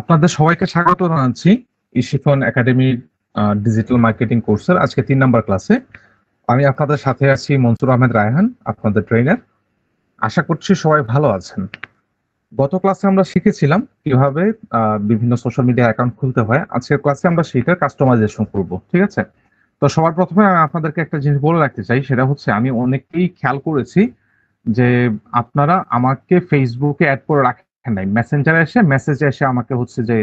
আপনাদের সবাইকে স্বাগত জানাচ্ছি ইশিফন একাডেমির ডিজিটাল মার্কেটিং কোর্সের আজকে তিন নাম্বার ক্লাসে আমি আপনাদের সাথে আছি মনসুর আহমেদ রায়হান আপনাদের ট্রেনার আশা করছি সবাই ভালো আছেন গত ক্লাসে আমরা শিখেছিলাম কিভাবে বিভিন্ন সোশ্যাল মিডিয়া অ্যাকাউন্ট খুলতে হয় আজকের ক্লাসে আমরা সেইটার কাস্টমাইজেশন করব ঠিক আছে তো সবার প্রথমে আমি আপনাদেরকে একটা জিনিস বলে রাখতে চাই সেটা হচ্ছে আমি অনেকেই খেয়াল করেছি যে আপনারা আমাকে ফেসবুকে অ্যাড করে রাখেন নাই মেসেঞ্জার এসে মেসেজ এসে আমাকে হচ্ছে যে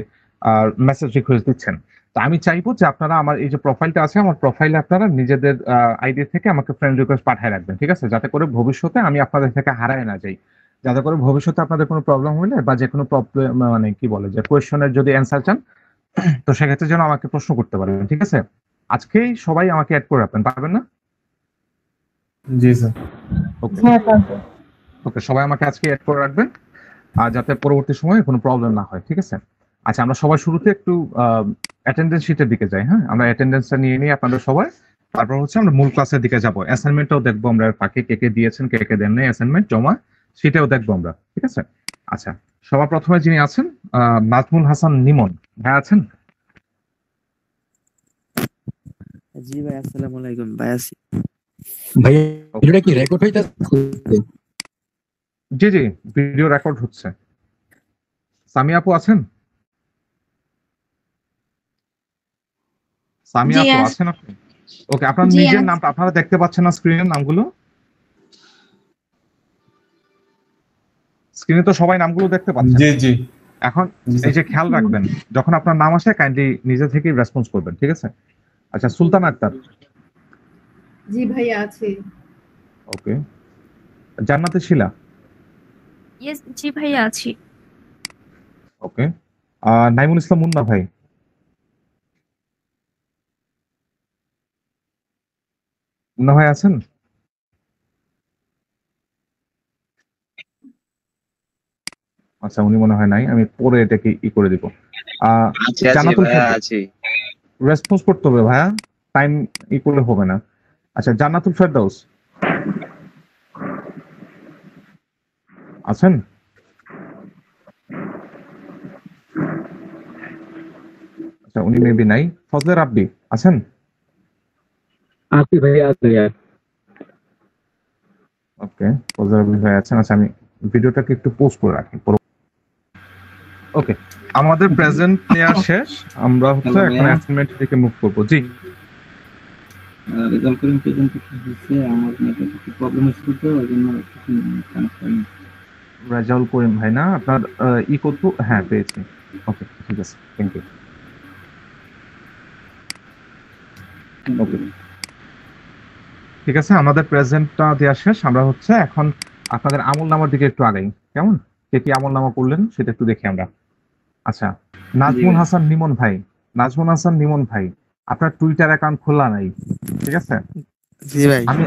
মেসেজ রিকোয়েস্ট দিচ্ছেন তো আমি চাইবো যে আপনারা আমার এই যে প্রোফাইলটা আছে আমার প্রোফাইলে আপনারা নিজেদের আইডি থেকে আমাকে ফ্রেন্ড রিকোয়েস্ট পাঠিয়ে রাখবেন ঠিক আছে যাতে করে ভবিষ্যতে আমি আপনাদের থেকে হারায় না যাই যাতে করে ভবিষ্যতে আপনাদের কোনো প্রবলেম হলে বা যে কোনো প্রবলেম মানে কি বলে যে কোয়েশনের যদি অ্যান্সার চান তো সেক্ষেত্রে যেন আমাকে প্রশ্ন করতে পারবেন ঠিক আছে আজকেই সবাই আমাকে অ্যাড করে রাখবেন পারবেন না জি স্যার ওকে ওকে হ্যাঁ, সবাই আমাকে আজকে অ্যাড করে রাখবেন আর যাতে পরবর্তী সময়ে কোনো প্রবলেম না হয় ঠিক আছে আচ্ছা আমরা সবাই শুরুতে একটু অ্যাটেন্ডেন্স শিটের দিকে যাই হ্যাঁ আমরা অ্যাটেন্ডেন্সটা নিয়ে নিয়ে আপনাদের সবাই তারপর হচ্ছে আমরা মূল ক্লাসের দিকে যাবো অ্যাসাইনমেন্টটাও দেখবো আমরা কাকে কে কে দিয়েছেন কে কে দেন নাই অ্যাসাইনমেন্ট জমা সেটাও দেখবো আমরা ঠিক আছে আচ্ছা সবার প্রথমে যিনি আছেন নাজমুল হাসান নিমন হ্যাঁ আছেন জি ভাই আসসালামু আলাইকুম ভাই আছি ভাই এটা কি রেকর্ড হইতাছে জি জি ভিডিও রেকর্ড হচ্ছে সামি আপু আছেন সামি আপু আছেন আপনি ওকে আপনার নিজের নাম আপনারা দেখতে পাচ্ছেন না স্ক্রিনের নামগুলো স্ক্রিনে তো সবাই নামগুলো দেখতে পাচ্ছেন জি জি এখন এই যে খেয়াল রাখবেন যখন আপনার নাম আসে কাইন্ডলি নিজে থেকেই রেসপন্স করবেন ঠিক আছে আচ্ছা সুলতান আক্তার জি ভাই আছে ওকে জান্নাতে শিলা ইয়েস জি ভাইয়া আছি ওকে নাইমুল ইসলাম মুন্না ভাই মুন্না ভাই আছেন আচ্ছা উনি মনে হয় নাই আমি পরে এটাকে ই করে দিব জানাতুল আছি রেসপন্স করতে হবে ভাইয়া টাইম ই করলে হবে না আচ্ছা জান্নাতুল ফেরদাউস আছেন আচ্ছা উনি মেবি নাই ফজলে রাব্বি আছেন ওকে ফজলে রাব্বি ভাই আছেন আচ্ছা আমি ভিডিওটাকে একটু পোস্ট করে রাখি ওকে আমাদের প্রেজেন্ট নেওয়া শেষ আমরা হচ্ছে এখন অ্যাসাইনমেন্ট থেকে মুভ করব জি রেজাল্ট করেন প্রেজেন্ট হচ্ছে আমার একটু প্রবলেম হচ্ছে তো ওই জন্য কানেক্ট রাজাউল করিম ভাই না আপনার ই করতো হ্যাঁ পেয়েছি ওকে ঠিক আছে থ্যাংক ইউ ওকে ঠিক আছে আমাদের প্রেজেন্টটা দেওয়া শেষ আমরা হচ্ছে এখন আপনাদের আমল নামার দিকে একটু আগাই কেমন কে কি আমল নামা করলেন সেটা একটু দেখি আমরা আচ্ছা নাজমুল হাসান নিমন ভাই নাজমুল হাসান নিমন ভাই আপনার টুইটার অ্যাকাউন্ট খোলা নাই ঠিক আছে আমি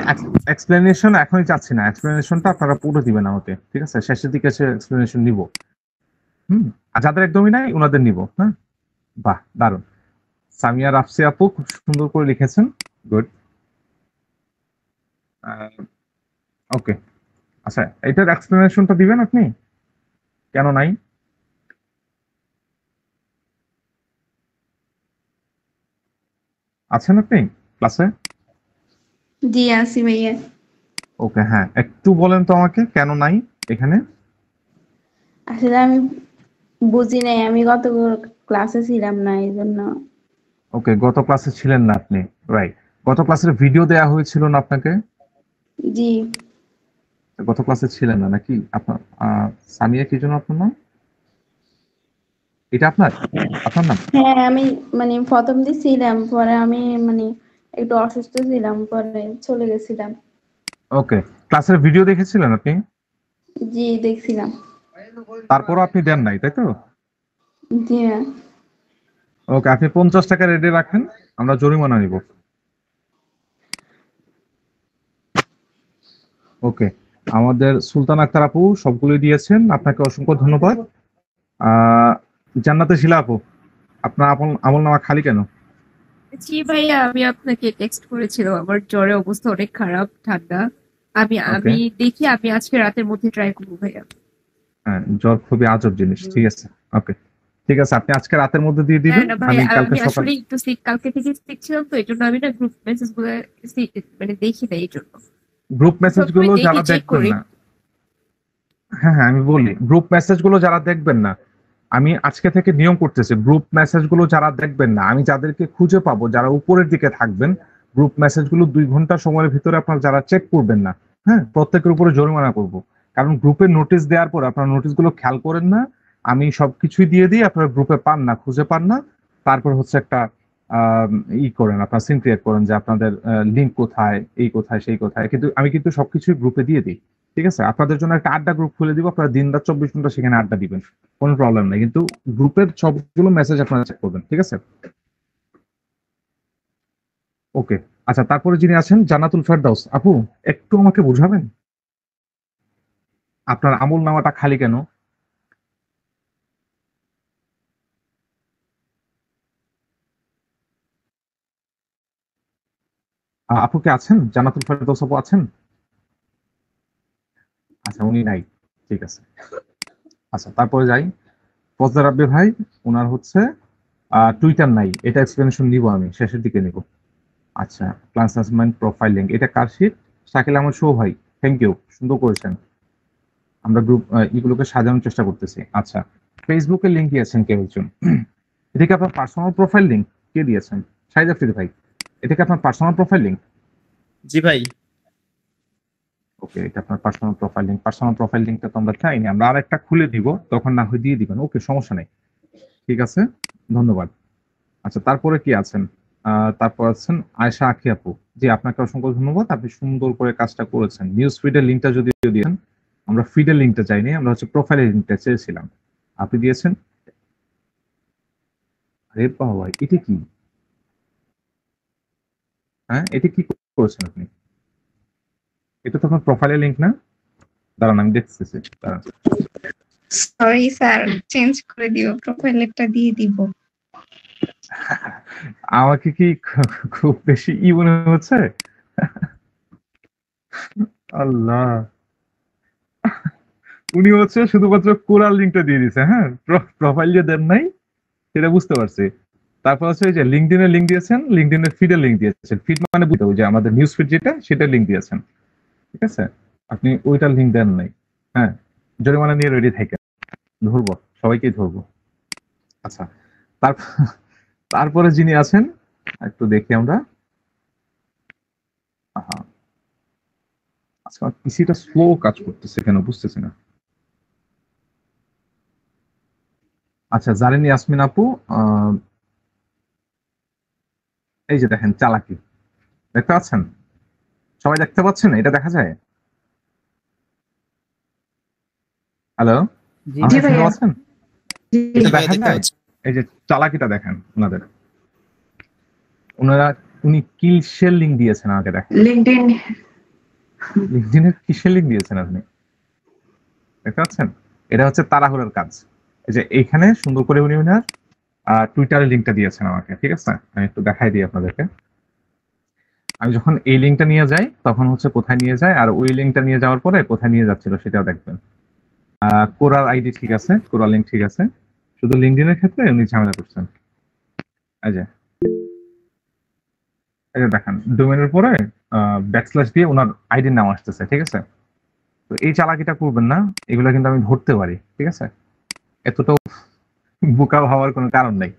এক্সপ্লেনেশন এখনই চাচ্ছি না এক্সপ্লেনেশনটা আপনারা পুরো দিবেন আমাকে ঠিক আছে শেষের দিকে এসে এক্সপ্লেনেশন নিব হুম আর যাদের একদমই নাই ওনাদের নিব হ্যাঁ বাহ দারুন সামিয়া রাফসি আপু খুব সুন্দর করে লিখেছেন গুড ওকে আচ্ছা এটার এক্সপ্লেনেশনটা দিবেন আপনি কেন নাই আছেন আপনি ক্লাসে জি আসি ভাইয়া ওকে হ্যাঁ একটু বলেন তো আমাকে কেন নাই এখানে আসলে আমি বুঝি নাই আমি গত ক্লাসে ছিলাম না এই জন্য ওকে গত ক্লাসে ছিলেন না আপনি রাইট গত ক্লাসের ভিডিও দেয়া হয়েছিল না আপনাকে জি গত ক্লাসে ছিলেন না নাকি আপনার সামিয়া কি জন্য আপনার নাম এটা আপনার আপনার নাম হ্যাঁ আমি মানে প্রথম দিন ছিলাম পরে আমি মানে একটু অসুস্থ ছিলাম পরে চলে গেছিলাম ওকে ক্লাসের ভিডিও দেখেছিলেন আপনি জি দেখছিলাম তারপর আপনি দেন নাই তাই তো জি ওকে হ্যাঁ। আপনি পঞ্চাশ টাকা রেডি রাখেন আমরা জরিমানা নিব ওকে আমাদের সুলতান আক্তার আপু সবগুলো দিয়েছেন আপনাকে অসংখ্য ধন্যবাদ জান্নাতে শিলা আপু আপনার আমল আমল নামা খালি কেন জি ভাইয়া আমি আপনাকে টেক্সট করেছিলাম আমার জ্বরের অবস্থা অনেক খারাপ ঠান্ডা আমি আমি দেখি আমি আজকে রাতের মধ্যে ট্রাই করবো ভাইয়া হ্যাঁ জ্বর খুবই আজব জিনিস ঠিক আছে ওকে ঠিক আছে আপনি আজকে রাতের মধ্যে দিয়ে হ্যাঁ, দিবেন আমি কালকে সকালে একটু সিক কালকে থেকে সিক ছিলাম তো এজন্য আমি না গ্রুপ মেসেজ গুলো মানে দেখি না এইজন্য গ্রুপ মেসেজ গুলো যারা দেখবেন না হ্যাঁ হ্যাঁ আমি বলি গ্রুপ মেসেজ গুলো যারা দেখবেন না আমি আজকে থেকে নিয়ম করতেছি গ্রুপ মেসেজ গুলো যারা দেখবেন না আমি যাদেরকে খুঁজে পাবো যারা উপরের দিকে থাকবেন গ্রুপ মেসেজ গুলো দুই ঘন্টা সময়ের ভিতরে আপনারা যারা চেক করবেন না হ্যাঁ প্রত্যেকের উপরে জরিমানা করব কারণ গ্রুপে নোটিশ দেওয়ার পর আপনারা গুলো খেয়াল করেন না আমি সবকিছুই দিয়ে দিই আপনারা গ্রুপে পান না খুঁজে পান না তারপর হচ্ছে একটা ই করেন আপনার সিন ক্রিয়েট করেন যে আপনাদের লিঙ্ক কোথায় এই কোথায় সেই কোথায় কিন্তু আমি কিন্তু সবকিছুই গ্রুপে দিয়ে দিই ঠিক আছে আপনাদের জন্য একটা আড্ডা গ্রুপ খুলে দিব আপনারা দিন রাত চব্বিশ ঘন্টা সেখানে আড্ডা দিবেন কোনো প্রবলেম নাই কিন্তু গ্রুপের সবগুলো মেসেজ আপনারা চেক করবেন ঠিক আছে ওকে আচ্ছা তারপরে যিনি আছেন জানাতুল ফেরদাউস আপু একটু আমাকে বুঝাবেন আপনার আমল নামাটা খালি কেন আপুকে আছেন জানাতুল ফেরদাউস আপু আছেন আচ্ছা উনি নাই ঠিক আছে আচ্ছা তারপরে যাই পজদার আব্বে ভাই ওনার হচ্ছে টুইটার নাই এটা এক্সপ্লেনেশন নিব আমি শেষের দিকে নিব আচ্ছা ক্লাস অ্যাসমেন্ট প্রোফাইল লিঙ্ক এটা কার শিট শাকিল আমার শো ভাই থ্যাংক ইউ সুন্দর করেছেন আমরা গ্রুপ এগুলোকে সাজানোর চেষ্টা করতেছি আচ্ছা ফেসবুকে লিঙ্ক দিয়েছেন কেউ একজন এটাকে আপনার পার্সোনাল প্রোফাইল লিঙ্ক কে দিয়েছেন সাইদ আফরিদ ভাই এটাকে আপনার পার্সোনাল প্রোফাইল লিঙ্ক জি ভাই ওকে এটা আপনার পার্সোনাল প্রোফাইল পার্সোনাল প্রোফাইল তো আমরা চাইনি আমরা খুলে দিব তখন না হয় দিয়ে দিবেন ওকে সমস্যা নেই ঠিক আছে ধন্যবাদ আচ্ছা তারপরে কি আছেন তারপর আছেন আয়সা আখি আপু জি আপনাকে অসংখ্য ধন্যবাদ আপনি সুন্দর করে কাজটা করেছেন নিউজ ফিডের লিঙ্কটা যদি দিয়েছেন আমরা ফিডের লিঙ্কটা চাইনি আমরা হচ্ছে প্রোফাইলের লিঙ্কটা চেয়েছিলাম আপনি দিয়েছেন আরে বাবা এটা কি হ্যাঁ এটা কি করেছেন আপনি এটা তো আপনার প্রোফাইলে লিংক না দাঁড়ান আমি দেখতেছি দাঁড়ান সরি স্যার চেঞ্জ করে দিও প্রোফাইলটা দিয়ে দিব আমাকে কি খুব বেশি ই মনে হচ্ছে আল্লাহ উনি হচ্ছে শুধুমাত্র কোরাল লিঙ্কটা দিয়ে দিছে হ্যাঁ প্রোফাইল যে দেন নাই সেটা বুঝতে পারছি তারপর হচ্ছে যে লিঙ্কডিনের লিঙ্ক দিয়েছেন লিঙ্কডিনের ফিডের লিঙ্ক দিয়েছেন ফিড মানে বুঝতে হবে যে আমাদের নিউজ ফিড যেটা সেটা লিঙ্ক দিয়েছেন ঠিক আছে আপনি ওইটা লিঙ্ক দেন নাই হ্যাঁ জরিমানা নিয়ে রেডি থাকে ধরব সবাইকে ধরব আচ্ছা তার তারপরে যিনি আছেন একটু দেখি আমরা আচ্ছা পিসিটা স্লো কাজ করতেছে কেন বুঝতেছি না আচ্ছা জারেন ইয়াসমিন আপু এই যে দেখেন চালাকি দেখতে পাচ্ছেন সবাই দেখতে পাচ্ছেন এটা দেখা যায় হ্যালো দেখা যায় এই যে চালাকিটা দেখেন ওনাদের ওনারা উনি শেল লিঙ্ক দিয়েছেন আমাকে দেখেন লিঙ্কডিন লিঙ্কডিনে কিসের লিঙ্ক দিয়েছেন আপনি দেখতে পাচ্ছেন এটা হচ্ছে তারাহুরের কাজ এই যে এইখানে সুন্দর করে উনি উনার টুইটারের লিঙ্কটা দিয়েছেন আমাকে ঠিক আছে আমি একটু দেখাই দিই আপনাদেরকে আমি যখন এই লিঙ্কটা নিয়ে যাই তখন হচ্ছে কোথায় নিয়ে যায় আর ওই লিঙ্কটা নিয়ে যাওয়ার পরে কোথায় নিয়ে যাচ্ছিল সেটাও দেখবেন কোরার আইডি ঠিক আছে কোরা লিঙ্ক ঠিক আছে শুধু লিঙ্কডিনের ক্ষেত্রে উনি ঝামেলা করছেন আচ্ছা আচ্ছা দেখেন ডোমেনের পরে ব্যাকস্ল্যাশ দিয়ে ওনার আইডির নাম আসতেছে ঠিক আছে তো এই চালাকিটা করবেন না এগুলো কিন্তু আমি ধরতে পারি ঠিক আছে এতটাও বোকা হওয়ার কোনো কারণ নেই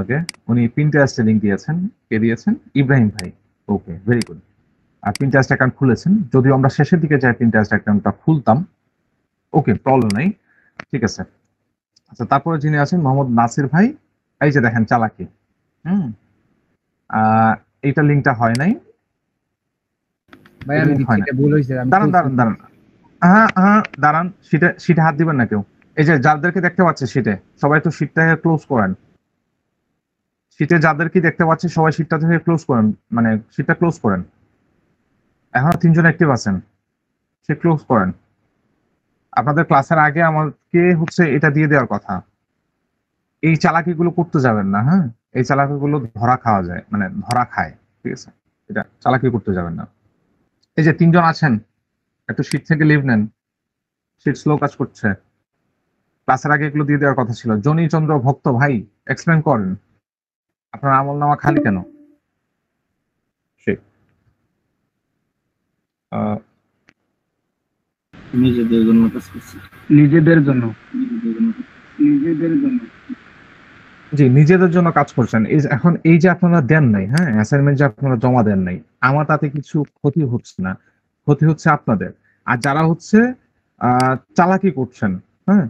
ওকে উনি পিন্টারেস্টে লিঙ্ক দিয়েছেন কে দিয়েছেন ইব্রাহিম ভাই ওকে ভেরি গুড আর পিন্টারেস্ট অ্যাকাউন্ট খুলেছেন যদিও আমরা শেষের দিকে যাই পিন্টারেস্ট অ্যাকাউন্টটা খুলতাম ওকে প্রবলেম নেই ঠিক আছে আচ্ছা তারপরে যিনি আছেন মোহাম্মদ নাসির ভাই এই যে দেখেন চালাকি হুম এইটা লিঙ্কটা হয় নাই দাঁড়ান দাঁড়ান দাঁড়ান হ্যাঁ হ্যাঁ দাঁড়ান হাত দিবেন না কেউ এই যে যাদেরকে দেখতে পাচ্ছে সিটে সবাই তো সিটটাকে ক্লোজ করেন শীতে যাদের কি দেখতে পাচ্ছি সবাই শীতটা থেকে ক্লোজ করেন মানে শীতটা ক্লোজ করেন এখনো তিনজন অ্যাক্টিভ আছেন সে ক্লোজ করেন আপনাদের ক্লাসের আগে আমাকে হচ্ছে এটা দিয়ে দেওয়ার কথা এই চালাকিগুলো করতে যাবেন না হ্যাঁ এই চালাকিগুলো ধরা খাওয়া যায় মানে ধরা খায় ঠিক আছে এটা চালাকি করতে যাবেন না এই যে তিনজন আছেন একটু শীত থেকে লিভ নেন শীত স্লো কাজ করছে ক্লাসের আগে এগুলো দিয়ে দেওয়ার কথা ছিল জনি চন্দ্র ভক্ত ভাই এক্সপ্লেন করেন আপনার আমল নামা খালি কেন নিজেদের জন্য নিজেদের জন্য নিজেদের জন্য জি নিজেদের জন্য কাজ করছেন এখন এই যে আপনারা দেন নাই হ্যাঁ অ্যাসাইনমেন্ট যে আপনারা জমা দেন নাই আমার তাতে কিছু ক্ষতি হচ্ছে না ক্ষতি হচ্ছে আপনাদের আর যারা হচ্ছে চালাকি করছেন হ্যাঁ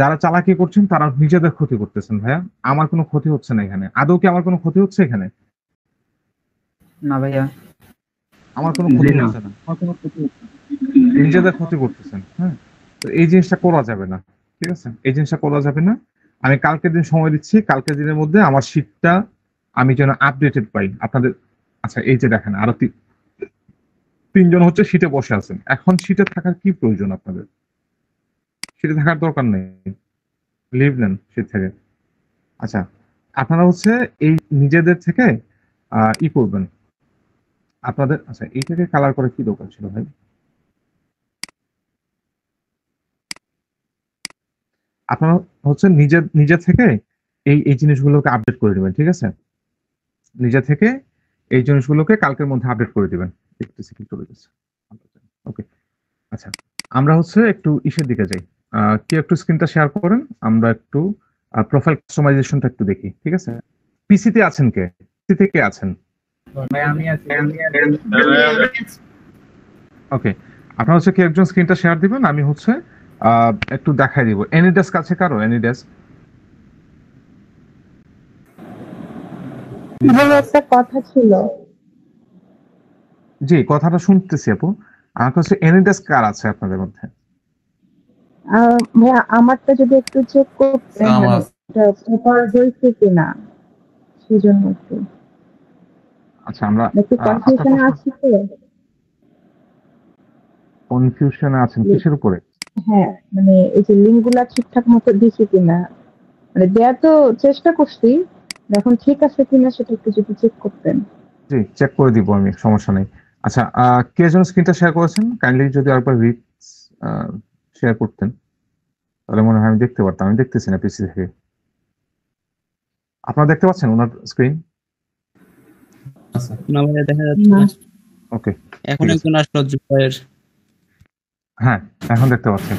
যারা চালাকি করছেন তারা নিজেদের ক্ষতি করতেছেন ভাইয়া আমার কোনো ক্ষতি হচ্ছে না এখানে আদৌ কি আমার কোনো ক্ষতি হচ্ছে এখানে না ভাইয়া আমার কোনো ক্ষতি হচ্ছে না আমার কোনো ক্ষতি হচ্ছে নিজেদের ক্ষতি করতেছেন হ্যাঁ এই জিনিসটা করা যাবে না ঠিক আছে এই জিনিসটা করা যাবে না আমি কালকের দিন সময় দিচ্ছি কালকের দিনের মধ্যে আমার শীটটা আমি যেন আপডেটেড পাই আপনাদের আচ্ছা এই যে দেখেন আরো তিনজন হচ্ছে শীটে বসে আছেন এখন শীটে থাকার কি প্রয়োজন আপনাদের সেটা থাকার দরকার নেই লিভ নেন সে থেকে আচ্ছা আপনারা হচ্ছে এই নিজেদের থেকে ই করবেন আপনাদের আচ্ছা এইটাকে কালার করে কি দরকার ছিল ভাই আপনারা হচ্ছে নিজের নিজে থেকে এই এই জিনিসগুলোকে আপডেট করে দেবেন ঠিক আছে নিজে থেকে এই জিনিসগুলোকে কালকের মধ্যে আপডেট করে দেবেন একটু চলে গেছে ওকে আচ্ছা আমরা হচ্ছে একটু ইসের দিকে যাই কি একটু স্ক্রিনটা শেয়ার করেন আমরা একটু প্রোফাইল কাস্টমাইজেশনটা একটু দেখি ঠিক আছে পিসিতে আছেন কে পিসি থেকে আছেন ওকে আপনারা হচ্ছে কি একজন স্ক্রিনটা শেয়ার দিবেন আমি হচ্ছে একটু দেখাই দিব এনিডেস্ক আছে কারো এনিডেস্ক একটা কথা ছিল জি কথাটা শুনতেছি আপু আমার কাছে ডেস্ক কার আছে আপনাদের মধ্যে ভাইয়া আমারটা যদি একটু চেক করতে হয়েছে কিনা সেজন্য একটু আচ্ছা আমরা একটু আচ্ছা, আচ্ছা। হ্যাঁ মানে এই যে লিঙ্কগুলা ঠিকঠাক মতো দিছি কিনা মানে দেয়া তো চেষ্টা করছি এখন ঠিক আছে কিনা সেটা একটু যদি চেক করতেন চেক করে দিব আমি সমস্যা নেই আচ্ছা কে জন স্ক্রিনটা শেয়ার করেছেন কাইন্ডলি যদি আরেকবার রিড শেয়ার করতেন তাহলে মনে হয় আমি দেখতে পারতাম আমি দেখতেছি না পিসি থেকে আপনারা দেখতে পাচ্ছেন ওনার স্ক্রিন দেখা যাচ্ছে ওকে এখন একজন আসলো হ্যাঁ এখন দেখতে পাচ্ছেন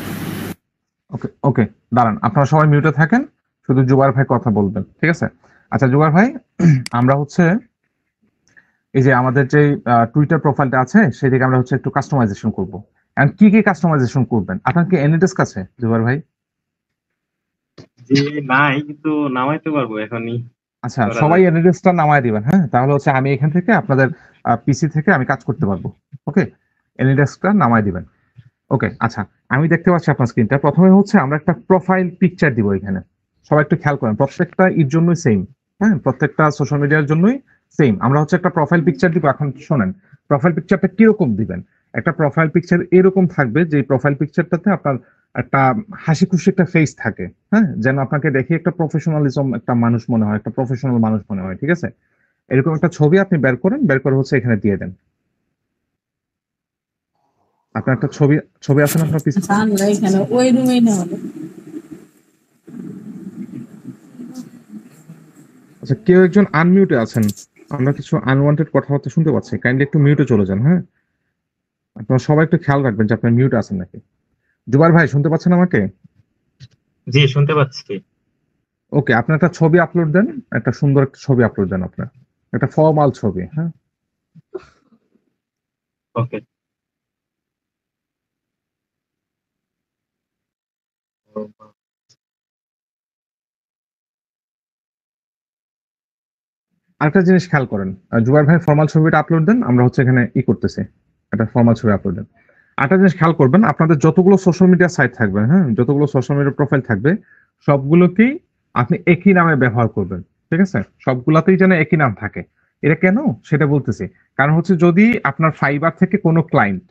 ওকে ওকে দাঁড়ান আপনারা সবাই মিউটে থাকেন শুধু জুবার ভাই কথা বলবেন ঠিক আছে আচ্ছা জুবার ভাই আমরা হচ্ছে এই যে আমাদের যে টুইটার প্রোফাইলটা আছে সেদিকে আমরা হচ্ছে একটু কাস্টমাইজেশন করব কি কি কাস্টমাইজেশন করবেন আপনার কি এনএডেস্ক আছে জুবার ভাই জি নাই কিন্তু নামাইতে পারবো এখনই আচ্ছা সবাই এনএডেস্কটা নামায় দিবেন হ্যাঁ তাহলে হচ্ছে আমি এখান থেকে আপনাদের পিসি থেকে আমি কাজ করতে পারবো ওকে এনএডেস্কটা নামায় দিবেন ওকে আচ্ছা আমি দেখতে পাচ্ছি আপনার স্ক্রিনটা প্রথমে হচ্ছে আমরা একটা প্রোফাইল পিকচার দিব এখানে সবাই একটু খেয়াল করেন প্রত্যেকটা এর জন্যই সেম হ্যাঁ প্রত্যেকটা সোশ্যাল মিডিয়ার জন্যই সেম আমরা হচ্ছে একটা প্রোফাইল পিকচার দিব এখন শোনেন প্রোফাইল পিকচারটা কিরকম দিবেন একটা প্রোফাইল পিকচার এরকম থাকবে যে প্রোফাইল পিকচারটাতে আপনার একটা হাসি খুশি একটা ফেস থাকে হ্যাঁ যেন আপনাকে দেখে একটা প্রফেশনালিজম একটা মানুষ মনে হয় একটা প্রফেশনাল মানুষ মনে হয় ঠিক আছে এরকম একটা ছবি আপনি বের করেন বের করে হচ্ছে এখানে দিয়ে দেন আপনার একটা ছবি ছবি আছে না আপনার পিছনে এখানে ওই রুমেই না আচ্ছা কেউ একজন আনমিউটে আছেন আমরা কিছু আনওয়ান্টেড কথাবার্তা শুনতে পাচ্ছি কাইন্ডলি একটু মিউটে চলে যান হ্যাঁ আপনার সবাই একটু খেয়াল রাখবেন যে আপনার মিউট আছেন নাকি জুবার ভাই শুনতে পাচ্ছেন আমাকে জি শুনতে পাচ্ছি ওকে আপনি একটা ছবি আপলোড দেন একটা সুন্দর একটা ছবি আপলোড দেন আপনার একটা ফর্মাল ছবি হ্যাঁ ওকে আরেকটা জিনিস খেয়াল করেন জুবার ভাই ফর্মাল ছবিটা আপলোড দেন আমরা হচ্ছে এখানে ই করতেছি একটা ফর্মাল ছবি আপলোড দেন একটা জিনিস খেয়াল করবেন আপনাদের যতগুলো সোশ্যাল মিডিয়া সাইট থাকবে হ্যাঁ যতগুলো সোশ্যাল মিডিয়া প্রোফাইল থাকবে সবগুলোকেই আপনি একই নামে ব্যবহার করবেন ঠিক আছে সবগুলাতেই যেন একই নাম থাকে এটা কেন সেটা বলতেছি কারণ হচ্ছে যদি আপনার ফাইবার থেকে কোনো ক্লায়েন্ট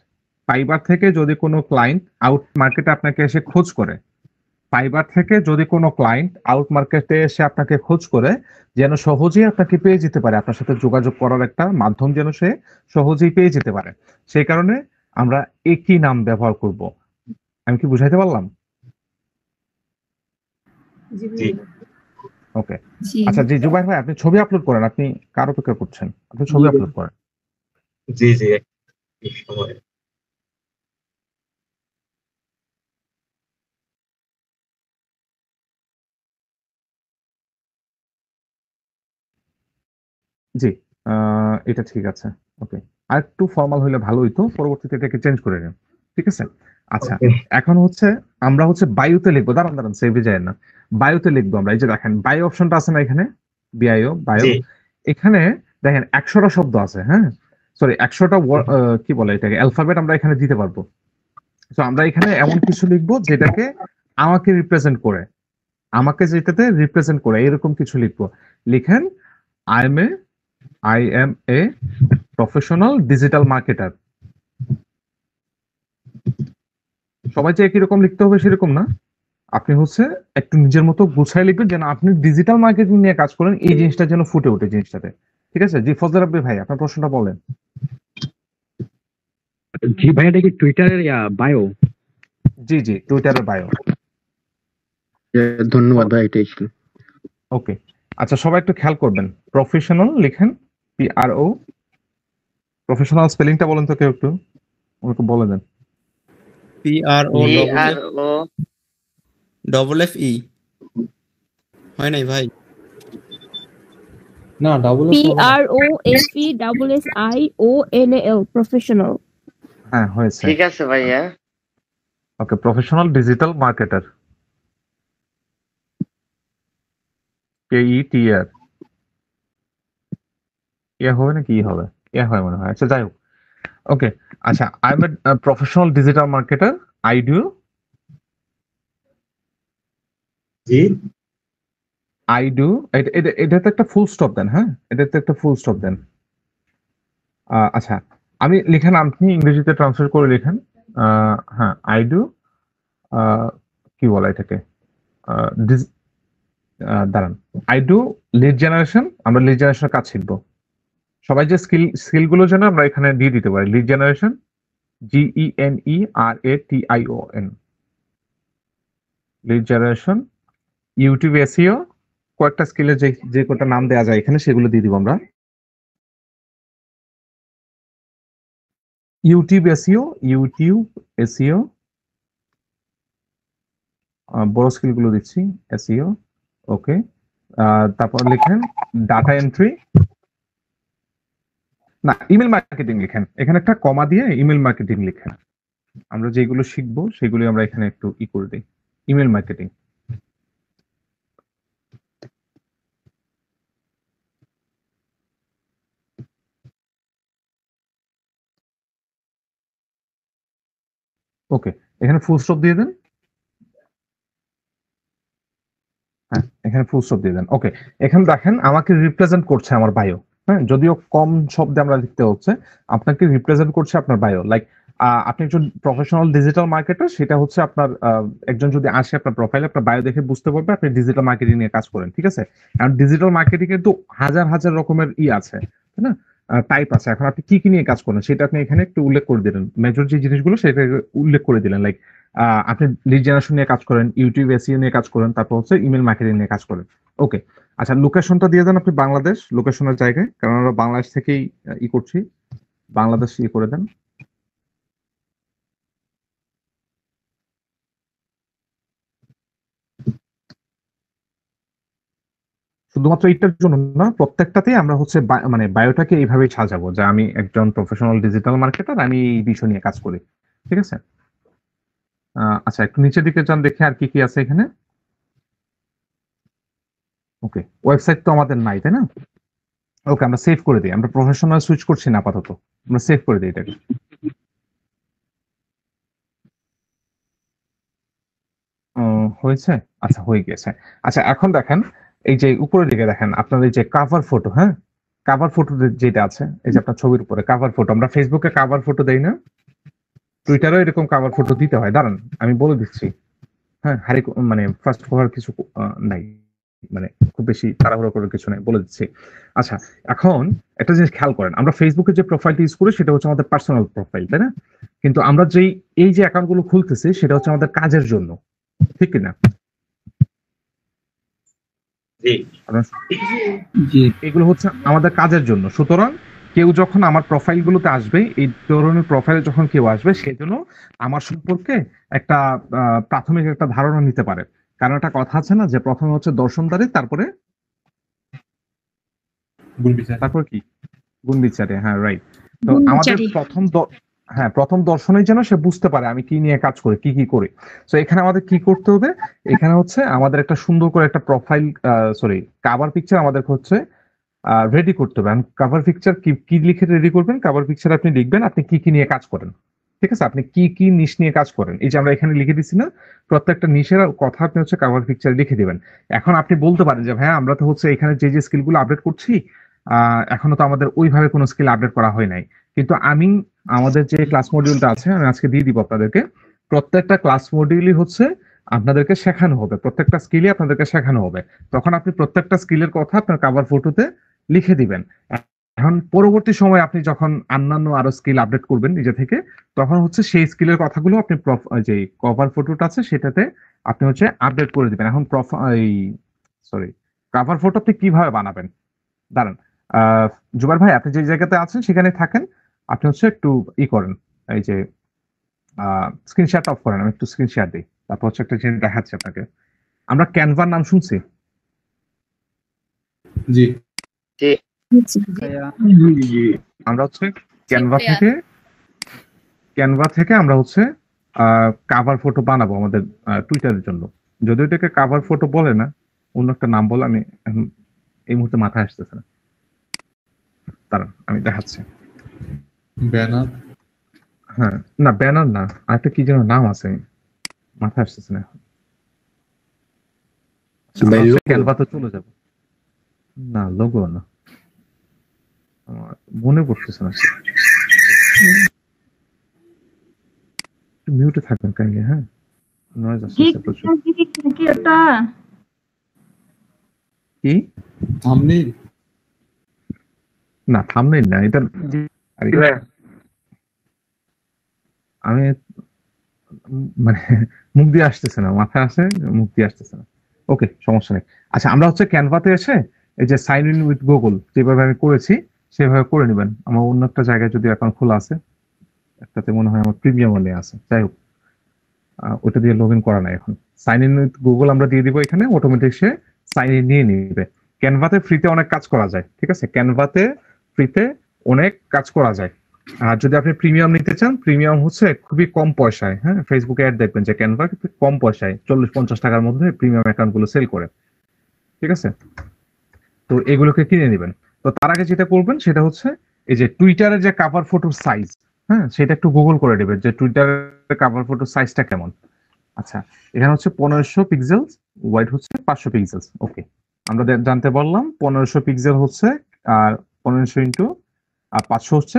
ফাইবার থেকে যদি কোনো ক্লায়েন্ট আউট মার্কেটে আপনাকে এসে খোঁজ করে ফাইবার থেকে যদি কোনো ক্লায়েন্ট আউট মার্কেটে এসে আপনাকে খোঁজ করে যেন সহজেই আপনাকে পেয়ে যেতে পারে আপনার সাথে যোগাযোগ করার একটা মাধ্যম যেন সে সহজেই পেয়ে যেতে পারে সেই কারণে আমরা একই নাম ব্যবহার করব আমি কি বুঝাইতে পারলাম ওকে আচ্ছা জি জুবাই ভাই আপনি ছবি আপলোড করেন আপনি কার অপেক্ষা করছেন আপনি ছবি আপলোড করেন জি জি জি এটা ঠিক আছে ওকে আর একটু ফর্মাল হইলে ভালো হইতো পরবর্তীতে এটাকে চেঞ্জ করে নেন ঠিক আছে আচ্ছা এখন হচ্ছে আমরা হচ্ছে বায়ুতে লিখবো দাঁড়ান দাঁড়ান সেভে যায় না বায়ুতে লিখবো আমরা এই যে দেখেন বায়ু অপশনটা আছে না এখানে বিআইও বায়ু এখানে দেখেন একশোটা শব্দ আছে হ্যাঁ সরি একশোটা কি বলে এটাকে অ্যালফাবেট আমরা এখানে দিতে পারবো তো আমরা এখানে এমন কিছু লিখবো যেটাকে আমাকে রিপ্রেজেন্ট করে আমাকে যেটাতে রিপ্রেজেন্ট করে এরকম কিছু লিখবো লিখেন I am a I am a professional digital marketer. সবাই যে একই রকম লিখতে হবে সেরকম না আপনি হচ্ছে একটু নিজের মতো গুছাই লিখবেন যেন আপনি ডিজিটাল মার্কেটিং নিয়ে কাজ করেন এই জিনিসটা যেন ফুটে ওঠে জিনিসটাতে ঠিক আছে জি ফজল রাব্বি ভাই আপনার প্রশ্নটা বলেন জি ভাই এটা কি টুইটারের বায়ো জি জি টুইটারের বায়ো ধন্যবাদ ভাই এটাই ছিল ওকে আচ্ছা সবাই একটু খেয়াল করবেন প্রফেশনাল লিখেন পিআরও প্রফেশনাল স্পেলিংটা বলেন তো কেউ একটু আমাকে বলে দেন পিআরও ডবল এফ ই হয় নাই ভাই না double P R O F E double S I O N L professional হ্যাঁ হয়েছে ঠিক আছে ভাইয়া okay professional digital marketer K E T R ইয়া হবে না কি হবে ইয়া হয় মনে হয় আচ্ছা যাই হোক ওকে আচ্ছা I am uh, a professional digital marketer I do I do এটা এটাতে একটা ফুল স্টপ দেন হ্যাঁ এটাতে একটা ফুল স্টপ দেন আচ্ছা আমি লিখেন আপনি ইংরেজিতে ট্রান্সলেট করে লেখেন হ্যাঁ আই ডু কি বলে এটাকে দাঁড়ান আই ডু লিড জেনারেশন আমরা লিড জেনারেশনের কাজ শিখবো সবাই যে স্কিল স্কিলগুলো যেন আমরা এখানে দিয়ে দিতে পারি lead generation G E N E R A T I O N lead generation YouTube SEO কয়েকটা স্কিলের যে যে কটা নাম দেওয়া যায় এখানে সেগুলো দিয়ে দিব আমরা ইউটিউব এসিও ইউটিউব এসিও বড় স্কিলগুলো দিচ্ছি এসিও ওকে e তারপর লিখেন ডাটা এন্ট্রি না ইমেল মার্কেটিং লিখেন এখানে একটা কমা দিয়ে ইমেল মার্কেটিং লিখেন আমরা যেগুলো শিখবো সেগুলো আমরা এখানে একটু ই করে দিই ইমেল মার্কেটিং ওকে এখানে ফুল স্টপ দিয়ে দেন হ্যাঁ এখানে ফুল স্টপ দিয়ে দেন ওকে এখানে দেখেন আমাকে রিপ্রেজেন্ট করছে আমার বায়ো হ্যাঁ যদিও কম শব্দে আমরা লিখতে হচ্ছে আপনাকে রিপ্রেজেন্ট করছে আপনার বায়ো লাইক আপনি একজন প্রফেশনাল ডিজিটাল মার্কেটার সেটা হচ্ছে আপনার একজন যদি আসে আপনার প্রোফাইলে আপনার বায়ো দেখে বুঝতে পারবে আপনি ডিজিটাল মার্কেটিং নিয়ে কাজ করেন ঠিক আছে কারণ ডিজিটাল মার্কেটিং এর তো হাজার হাজার রকমের ই আছে তাই না টাইপ আছে এখন আপনি কি কি নিয়ে কাজ করেন সেটা আপনি এখানে একটু উল্লেখ করে দিলেন মেজর যে জিনিসগুলো সেটা উল্লেখ করে দিলেন লাইক আপনি লিড জেনারেশন নিয়ে কাজ করেন ইউটিউব এসিও নিয়ে কাজ করেন তারপর হচ্ছে ইমেল মার্কেটিং নিয়ে কাজ করেন ওকে আচ্ছা লোকেশনটা দিয়ে দেন আপনি বাংলাদেশ লোকেশনের জায়গায় কারণ আমরা বাংলাদেশ থেকেই ই করছি বাংলাদেশ ই করে দেন শুধুমাত্র এইটার জন্য না প্রত্যেকটাতে আমরা হচ্ছে মানে বায়োটাকে এইভাবে সাজাবো যে আমি একজন প্রফেশনাল ডিজিটাল মার্কেটার আমি এই বিষয় নিয়ে কাজ করি ঠিক আছে আচ্ছা একটু নিচের দিকে যান দেখে আর কি কি আছে এখানে ওকে ওয়েবসাইট তো আমাদের নাই তাই না ওকে আমরা সেভ করে দিই আমরা প্রফেশনাল সুইচ করছি না আপাতত আমরা সেভ করে দিই এটাকে হয়েছে আচ্ছা হয়ে গেছে আচ্ছা এখন দেখেন এই যে উপরের দিকে দেখেন আপনাদের এই যে কাভার ফটো হ্যাঁ কাভার ফটো যেটা আছে এই যে আপনার ছবির উপরে কাভার ফটো আমরা ফেসবুকে কাভার ফটো দেই না টুইটারও এরকম কাভার ফটো দিতে হয় দাঁড়ান আমি বলে দিচ্ছি হ্যাঁ হারি মানে ফার্স্ট কভার কিছু নাই মানে খুব বেশি তাড়াহুড়ো করার কিছু নাই বলে দিচ্ছি আচ্ছা এখন একটা জিনিস খেয়াল করেন আমরা ফেসবুকে যে প্রোফাইলটা ইউজ করি সেটা হচ্ছে আমাদের পার্সোনাল প্রোফাইল তাই না কিন্তু আমরা যেই এই যে অ্যাকাউন্ট গুলো খুলতেছি সেটা হচ্ছে আমাদের কাজের জন্য ঠিক না এগুলো হচ্ছে আমাদের কাজের জন্য সুতরাং কেউ যখন আমার গুলোতে আসবে এই ধরনের প্রোফাইলে যখন কেউ আসবে সেজন্য আমার সম্পর্কে একটা প্রাথমিক একটা ধারণা নিতে পারে কারণ একটা কথা আছে না যে প্রথমে হচ্ছে দর্শনদারি তারপরে তারপর কি গুণ বিচারে হ্যাঁ রাইট তো আমাদের প্রথম হ্যাঁ প্রথম দর্শনে যেন সে বুঝতে পারে আমি কি নিয়ে কাজ করি কি কি করি তো এখানে আমাদের কি করতে হবে এখানে হচ্ছে আমাদের একটা সুন্দর করে একটা প্রোফাইল সরি কাভার পিকচার আমাদের হচ্ছে রেডি করতে হবে কাভার পিকচার কি কি লিখে রেডি করবেন কাভার পিকচার আপনি লিখবেন আপনি কি কি নিয়ে কাজ করেন ঠিক আছে আপনি কি কি নিশ নিয়ে কাজ করেন এই যে আমরা এখানে লিখে দিচ্ছি না প্রত্যেকটা নিশের কথা আপনি হচ্ছে কাভার পিকচার লিখে দিবেন এখন আপনি বলতে পারেন যে হ্যাঁ আমরা তো হচ্ছে এখানে যে যে স্কিলগুলো আপডেট করছি এখনো তো আমাদের ওইভাবে কোনো স্কিল আপডেট করা হয় নাই কিন্তু আমি আমাদের যে ক্লাস মডিউলটা আছে আমি আজকে দিয়ে দিব আপনাদেরকে প্রত্যেকটা ক্লাস মডিউলই হচ্ছে আপনাদেরকে শেখানো হবে প্রত্যেকটা স্কিলই আপনাদেরকে শেখানো হবে তখন আপনি প্রত্যেকটা স্কিলের কথা আপনার কাভার ফটোতে লিখে দিবেন এখন পরবর্তী সময় আপনি যখন অন্যান্য আরো স্কিল আপডেট করবেন নিজে থেকে তখন হচ্ছে সেই স্কিলের কথাগুলো আপনি যে কভার ফটোটা আছে সেটাতে আপনি হচ্ছে আপডেট করে দিবেন এখন প্রফ এই সরি কভার ফটো আপনি কিভাবে বানাবেন দাঁড়ান জুবার ভাই আপনি যে জায়গাতে আছেন সেখানে থাকেন আপনি হচ্ছে একটু ই করেন এই যে স্ক্রিন শেয়ার অফ করেন আমি একটু স্ক্রিন শেয়ার দিই তারপর হচ্ছে একটা জিনিস দেখাচ্ছি আপনাকে আমরা ক্যানভার নাম শুনছি জি আমরা হচ্ছে ক্যানভা থেকে ক্যানভা থেকে আমরা হচ্ছে কাভার ফটো বানাবো আমাদের টুইটারের জন্য যদি এটাকে কাভার ফটো বলে না অন্য একটা নাম বলে আমি এই মুহূর্তে মাথায় আসতেছে না দাঁড়ান আমি দেখাচ্ছি ব্যানার হ্যাঁ না ব্যানার না আরেকটা কি যেন নাম আছে আসতেছে না চলে না লোগো না আমার মনে পড়তেছে না মিউটে থাকবেন কাইন্ডলি হ্যাঁ নয়েজ আসছে প্রচুর কি কি না থামনেল না এটা আমি মানে মুখ দিয়ে আসতেছে না মাথায় আসে মুখ দিয়ে আসতেছে না ওকে সমস্যা নেই আচ্ছা আমরা হচ্ছে ক্যানভাতে এসে এই যে সাইন ইন উইথ গুগল যেভাবে আমি করেছি সেভাবে করে নেবেন আমার অন্য একটা জায়গায় যদি অ্যাকাউন্ট খোলা আছে একটাতে মনে হয় আমার প্রিমিয়াম ওয়ালে আছে যাই হোক ওটা দিয়ে লগ ইন করা নাই এখন সাইন ইন উইথ গুগল আমরা দিয়ে দিব এখানে অটোমেটিক সে সাইন ইন নিয়ে নিবে ক্যানভাতে ফ্রিতে অনেক কাজ করা যায় ঠিক আছে ক্যানভাতে ফ্রিতে অনেক কাজ করা যায় আর যদি আপনি প্রিমিয়াম নিতে চান প্রিমিয়াম হচ্ছে খুবই কম পয়সায় হ্যাঁ ফেসবুকে অ্যাড দেখবেন যে ক্যানভা কম পয়সায় চল্লিশ পঞ্চাশ টাকার মধ্যে প্রিমিয়াম অ্যাকাউন্ট গুলো সেল করে ঠিক আছে তো এগুলোকে কিনে নেবেন তো তার আগে যেটা করবেন সেটা হচ্ছে এই যে টুইটারের যে কাভার ফটোর সাইজ হ্যাঁ সেটা একটু গুগল করে নেবেন যে টুইটারের কাভার ফটোর সাইজটা কেমন আচ্ছা এখানে হচ্ছে পনেরোশো পিক্সেল ওয়াইড হচ্ছে পাঁচশো পিক্সেল ওকে আমরা জানতে পারলাম পনেরোশো পিক্সেল হচ্ছে আর পনেরোশো ইন্টু আর পাঁচশো হচ্ছে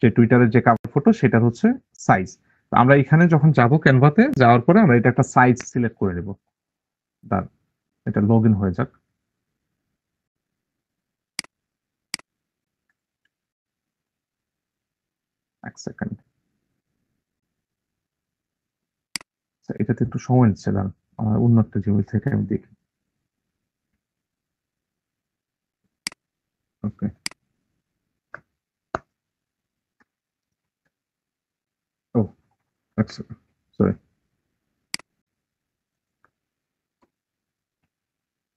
যে টুইটারের যে কাভার ফটো সেটার হচ্ছে সাইজ তো আমরা এখানে যখন যাব ক্যানভাতে যাওয়ার পরে আমরা এটা একটা সাইজ সিলেক্ট করে নেব দাঁড় এটা লগ হয়ে যাক এক সেকেন্ড আচ্ছা, এটাতে একটু সময় নিচ্ছে দাঁড়ান আমার উন্নত জিমেল থেকে আমি দেখি ওকে ও আচ্ছা সরি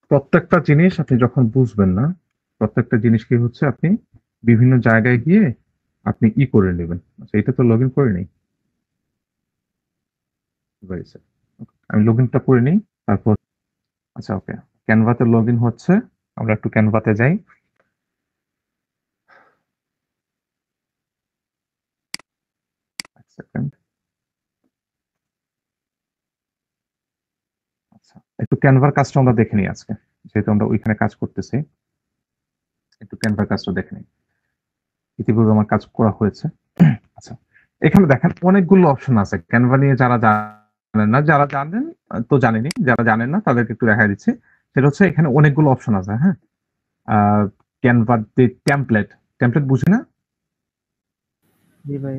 প্রত্যেকটা জিনিস আপনি যখন বুঝবেন না প্রত্যেকটা জিনিস কি হচ্ছে আপনি বিভিন্ন জায়গায় গিয়ে আপনি ই করে নেবেন আচ্ছা এটা তো লগ ইন করে নেই আমি লগ ইনটা করে নিই তারপর আচ্ছা ওকে ক্যানভাতে লগ ইন হচ্ছে আমরা একটু ক্যানভাতে যাই সেকেন্ড আচ্ছা, একটু ক্যানভার কাজটা আমরা দেখে নিই আজকে যেহেতু আমরা ওইখানে কাজ করতেছি একটু ক্যানভার কাজটা দেখে নিই ইতিপূর্বে আমার কাজ করা হয়েছে আচ্ছা এখানে দেখেন অনেকগুলো অপশন আছে ক্যানভা নিয়ে যারা জানেন না যারা জানেন তো জানেনি যারা জানেন না তাদেরকে একটু দেখা দিচ্ছি সেটা হচ্ছে এখানে অনেকগুলো অপশন আছে হ্যাঁ ক্যানভা দি টেমপ্লেট টেমপ্লেট বুঝি না জি ভাই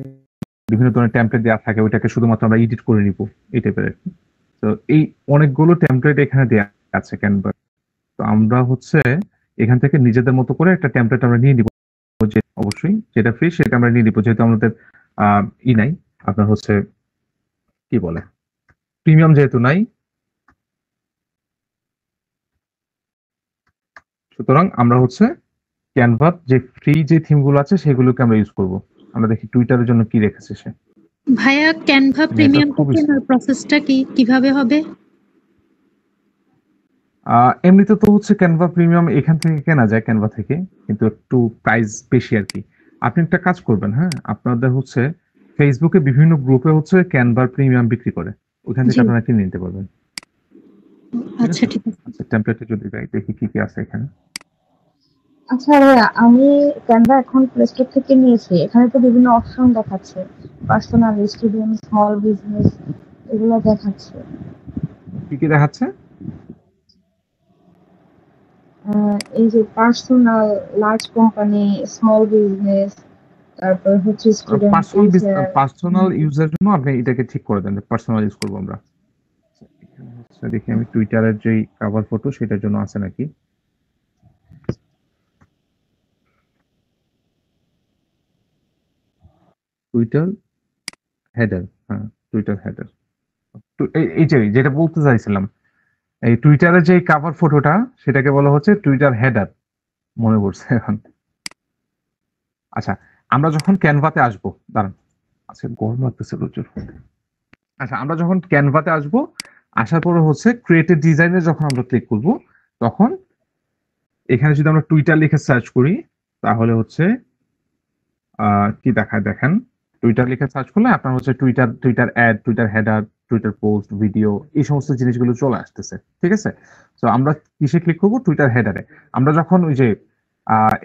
বিভিন্ন ধরনের টেমপ্লেট দেওয়া থাকে ওইটাকে শুধুমাত্র আমরা এডিট করে নিব এই টাইপের তো এই অনেকগুলো টেমপ্লেট এখানে দেওয়া আছে ক্যানভা তো আমরা হচ্ছে এখান থেকে নিজেদের মতো করে একটা টেমপ্লেট আমরা নিয়ে নিব যে অবশ্যই যেটা ফ্রি সেটা আমরা নিয়ে নিব যেহেতু আমাদের ই নাই আপনার হচ্ছে কি বলে প্রিমিয়াম যেহেতু নাই সুতরাং আমরা হচ্ছে ক্যানভার যে ফ্রি যে থিমগুলো আছে সেগুলোকে আমরা ইউজ করবো আমরা দেখি টুইটারের জন্য কি রেখেছে সে ভাইয়া ক্যানভা প্রিমিয়াম কেনার প্রসেসটা কি কিভাবে হবে এমনিতে তো হচ্ছে ক্যানভা প্রিমিয়াম এখান থেকে কেনা যায় ক্যানভা থেকে কিন্তু একটু প্রাইস বেশি আর কি আপনি একটা কাজ করবেন হ্যাঁ আপনাদের হচ্ছে ফেসবুকে বিভিন্ন গ্রুপে হচ্ছে ক্যানভার প্রিমিয়াম বিক্রি করে ওখান থেকে আপনারা কিনে নিতে পারবেন আচ্ছা ঠিক আছে টেমপ্লেটে আচ্ছা, যদি দেখি কি কি আছে এখানে আচ্ছা ভাইয়া আমি ক্যানভা এখন প্লে স্টোর থেকে নিয়েছি এখানে তো বিভিন্ন অপশন দেখাচ্ছে পার্সোনাল স্টুডেন্ট স্মল বিজনেস এগুলো দেখাচ্ছে কি কি দেখাচ্ছে এই যে personal large company small business তারপর হচ্ছে স্টুডেন্ট পার্সোনাল ইউজার জন্য আপনি এটাকে ঠিক করে দেন পার্সোনাল ইউজ করব আমরা আচ্ছা, দেখি আমি টুইটারের যেই কভার ফটো সেটার জন্য আছে নাকি টুইটার হেডার হ্যাঁ টুইটার হেডার এই যে যেটা বলতে চাইছিলাম এই টুইটারে যে কাভার ফটোটা সেটাকে বলা হচ্ছে টুইটার হেডার মনে পড়ছে এখন আচ্ছা আমরা যখন ক্যানভাতে আসবো দাঁড়ান আচ্ছা গরম লাগতেছে প্রচুর আচ্ছা আমরা যখন ক্যানভাতে আসবো আসার পরে হচ্ছে ক্রিয়েটিভ ডিজাইনে যখন আমরা ক্লিক করব তখন এখানে যদি আমরা টুইটার লিখে সার্চ করি তাহলে হচ্ছে কি দেখায় দেখেন টুইটার লিখে সার্চ করলে আপনার হচ্ছে Twitter Twitter ad Twitter header Twitter post video এই সমস্ত জিনিসগুলো চলে আসতেছে ঠিক আছে তো আমরা কিসে ক্লিক করবো টুইটার হেডারে আমরা যখন ওই যে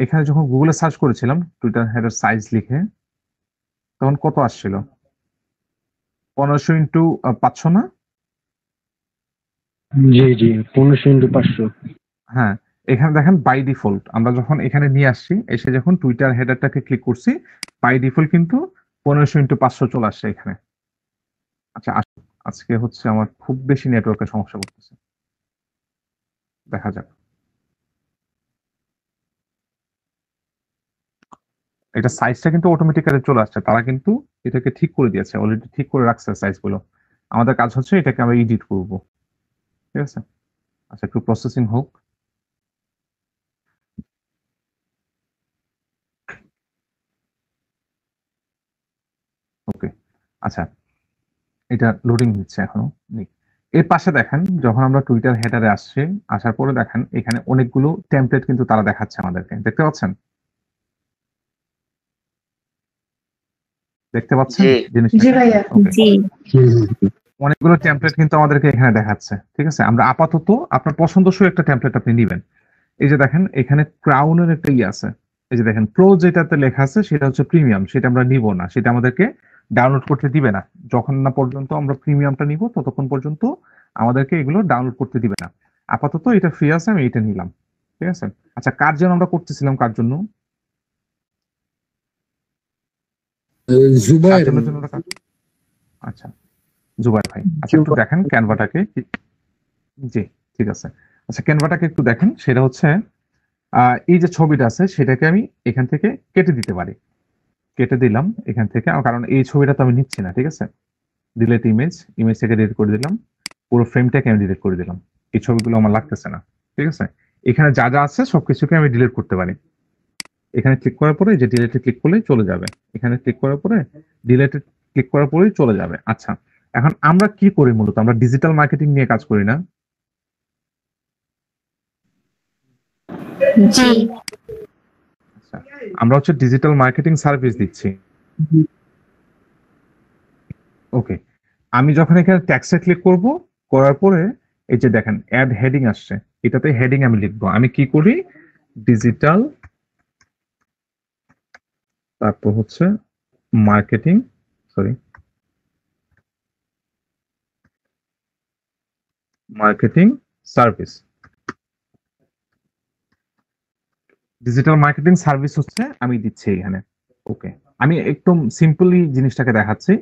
এখানে যখন গুগলে সার্চ করেছিলাম টুইটার হেডার সাইজ লিখে তখন কত আসছিল পনেরোশো ইন্টু পাঁচশো না জি জি পনেরোশো ইন্টু পাঁচশো হ্যাঁ এখানে দেখেন বাই ডিফল্ট আমরা যখন এখানে নিয়ে আসছি এসে যখন টুইটার হেডারটাকে ক্লিক করছি বাই ডিফল্ট কিন্তু পনেরোশো ইন্টু পাঁচশো চলে আসছে এখানে আচ্ছা আজকে হচ্ছে আমার খুব বেশি নেটওয়ার্কের সমস্যা করতেছে দেখা যাক এটা সাইজটা কিন্তু অটোমেটিক্যালি চলে আসছে তারা কিন্তু এটাকে ঠিক করে দিয়েছে অলরেডি ঠিক করে রাখছে সাইজগুলো আমাদের কাজ হচ্ছে এটাকে আমরা এডিট করব ঠিক আছে আচ্ছা একটু প্রসেসিং হোক আচ্ছা এটা লোডিং হচ্ছে এখনো এর পাশে দেখেন যখন আমরা টুইটার হেডারে আসছি আসার পরে দেখেন এখানে অনেকগুলো টেমপ্লেট কিন্তু তারা দেখাচ্ছে আমাদেরকে দেখতে পাচ্ছেন দেখতে পাচ্ছেন অনেকগুলো টেমপ্লেট কিন্তু আমাদেরকে এখানে দেখাচ্ছে ঠিক আছে আমরা আপাতত আপনার পছন্দসই একটা টেমপ্লেট আপনি নেবেন এই যে দেখেন এখানে ক্রাউনের একটা ইয়ে আছে এই যে দেখেন প্রো যেটাতে লেখা আছে সেটা হচ্ছে প্রিমিয়াম সেটা আমরা নিব না সেটা আমাদেরকে ডাউনলোড করতে দিবে না যখন না পর্যন্ত আমরা প্রিমিয়ামটা নিব ততক্ষণ পর্যন্ত আমাদেরকে এগুলো ডাউনলোড করতে দিবে না আপাতত এটা ফ্রি আছে আমি এটা নিলাম ঠিক আছে আচ্ছা কার জন্য আমরা করতেছিলাম কার জন্য আচ্ছা জুবাই ভাই আচ্ছা একটু দেখেন ক্যানভাটাকে জি ঠিক আছে আচ্ছা ক্যানভাটাকে একটু দেখেন সেটা হচ্ছে এই যে ছবিটা আছে সেটাকে আমি এখান থেকে কেটে দিতে পারি কেটে দিলাম এখান থেকে কারণ এই ছবিটা তো আমি নিচ্ছি না ঠিক আছে ডিলেট ইমেজ ইমেজ থেকে ডিলিট করে দিলাম পুরো ফ্রেমটাকে আমি ডিলিট করে দিলাম এই ছবিগুলো আমার লাগতেছে না ঠিক আছে এখানে যা যা আছে সবকিছুকে আমি ডিলিট করতে পারি এখানে ক্লিক করার পরে যে ডিলেটে ক্লিক করলেই চলে যাবে এখানে ক্লিক করার পরে ডিলেটে ক্লিক করার পরেই চলে যাবে আচ্ছা এখন আমরা কি করি মূলত আমরা ডিজিটাল মার্কেটিং নিয়ে কাজ করি না আচ্ছা। আমরা হচ্ছে ডিজিটাল মার্কেটিং সার্ভিস দিচ্ছি ওকে আমি যখন এখানে ট্যাক্সে ক্লিক করব করার পরে এই যে দেখেন অ্যাড হেডিং আসছে এটাতে হেডিং আমি লিখবো আমি কি করি ডিজিটাল তারপর হচ্ছে marketing sorry marketing service digital marketing service হচ্ছে আমি দিচ্ছি এখানে ওকে আমি একদম সিম্পলি জিনিসটাকে দেখাচ্ছি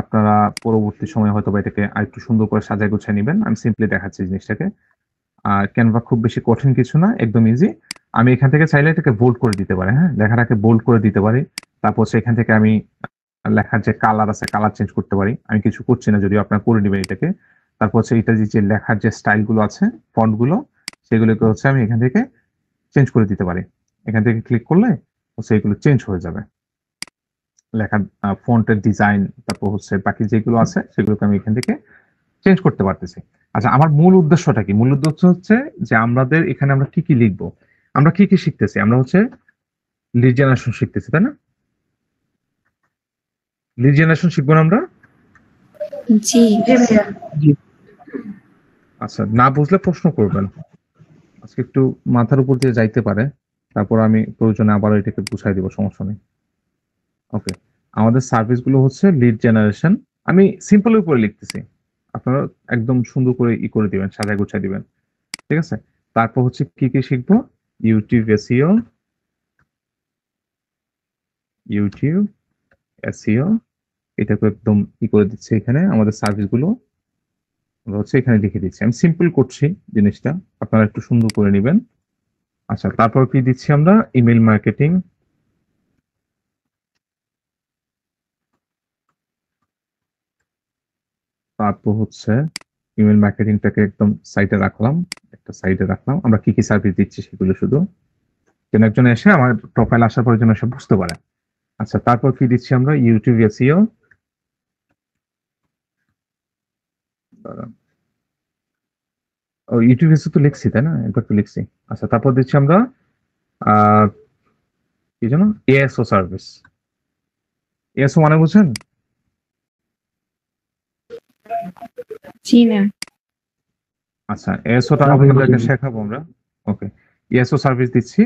আপনারা পরবর্তী সময়ে হয়তো এটাকে আরেকটু সুন্দর করে সাজায় গুছিয়ে নেবেন আমি সিম্পলি দেখাচ্ছি জিনিসটাকে আর ক্যানভা খুব বেশি কঠিন কিছু না একদম ইজি আমি এখান থেকে চাইলে এটাকে বোল্ড করে দিতে পারি হ্যাঁ লেখাটাকে বোল্ড করে দিতে পারি তারপর সেখান থেকে আমি লেখার যে কালার আছে কালার চেঞ্জ করতে পারি আমি কিছু করছি না যদিও আপনার করে নেবেন এটাকে তারপর হচ্ছে এটা যে লেখার যে স্টাইলগুলো আছে ফন্টগুলো সেগুলোকে হচ্ছে আমি এখান থেকে চেঞ্জ করে দিতে পারি এখান থেকে ক্লিক করলে সেইগুলো চেঞ্জ হয়ে যাবে লেখার ফন্টের ডিজাইন তারপর হচ্ছে বাকি যেগুলো আছে সেগুলোকে আমি এখান থেকে চেঞ্জ করতে পারতেছি আচ্ছা আমার মূল উদ্দেশ্যটা কি মূল উদ্দেশ্য হচ্ছে যে আমাদের এখানে আমরা কি কি লিখবো আমরা কি কি শিখতেছি আমরা হচ্ছে লিড জেনারেশন শিখতেছি তাই না লিড জেনারেশন শিখবো না আমরা জি আচ্ছা না বুঝলে প্রশ্ন করবেন আজকে একটু মাথার উপর দিয়ে যাইতে পারে তারপর আমি প্রয়োজনে আবারও এটাকে বুঝাই দিব সমস্যা নেই ওকে আমাদের সার্ভিসগুলো হচ্ছে লিড জেনারেশন আমি সিম্পল উপরে লিখতেছি আপনারা একদম সুন্দর করে ই করে দিবেন সাজায় গুছাই দিবেন ঠিক আছে তারপর হচ্ছে কি কি শিখবো ইউটিউব এসিও ইউটিউব এসিও এটাকে একদম ই করে দিচ্ছে এখানে আমাদের সার্ভিসগুলো হচ্ছে এখানে লিখে দিচ্ছি আমি সিম্পল করছি জিনিসটা আপনারা একটু সুন্দর করে নেবেন আচ্ছা তারপর কি দিচ্ছি আমরা ইমেল মার্কেটিং তারপর হচ্ছে ইমেল মার্কেটিংটাকে একদম সাইডে রাখলাম একটা সাইডে রাখলাম আমরা কি কি সার্ভিস দিচ্ছি সেগুলো শুধু যেন একজন এসে আমার প্রোফাইল আসার পর যেন সে বুঝতে পারে আচ্ছা তারপর কি দিচ্ছি আমরা ইউটিউব এসিও ও ইউটিউবে তো লিখছি তাই না একবার তো লিখছি আচ্ছা তারপর দিচ্ছি আমরা কি জানো এএসও সার্ভিস এএসও মানে বুঝছেন আচ্ছা এএসওটা আপনাদেরকে শেখাবো আমরা ওকে এএসও সার্ভিস দিচ্ছি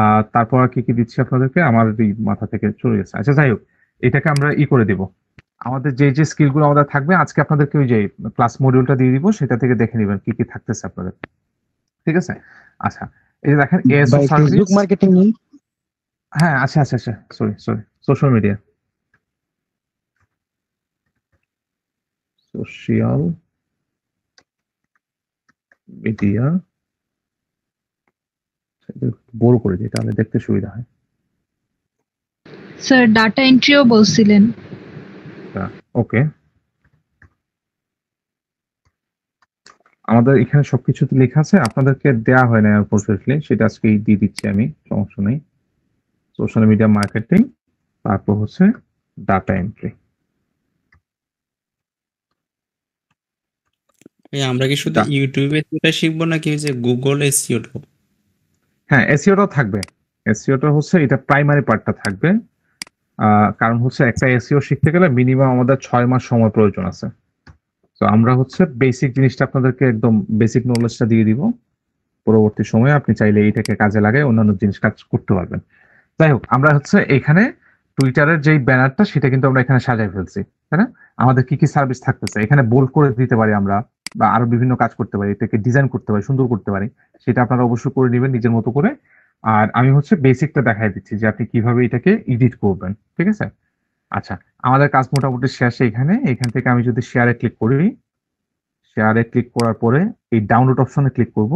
আর তারপর কি কি দিচ্ছি আপনাদেরকে আমার মাথা থেকে চলে গেছে আচ্ছা যাই হোক এটাকে আমরা ই করে দিব আমাদের যে যে স্কিলগুলো আমাদের থাকবে আজকে আপনাদেরকে ওই যে ক্লাস মডিউলটা দিয়ে দিব সেটা থেকে দেখে নেবেন কি কি থাকতেছে আপনাদের ঠিক আছে আচ্ছা এই যে দেখেন সার্ভিস ফেসবুক মার্কেটিং হ্যাঁ আচ্ছা আচ্ছা আচ্ছা sorry sorry social media social media বড় করে দিই তাহলে দেখতে সুবিধা হয় স্যার ডাটা এন্ট্রিও বলছিলেন ওকে আমাদের এখানে সবকিছু লেখা আছে আপনাদেরকে দেয়া হয় না আনফর্চুনেটলি সেটা আজকে দিয়ে দিচ্ছি আমি সমস্যা নেই সোশ্যাল মিডিয়া মার্কেটিং তারপর হচ্ছে ডাটা এন্ট্রি আমরা কি শুধু ইউটিউবে সেটা শিখবো নাকি যে গুগল এসইও e হ্যাঁ এসইওটা e থাকবে এসইওটা e হচ্ছে এটা প্রাইমারি পার্টটা থাকবে কারণ হচ্ছে একটা এসিও e শিখতে গেলে মিনিমাম আমাদের ছয় মাস সময় প্রয়োজন আছে তো আমরা হচ্ছে বেসিক জিনিসটা আপনাদেরকে একদম বেসিক নলেজটা দিয়ে দিব পরবর্তী সময়ে আপনি চাইলে এইটাকে কাজে লাগায় অন্যান্য জিনিস কাজ করতে পারবেন যাই হোক আমরা হচ্ছে এখানে টুইটারের যেই ব্যানারটা সেটা কিন্তু আমরা এখানে সাজাই ফেলছি তাই না আমাদের কি কি সার্ভিস থাকতেছে এখানে বোল্ড করে দিতে পারি আমরা বা আরো বিভিন্ন কাজ করতে পারি এটাকে ডিজাইন করতে পারি সুন্দর করতে পারি সেটা আপনারা অবশ্যই করে নেবেন নিজের মতো করে আর আমি হচ্ছে বেসিকটা দেখাই দিচ্ছি যে আপনি কিভাবে এটাকে এডিট করবেন ঠিক আছে আচ্ছা আমাদের কাজ মোটামুটি শেষে এখানে এখান থেকে আমি যদি শেয়ারে ক্লিক করি শেয়ারে ক্লিক করার পরে এই ডাউনলোড অপশনে ক্লিক করব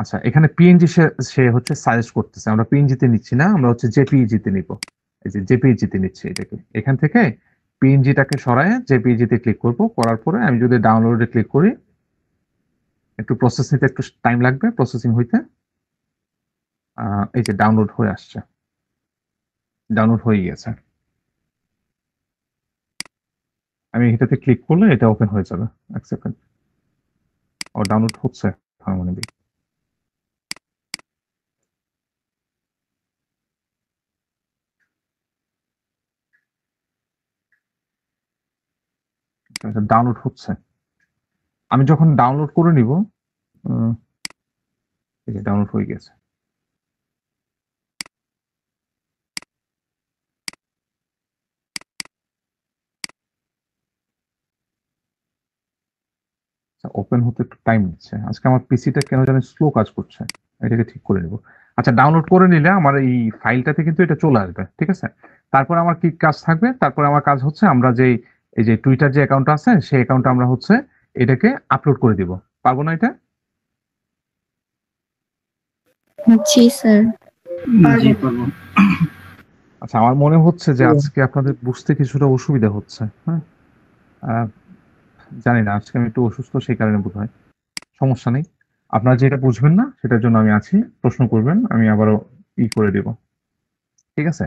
আচ্ছা এখানে পিএনজি সে হচ্ছে সাজেস্ট করতেছে আমরা পিএনজিতে নিচ্ছি না আমরা হচ্ছে জেপিইজিতে নিব এই যে জেপিইজিতে নিচ্ছি এটাকে এখান থেকে পিএনজিটাকে সরায় জেপিইজিতে ক্লিক করব করার পরে আমি যদি ডাউনলোডে ক্লিক করি একটু প্রসেস নিতে একটু টাইম লাগবে প্রসেসিং হইতে এই যে ডাউনলোড হয়ে আসছে ডাউনলোড হয়ে গিয়েছে আমি এটাতে ক্লিক করলে এটা ওপেন হয়ে যাবে এক সেকেন্ড ও ডাউনলোড হচ্ছে হারমোনিবি আচ্ছা, ডাউনলোড হচ্ছে আমি যখন ডাউনলোড করে নিব এই যে ডাউনলোড হয়ে গেছে ওপেন হতে একটু টাইম নিচ্ছে আজকে আমার পিসিটা কেন জানি স্লো কাজ করছে এটাকে ঠিক করে নিব আচ্ছা ডাউনলোড করে নিলে আমার এই ফাইলটাতে কিন্তু এটা চলে আসবে ঠিক আছে তারপর আমার কি কাজ থাকবে তারপর আমার কাজ হচ্ছে আমরা যে এই যে টুইটার যে অ্যাকাউন্ট আছে সেই অ্যাকাউন্ট আমরা হচ্ছে এটাকে আপলোড করে দিব পারবো না এটা জি স্যার আচ্ছা আমার মনে হচ্ছে যে আজকে আপনাদের বুঝতে কিছুটা অসুবিধা হচ্ছে হ্যাঁ জানি না আজকে আমি একটু অসুস্থ সেই কারণে বোধ হয় সমস্যা নেই আপনারা যেটা বুঝবেন না সেটার জন্য আমি আছি প্রশ্ন করবেন আমি আবারও ই করে দেব ঠিক আছে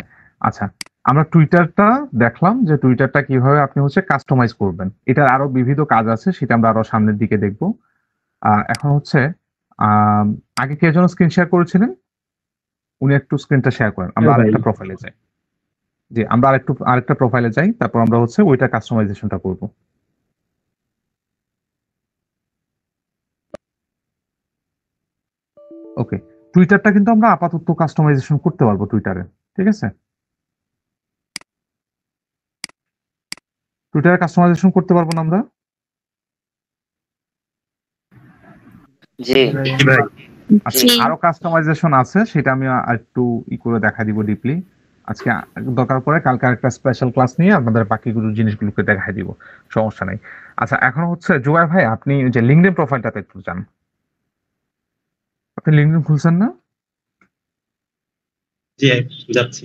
আচ্ছা আমরা টুইটারটা দেখলাম যে টুইটারটা কিভাবে আপনি হচ্ছে কাস্টমাইজ করবেন এটার আরো বিবিধ কাজ আছে সেটা আমরা আরো সামনের দিকে দেখব এখন হচ্ছে আগে কে যেন স্ক্রিন শেয়ার করেছিলেন উনি একটু স্ক্রিনটা শেয়ার করেন আমরা হ্যাঁ আরেকটা প্রোফাইলে যাই যে আমরা আরেকটু আরেকটা প্রোফাইলে যাই তারপর আমরা হচ্ছে ওইটা কাস্টমাইজেশনটা করবো ওকে টুইটারটা কিন্তু আমরা আপাতত কাস্টমাইজেশন করতে পারবো টুইটারে ঠিক আছে টুইটারে কাস্টমাইজেশন করতে পারবো না আমরা জি আচ্ছা, আরো কাস্টমাইজেশন আছে সেটা আমি একটু ই করে দেখা দিব ডিপলি আজকে দরকার পরে কালকে একটা স্পেশাল ক্লাস নিয়ে আপনাদের বাকিগুলো জিনিসগুলোকে দেখা দিব সমস্যা নাই আচ্ছা এখন হচ্ছে জুবাই ভাই আপনি যে লিঙ্কডেন প্রোফাইলটাতে একটু যান আপনি লিঙ্কডিন খুলছেন না জি যাচ্ছি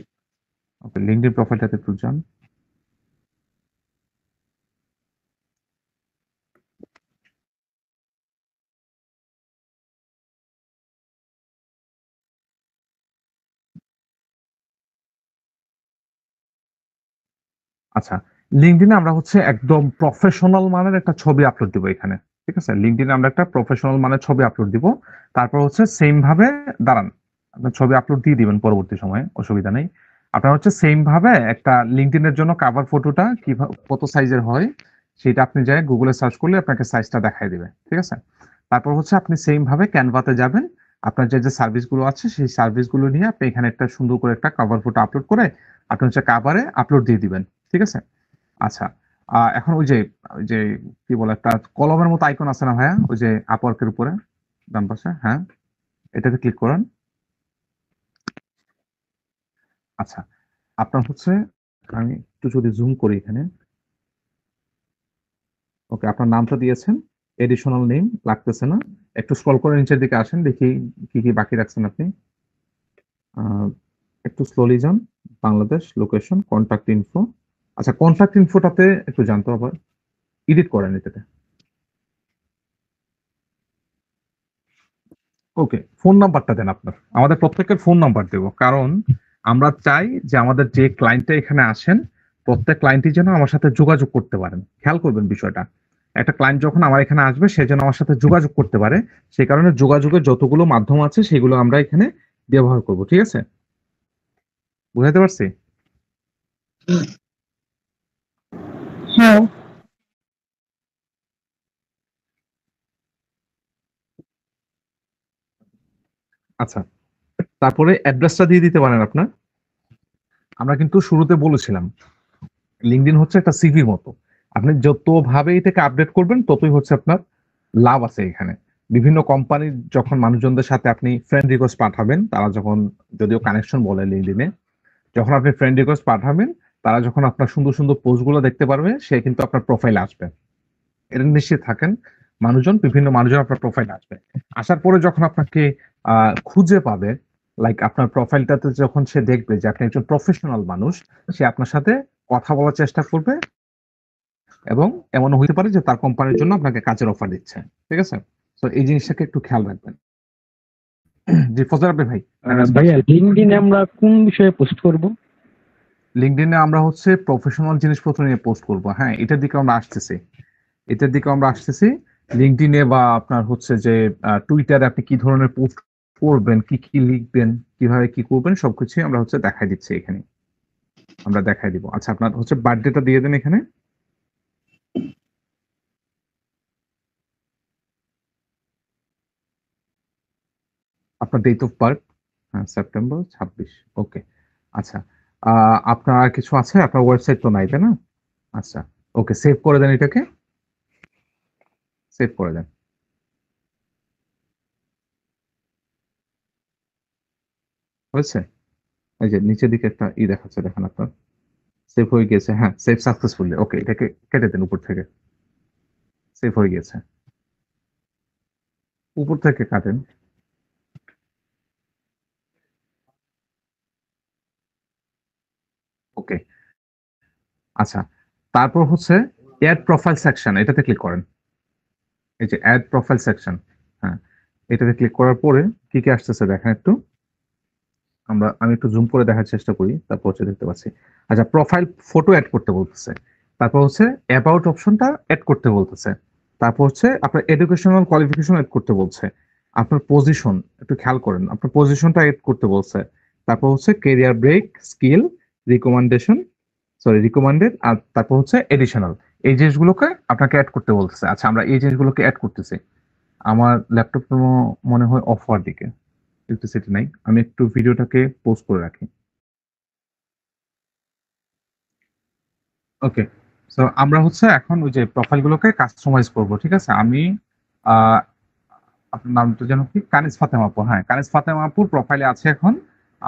আপনি লিঙ্কডিন প্রোফাইলটাতে একটু যান আচ্ছা লিঙ্কডিনে আমরা হচ্ছে একদম প্রফেশনাল মানের একটা ছবি আপলোড দেবো এখানে ঠিক আছে লিঙ্কডিনে আমরা একটা প্রফেশনাল মানে ছবি আপলোড দিব তারপর হচ্ছে সেম ভাবে দাঁড়ান আপনার ছবি আপলোড দিয়ে দিবেন পরবর্তী সময়ে অসুবিধা নেই আপনার হচ্ছে সেম ভাবে একটা লিঙ্কডিনের জন্য কাভার ফটোটা কি কত সাইজের হয় সেটা আপনি যাই গুগলে সার্চ করলে আপনাকে সাইজটা দেখাই দেবে ঠিক আছে তারপর হচ্ছে আপনি সেম ভাবে ক্যানভাতে যাবেন আপনার যে যে সার্ভিসগুলো আছে সেই সার্ভিসগুলো নিয়ে আপনি এখানে একটা সুন্দর করে একটা কাভার ফটো আপলোড করে আপনি হচ্ছে কাভারে আপলোড দিয়ে দিবেন ঠিক আছে আচ্ছা এখন ওই যে ওই যে কি বলে একটা কলমের মতো আইকন আছে না ভাইয়া ওই যে আপওয়ার্কের উপরে ডান পাশে হ্যাঁ এটাতে ক্লিক করেন আচ্ছা আপনার হচ্ছে আমি একটু যদি জুম করি এখানে ওকে আপনার নামটা দিয়েছেন এডিশনাল নেম লাগতেছে না একটু স্ক্রল করে নিচের দিকে আসেন দেখি কি কি বাকি রাখছেন আপনি একটু স্লোলি যান বাংলাদেশ লোকেশন কন্ট্যাক্ট ইনফো আচ্ছা কন্ট্রাক্ট ইনফোটাতে একটু জানতো আবার এডিট করেন এটাতে ওকে ফোন নাম্বারটা দেন আপনার আমাদের প্রত্যেকের ফোন নাম্বার দেব কারণ আমরা চাই যে আমাদের যে ক্লায়েন্টটা এখানে আসেন প্রত্যেক ক্লায়েন্টই যেন আমার সাথে যোগাযোগ করতে পারেন খেয়াল করবেন বিষয়টা একটা ক্লায়েন্ট যখন আমার এখানে আসবে সে যেন আমার সাথে যোগাযোগ করতে পারে সেই কারণে যোগাযোগের যতগুলো মাধ্যম আছে সেগুলো আমরা এখানে ব্যবহার করব ঠিক আছে বুঝাতে পারছি হ্যাঁ আচ্ছা তারপরে অ্যাড্রেসটা দিয়ে দিতে পারেন আপনার আমরা কিন্তু শুরুতে বলেছিলাম লিঙ্কডিন হচ্ছে একটা সিভির মতো আপনি যতভাবে এটাকে আপডেট করবেন ততই হচ্ছে আপনার লাভ আছে এখানে বিভিন্ন কোম্পানির যখন মানুষজনদের সাথে আপনি ফ্রেন্ড রিকোয়েস্ট পাঠাবেন তারা যখন যদিও কানেকশন বলে লিঙ্কডিনে যখন আপনি ফ্রেন্ড রিকোয়েস্ট পাঠাবেন তারা যখন আপনার সুন্দর সুন্দর পোস্টগুলো দেখতে পারবে সে কিন্তু আপনার প্রোফাইল আসবে এটা নিশ্চিত থাকেন মানুষজন বিভিন্ন মানুষজন আপনার প্রোফাইল আসবে আসার পরে যখন আপনাকে খুঁজে পাবে লাইক আপনার প্রোফাইলটাতে যখন সে দেখবে যে আপনি একজন প্রফেশনাল মানুষ সে আপনার সাথে কথা বলার চেষ্টা করবে এবং এমন হইতে পারে যে তার কোম্পানির জন্য আপনাকে কাজের অফার দিচ্ছে ঠিক আছে তো এই জিনিসটাকে একটু খেয়াল রাখবেন জি আপনি ভাই ভাই লিংকডইনে আমরা কোন বিষয়ে পোস্ট করব লিঙ্কডিনে আমরা হচ্ছে প্রফেশনাল জিনিসপত্র নিয়ে পোস্ট করব হ্যাঁ এটার দিকে আমরা আসতেছি এটার দিকে আমরা আসতেছি লিঙ্কডিনে বা আপনার হচ্ছে যে টুইটারে আপনি কি ধরনের পোস্ট করবেন কি কি লিখবেন কিভাবে কি করবেন সবকিছু আমরা হচ্ছে দেখাই দিচ্ছি এখানে আমরা দেখাই দিব আচ্ছা আপনার হচ্ছে বার্থডেটা দিয়ে দেন এখানে আপনার ডেট অফ বার্থ হ্যাঁ সেপ্টেম্বর ছাব্বিশ ওকে আচ্ছা আপনার আর কিছু আছে আপনার ওয়েবসাইট তো নাই তাই না আচ্ছা ওকে সেভ করে দেন এটাকে সেভ করে দেন হয়েছে এই যে নিচের দিকে একটা ই দেখাচ্ছে দেখেন আপনার সেভ হয়ে গেছে হ্যাঁ সেভ সাকসেসফুলি ওকে এটাকে কেটে দেন উপর থেকে সেভ হয়ে গেছে উপর থেকে কাটেন আচ্ছা তারপর হচ্ছে অ্যাড প্রোফাইল সেকশন এটাতে ক্লিক করেন এই যে অ্যাড প্রোফাইল সেকশন হ্যাঁ এটাতে ক্লিক করার পরে কি কি আসতেছে দেখেন একটু আমরা আমি একটু জুম করে দেখার চেষ্টা করি তারপর হচ্ছে দেখতে পাচ্ছি আচ্ছা প্রোফাইল ফটো অ্যাড করতে বলতেছে তারপর হচ্ছে অ্যাবাউট অপশনটা অ্যাড করতে বলতেছে তারপর হচ্ছে আপনার এডুকেশনাল কোয়ালিফিকেশন অ্যাড করতে বলছে আপনার পজিশন একটু খেয়াল করেন আপনার পজিশনটা অ্যাড করতে বলছে তারপর হচ্ছে career break skill recommendation sorry recommended আর তারপর হচ্ছে এডিশনাল এই জিনিসগুলোকে আপনাকে অ্যাড করতে বলতেছে আচ্ছা আমরা এই জিনিসগুলোকে অ্যাড করতেছি আমার ল্যাপটপ মনে হয় অফ হওয়ার দিকে সেটি নাই আমি একটু ভিডিওটাকে পোস্ট করে রাখি ওকে সো আমরা হচ্ছে এখন ওই যে প্রোফাইলগুলোকে কাস্টমাইজ করব ঠিক আছে আমি আপনার নাম তো যেন কি কানিজ ফাতেমা আপু হ্যাঁ কানিস ফাতেমা আপুর প্রোফাইলে আছে এখন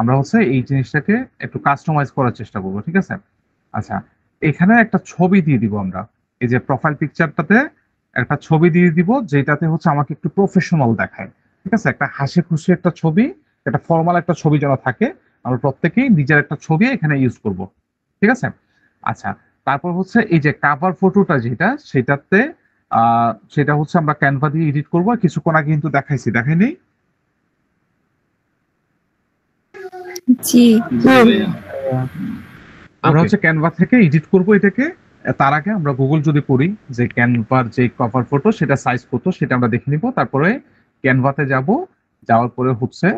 আমরা হচ্ছে এই জিনিসটাকে একটু কাস্টমাইজ করার চেষ্টা করব ঠিক আছে আচ্ছা এখানে একটা ছবি দিয়ে দিব আমরা এই যে প্রোফাইল পিকচারটাতে একটা ছবি দিয়ে দিব যেটাতে হচ্ছে আমাকে একটু প্রফেশনাল দেখায় ঠিক আছে একটা হাসি খুশি একটা ছবি একটা ফর্মাল একটা ছবি যেন থাকে আমরা প্রত্যেকেই নিজের একটা ছবি এখানে ইউজ করব ঠিক আছে আচ্ছা তারপর হচ্ছে এই যে কাভার ফটোটা যেটা সেটাতে সেটা হচ্ছে আমরা ক্যানভা দিয়ে এডিট করবো কিছুক্ষণ আগে কিন্তু দেখাইছি দেখাইনি জি আমরা হচ্ছে ক্যানভা থেকে এডিট করব এটাকে তার আগে আমরা গুগল যদি করি যে ক্যানভার যে কভার ফটো সেটা সাইজ কত সেটা আমরা দেখে নিব তারপরে ক্যানভাতে যাব যাওয়ার পরে হচ্ছে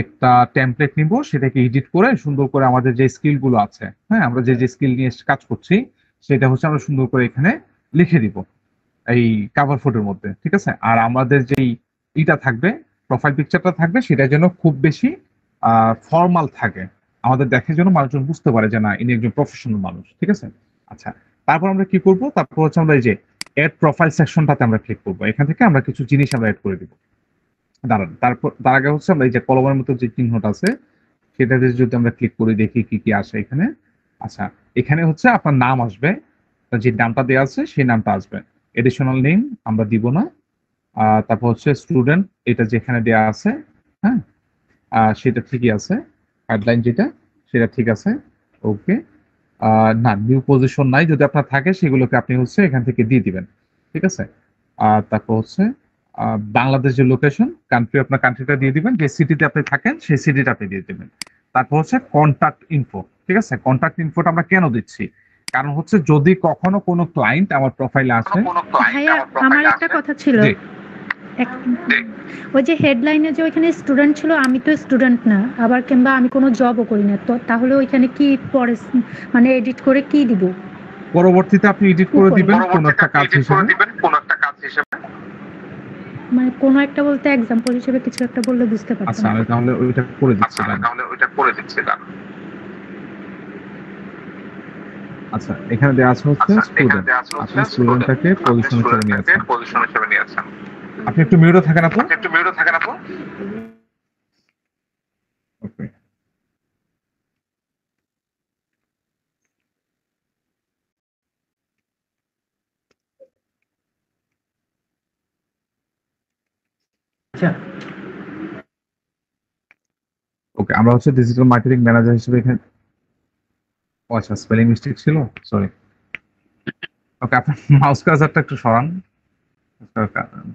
একটা টেমপ্লেট নিব সেটাকে এডিট করে সুন্দর করে আমাদের যে স্কিলগুলো আছে হ্যাঁ আমরা যে যে স্কিল নিয়ে কাজ করছি সেটা হচ্ছে আমরা সুন্দর করে এখানে লিখে দিব এই কাভার ফটোর মধ্যে ঠিক আছে আর আমাদের যেই ইটা থাকবে প্রোফাইল পিকচারটা থাকবে সেটা যেন খুব বেশি ফর্মাল থাকে আমাদের দেখে যেন মানুষজন বুঝতে পারে যে না ইনি একজন প্রফেশনাল মানুষ ঠিক আছে আচ্ছা তারপর আমরা কি করব তারপর হচ্ছে আমরা এই যে এড প্রোফাইল সেকশনটাতে আমরা ক্লিক করব এখান থেকে আমরা কিছু জিনিস আমরা অ্যাড করে দিব দাঁড়ান তারপর তার আগে হচ্ছে আমরা এই যে কলমের মতো যে চিহ্নটা আছে সেটাতে যদি আমরা ক্লিক করে দেখি কি কি আসে এখানে আচ্ছা এখানে হচ্ছে আপনার নাম আসবে যে নামটা দেওয়া আছে সেই নামটা আসবে এডিশনাল নেম আমরা দিব না তারপর হচ্ছে স্টুডেন্ট এটা যেখানে দেওয়া আছে হ্যাঁ সেটা ঠিকই আছে হেডলাইন যেটা সেটা ঠিক আছে ওকে না নিউ পজিশন নাই যদি আপনার থাকে সেগুলোকে আপনি হচ্ছে এখান থেকে দিয়ে দিবেন ঠিক আছে আর তারপর হচ্ছে বাংলাদেশ যে লোকেশন কান্ট্রি আপনার কান্ট্রিটা দিয়ে দিবেন যে সিটিতে আপনি থাকেন সেই সিটিটা আপনি দিয়ে দিবেন তারপর হচ্ছে কন্ট্যাক্ট ইনফো ঠিক আছে কন্ট্যাক্ট ইনফোটা আমরা কেন দিচ্ছি কারণ হচ্ছে যদি কখনো কোনো ক্লায়েন্ট আমার প্রোফাইলে আসে আমার একটা কথা ছিল ওই যে হেডলাইনে যে ওইখানে স্টুডেন্ট ছিল আমি তো স্টুডেন্ট না আবার কিংবা আমি কোনো জবও করি না তো তাহলে ওইখানে কি পরে মানে এডিট করে কি দিব পরবর্তীতে আপনি এডিট করে দিবেন কোন একটা কাজ হিসেবে মানে কোন একটা বলতে एग्जांपल হিসেবে কিছু একটা বললে বুঝতে পারতাম আচ্ছা আমি তাহলে ওইটা করে দিচ্ছি আচ্ছা, তাহলে ওইটা করে দিচ্ছি আচ্ছা এখানে দেয়া আছে হচ্ছে স্টুডেন্ট আচ্ছা, আপনি স্টুডেন্টটাকে পজিশন হিসেবে নিয়ে আছেন পজিশন হিসেবে নিয়ে আছেন আপনি একটু মিউটে থাকেন আপু একটু মিউটে থাকেন আপু ওকে ওকে আচ্ছা। আমরা হচ্ছে ডিজিটাল মার্কেটিং ম্যানেজার হিসেবে এখানে ও আচ্ছা স্পেলিং মিস্টেক ছিল সরি ওকে আপনার মাউস কার্সারটা একটু সরান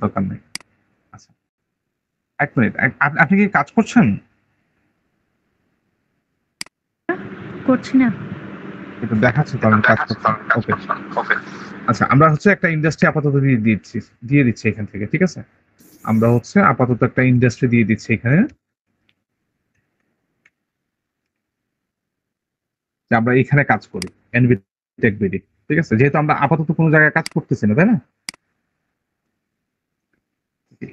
দরকার নেই আচ্ছা এক মিনিট আপনি কি কাজ করছেন করছি না এটা দেখাচ্ছে কারণ কাজ ওকে ওকে আচ্ছা আমরা হচ্ছে একটা ইন্ডাস্ট্রি আপাতত দিয়ে দিচ্ছি দিয়ে দিচ্ছি এখান থেকে ঠিক আছে আমরা হচ্ছে আপাতত একটা ইন্ডাস্ট্রি দিয়ে দিচ্ছি এখানে আমরা এখানে কাজ করি এনবি টেক বিডি ঠিক আছে যেহেতু আমরা আপাতত কোনো জায়গায় কাজ করতেছি না তাই না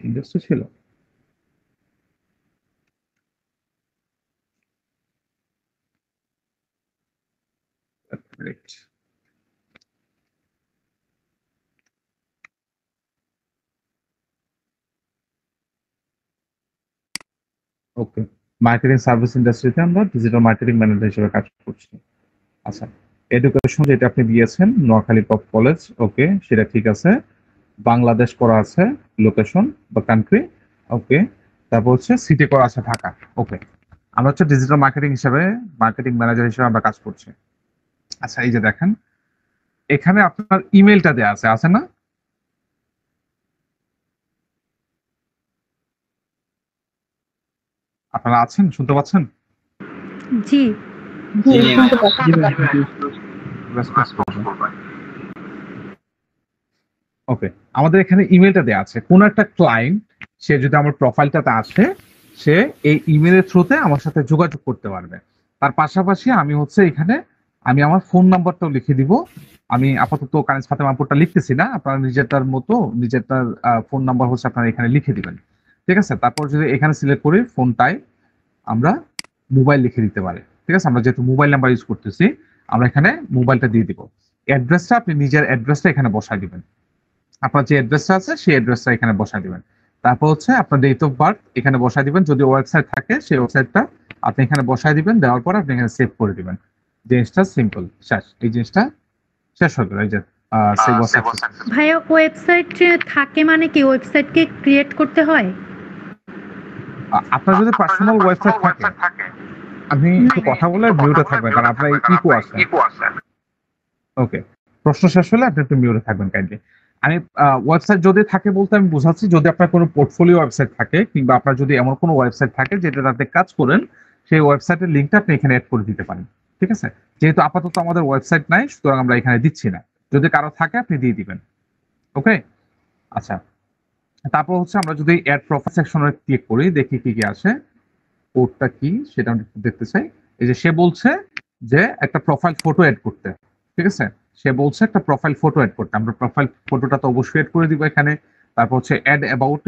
ইন্ডাস্ট্রি ছিল ওকে মার্কেটিং সার্ভিস ইন্ডাস্ট্রিতে আমরা ডিজিটাল মার্কেটিং ম্যানেজার হিসেবে কাজ করছি আচ্ছা এডুকেশন যেটা আপনি দিয়েছেন নোয়াখালী টপ কলেজ ওকে সেটা ঠিক আছে বাংলাদেশ করা আছে লোকেশন বা কান্ট্রি ওকে তারপর হচ্ছে সিটি করা আছে ঢাকা ওকে আমরা হচ্ছে ডিজিটাল মার্কেটিং হিসাবে মার্কেটিং ম্যানেজার হিসেবে আমরা কাজ করছি আচ্ছা এই যে দেখেন এখানে আপনার ইমেলটা দেওয়া আছে আছে না আপনারা আছেন শুনতে পাচ্ছেন জি জি ওকে আমাদের এখানে ইমেলটা দেওয়া আছে কোন একটা ক্লায়েন্ট সে যদি আমার প্রোফাইলটাতে আসে সে এই ইমেলের থ্রুতে আমার সাথে যোগাযোগ করতে পারবে তার পাশাপাশি আমি হচ্ছে এখানে আমি আমার ফোন নাম্বারটাও লিখে দিব আমি আপাতত কানেজ ফাতেমা আপুরটা লিখতেছি না আপনারা নিজেরটার মতো নিজেরটার ফোন নাম্বার হচ্ছে আপনারা এখানে লিখে দিবেন ঠিক আছে তারপর যদি এখানে সিলেক্ট করি ফোনটাই আমরা মোবাইল লিখে দিতে পারি ঠিক আছে আমরা যেহেতু মোবাইল নাম্বার ইউজ করতেছি আমরা এখানে মোবাইলটা দিয়ে দিব অ্যাড্রেসটা আপনি নিজের অ্যাড্রেসটা এখানে বসায় দিবেন আপনার যে অ্যাড্রেসটা আছে সেই অ্যাড্রেসটা এখানে বসা দিবেন তারপর হচ্ছে আপনার ডেট অফ বার্থ এখানে বসা দিবেন যদি ওয়েবসাইট থাকে সেই ওয়েবসাইটটা আপনি এখানে বসায় দিবেন দেওয়ার পর আপনি এখানে সেভ করে দিবেন জিনিসটা সিম্পল শেষ এই জিনিসটা শেষ হয়ে গেল এই যে ভাইয়া ওয়েবসাইট থাকে মানে কি ওয়েবসাইট কি ক্রিয়েট করতে হয় আপনার যদি পার্সোনাল ওয়েবসাইট থাকে আপনি একটু কথা বলে মিউটে থাকবেন কারণ আপনার ইকো আছে ওকে প্রশ্ন শেষ হলে আপনি একটু মিউটে থাকবেন কাইন্ডলি আমি ওয়েবসাইট যদি থাকে বলতে আমি বোঝাচ্ছি যদি আপনার কোনো পোর্টফোলিও ওয়েবসাইট থাকে কিংবা আপনার যদি এমন কোনো ওয়েবসাইট থাকে যেটা তাতে কাজ করেন সেই ওয়েবসাইটের লিঙ্কটা আপনি এখানে অ্যাড করে দিতে পারেন ঠিক আছে যেহেতু আপাতত আমাদের ওয়েবসাইট নাই সুতরাং আমরা এখানে দিচ্ছি না যদি কারো থাকে আপনি দিয়ে দিবেন ওকে আচ্ছা তারপর হচ্ছে আমরা যদি অ্যাড প্রফাইল সেকশনে ক্লিক করি দেখি কি কি আসে কোডটা কি সেটা আমরা দেখতে চাই এই যে সে বলছে যে একটা প্রোফাইল ফটো অ্যাড করতে ঠিক আছে সে বলছে একটা প্রোফাইল ফটো অ্যাড করতে আমরা প্রোফাইল ফটোটা তো অবশ্যই অ্যাড করে দিব এখানে তারপর হচ্ছে অ্যাড অ্যাবাউট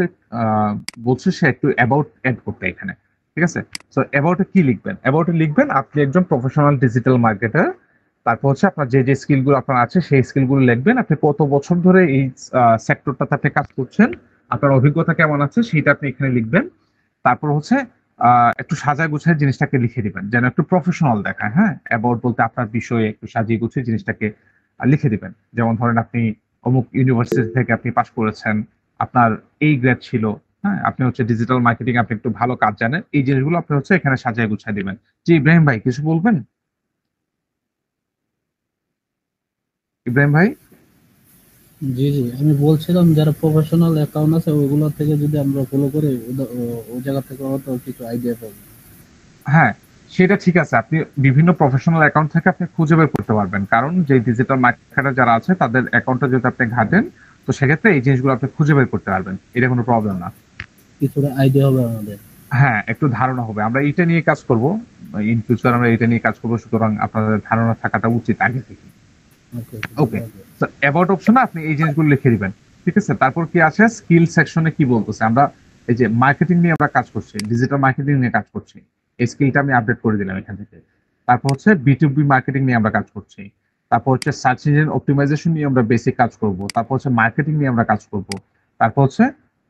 বলছে সে একটু অ্যাবাউট অ্যাড করতে এখানে ঠিক আছে সো অ্যাবাউটে কি লিখবেন অ্যাবাউটে লিখবেন আপনি একজন প্রফেশনাল ডিজিটাল মার্কেটার তারপর হচ্ছে আপনার যে যে স্কিলগুলো আপনার আছে সেই স্কিলগুলো লিখবেন আপনি কত বছর ধরে এই সেক্টরটা তাতে কাজ করছেন আপনার অভিজ্ঞতা কেমন আছে সেটা আপনি এখানে লিখবেন তারপর হচ্ছে একটু সাজায় গুছায় জিনিসটাকে লিখে দিবেন যেন একটু প্রফেশনাল দেখায় হ্যাঁ অ্যাবাউট বলতে আপনার বিষয়ে একটু সাজিয়ে গুছিয়ে জিনিসটাকে লিখে দিবেন যেমন ধরেন আপনি অমুক ইউনিভার্সিটি থেকে আপনি পাশ করেছেন আপনার এই গ্রেড ছিল হ্যাঁ আপনি হচ্ছে ডিজিটাল মার্কেটিং আপনি একটু ভালো কাজ জানেন এই জিনিসগুলো আপনি হচ্ছে এখানে সাজিয়ে গুছাই দিবেন জি ইব্রাহিম ভাই কিছু বলবেন ইব্রাহিম ভাই জি জি আমি বলছিলাম যারা প্রফেশনাল অ্যাকাউন্ট আছে ওইগুলো থেকে যদি আমরা ফলো করি ওই জায়গা থেকে হয়তো কিছু আইডিয়া পাবো হ্যাঁ সেটা ঠিক আছে আপনি বিভিন্ন প্রফেশনাল অ্যাকাউন্ট থেকে আপনি খুঁজে বের করতে পারবেন কারণ যে ডিজিটাল মার্কেটার যারা আছে তাদের অ্যাকাউন্টটা যদি আপনি ঘাটেন তো সেক্ষেত্রে এই জিনিসগুলো আপনি খুঁজে বের করতে পারবেন এটা কোনো প্রবলেম না কিছুটা আইডিয়া হবে আমাদের হ্যাঁ একটু ধারণা হবে আমরা এটা নিয়ে কাজ করব ইন ফিউচার আমরা এটা নিয়ে কাজ করব সুতরাং আপনাদের ধারণা থাকাটা উচিত আগে থেকে ওকে তো অ্যাবাউট অপশনে আপনি এই জিনিসগুলো লিখে দিবেন ঠিক আছে তারপর কি আছে স্কিল সেকশনে কি বলতেছে আমরা এই যে মার্কেটিং নিয়ে আমরা কাজ করছি ডিজিটাল মার্কেটিং নিয়ে কাজ করছি স্কিলটা আমি আপডেট করে দিলাম এখান থেকে তারপর হচ্ছে বিটুবি মার্কেটিং নিয়ে আমরা কাজ করছি তারপর হচ্ছে সার্চ ইঞ্জিন অপটিমাইজেশন নিয়ে আমরা বেসিক কাজ করব তারপর হচ্ছে মার্কেটিং নিয়ে আমরা কাজ করব তারপর হচ্ছে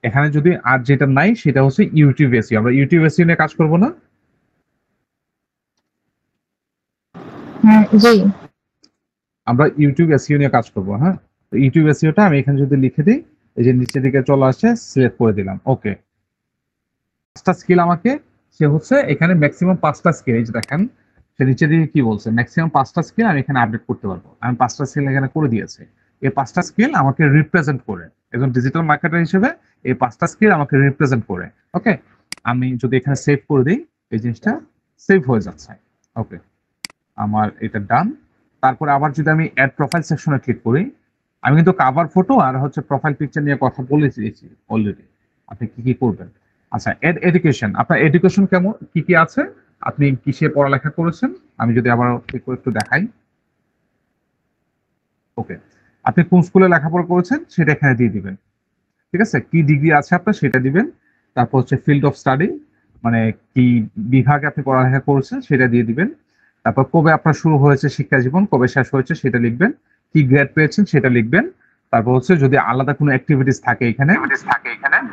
এখানে যদি আর যেটা নাই সেটা হচ্ছে ইউটিউব এসি আমরা ইউটিউব এসি নিয়ে কাজ করব না হ্যাঁ, জি আমরা ইউটিউব এসি নিয়ে কাজ করব হ্যাঁ তো ইউটিউব এসিওটা আমি এখানে যদি লিখে দিই এই যে নিচের দিকে চলে আসছে সিলেক্ট করে দিলাম ওকে স্কিল আমাকে সে হচ্ছে এখানে ম্যাক্সিমাম পাঁচটা স্কেল এই যে দেখেন সে নিচে দিকে কি বলছে ম্যাক্সিমাম পাঁচটা স্কেল আমি এখানে আপডেট করতে পারবো আমি পাঁচটা স্কেল এখানে করে দিয়েছি এই পাঁচটা স্কেল আমাকে রিপ্রেজেন্ট করে একজন ডিজিটাল মার্কেটার হিসেবে এই পাঁচটা স্কেল আমাকে রিপ্রেজেন্ট করে ওকে আমি যদি এখানে সেভ করে দিই এই জিনিসটা সেভ হয়ে যাচ্ছে ওকে আমার এটা ডান তারপরে আবার যদি আমি অ্যাড প্রোফাইল সেকশনে ক্লিক করি আমি কিন্তু কাভার ফটো আর হচ্ছে প্রোফাইল পিকচার নিয়ে কথা বলে দিয়েছি অলরেডি আপনি কি কি করবেন আচ্ছা এডুকেশন আপনার এডুকেশন কেমন কি কি আছে আপনি কিসে পড়ালেখা করেছেন আমি যদি আবার একটু দেখাই ওকে আপনি কোন স্কুলে লেখাপড়া করেছেন সেটা এখানে দিয়ে দিবেন ঠিক আছে কি ডিগ্রি আছে আপনার সেটা দিবেন তারপর হচ্ছে ফিল্ড অফ স্টাডি মানে কি বিভাগে আপনি পড়ালেখা করেছেন সেটা দিয়ে দিবেন তারপর কবে আপনার শুরু হয়েছে শিক্ষা জীবন কবে শেষ হয়েছে সেটা লিখবেন কি গ্রেড পেয়েছেন সেটা লিখবেন তারপর হচ্ছে যদি আলাদা কোনো অ্যাক্টিভিটিস থাকে এখানে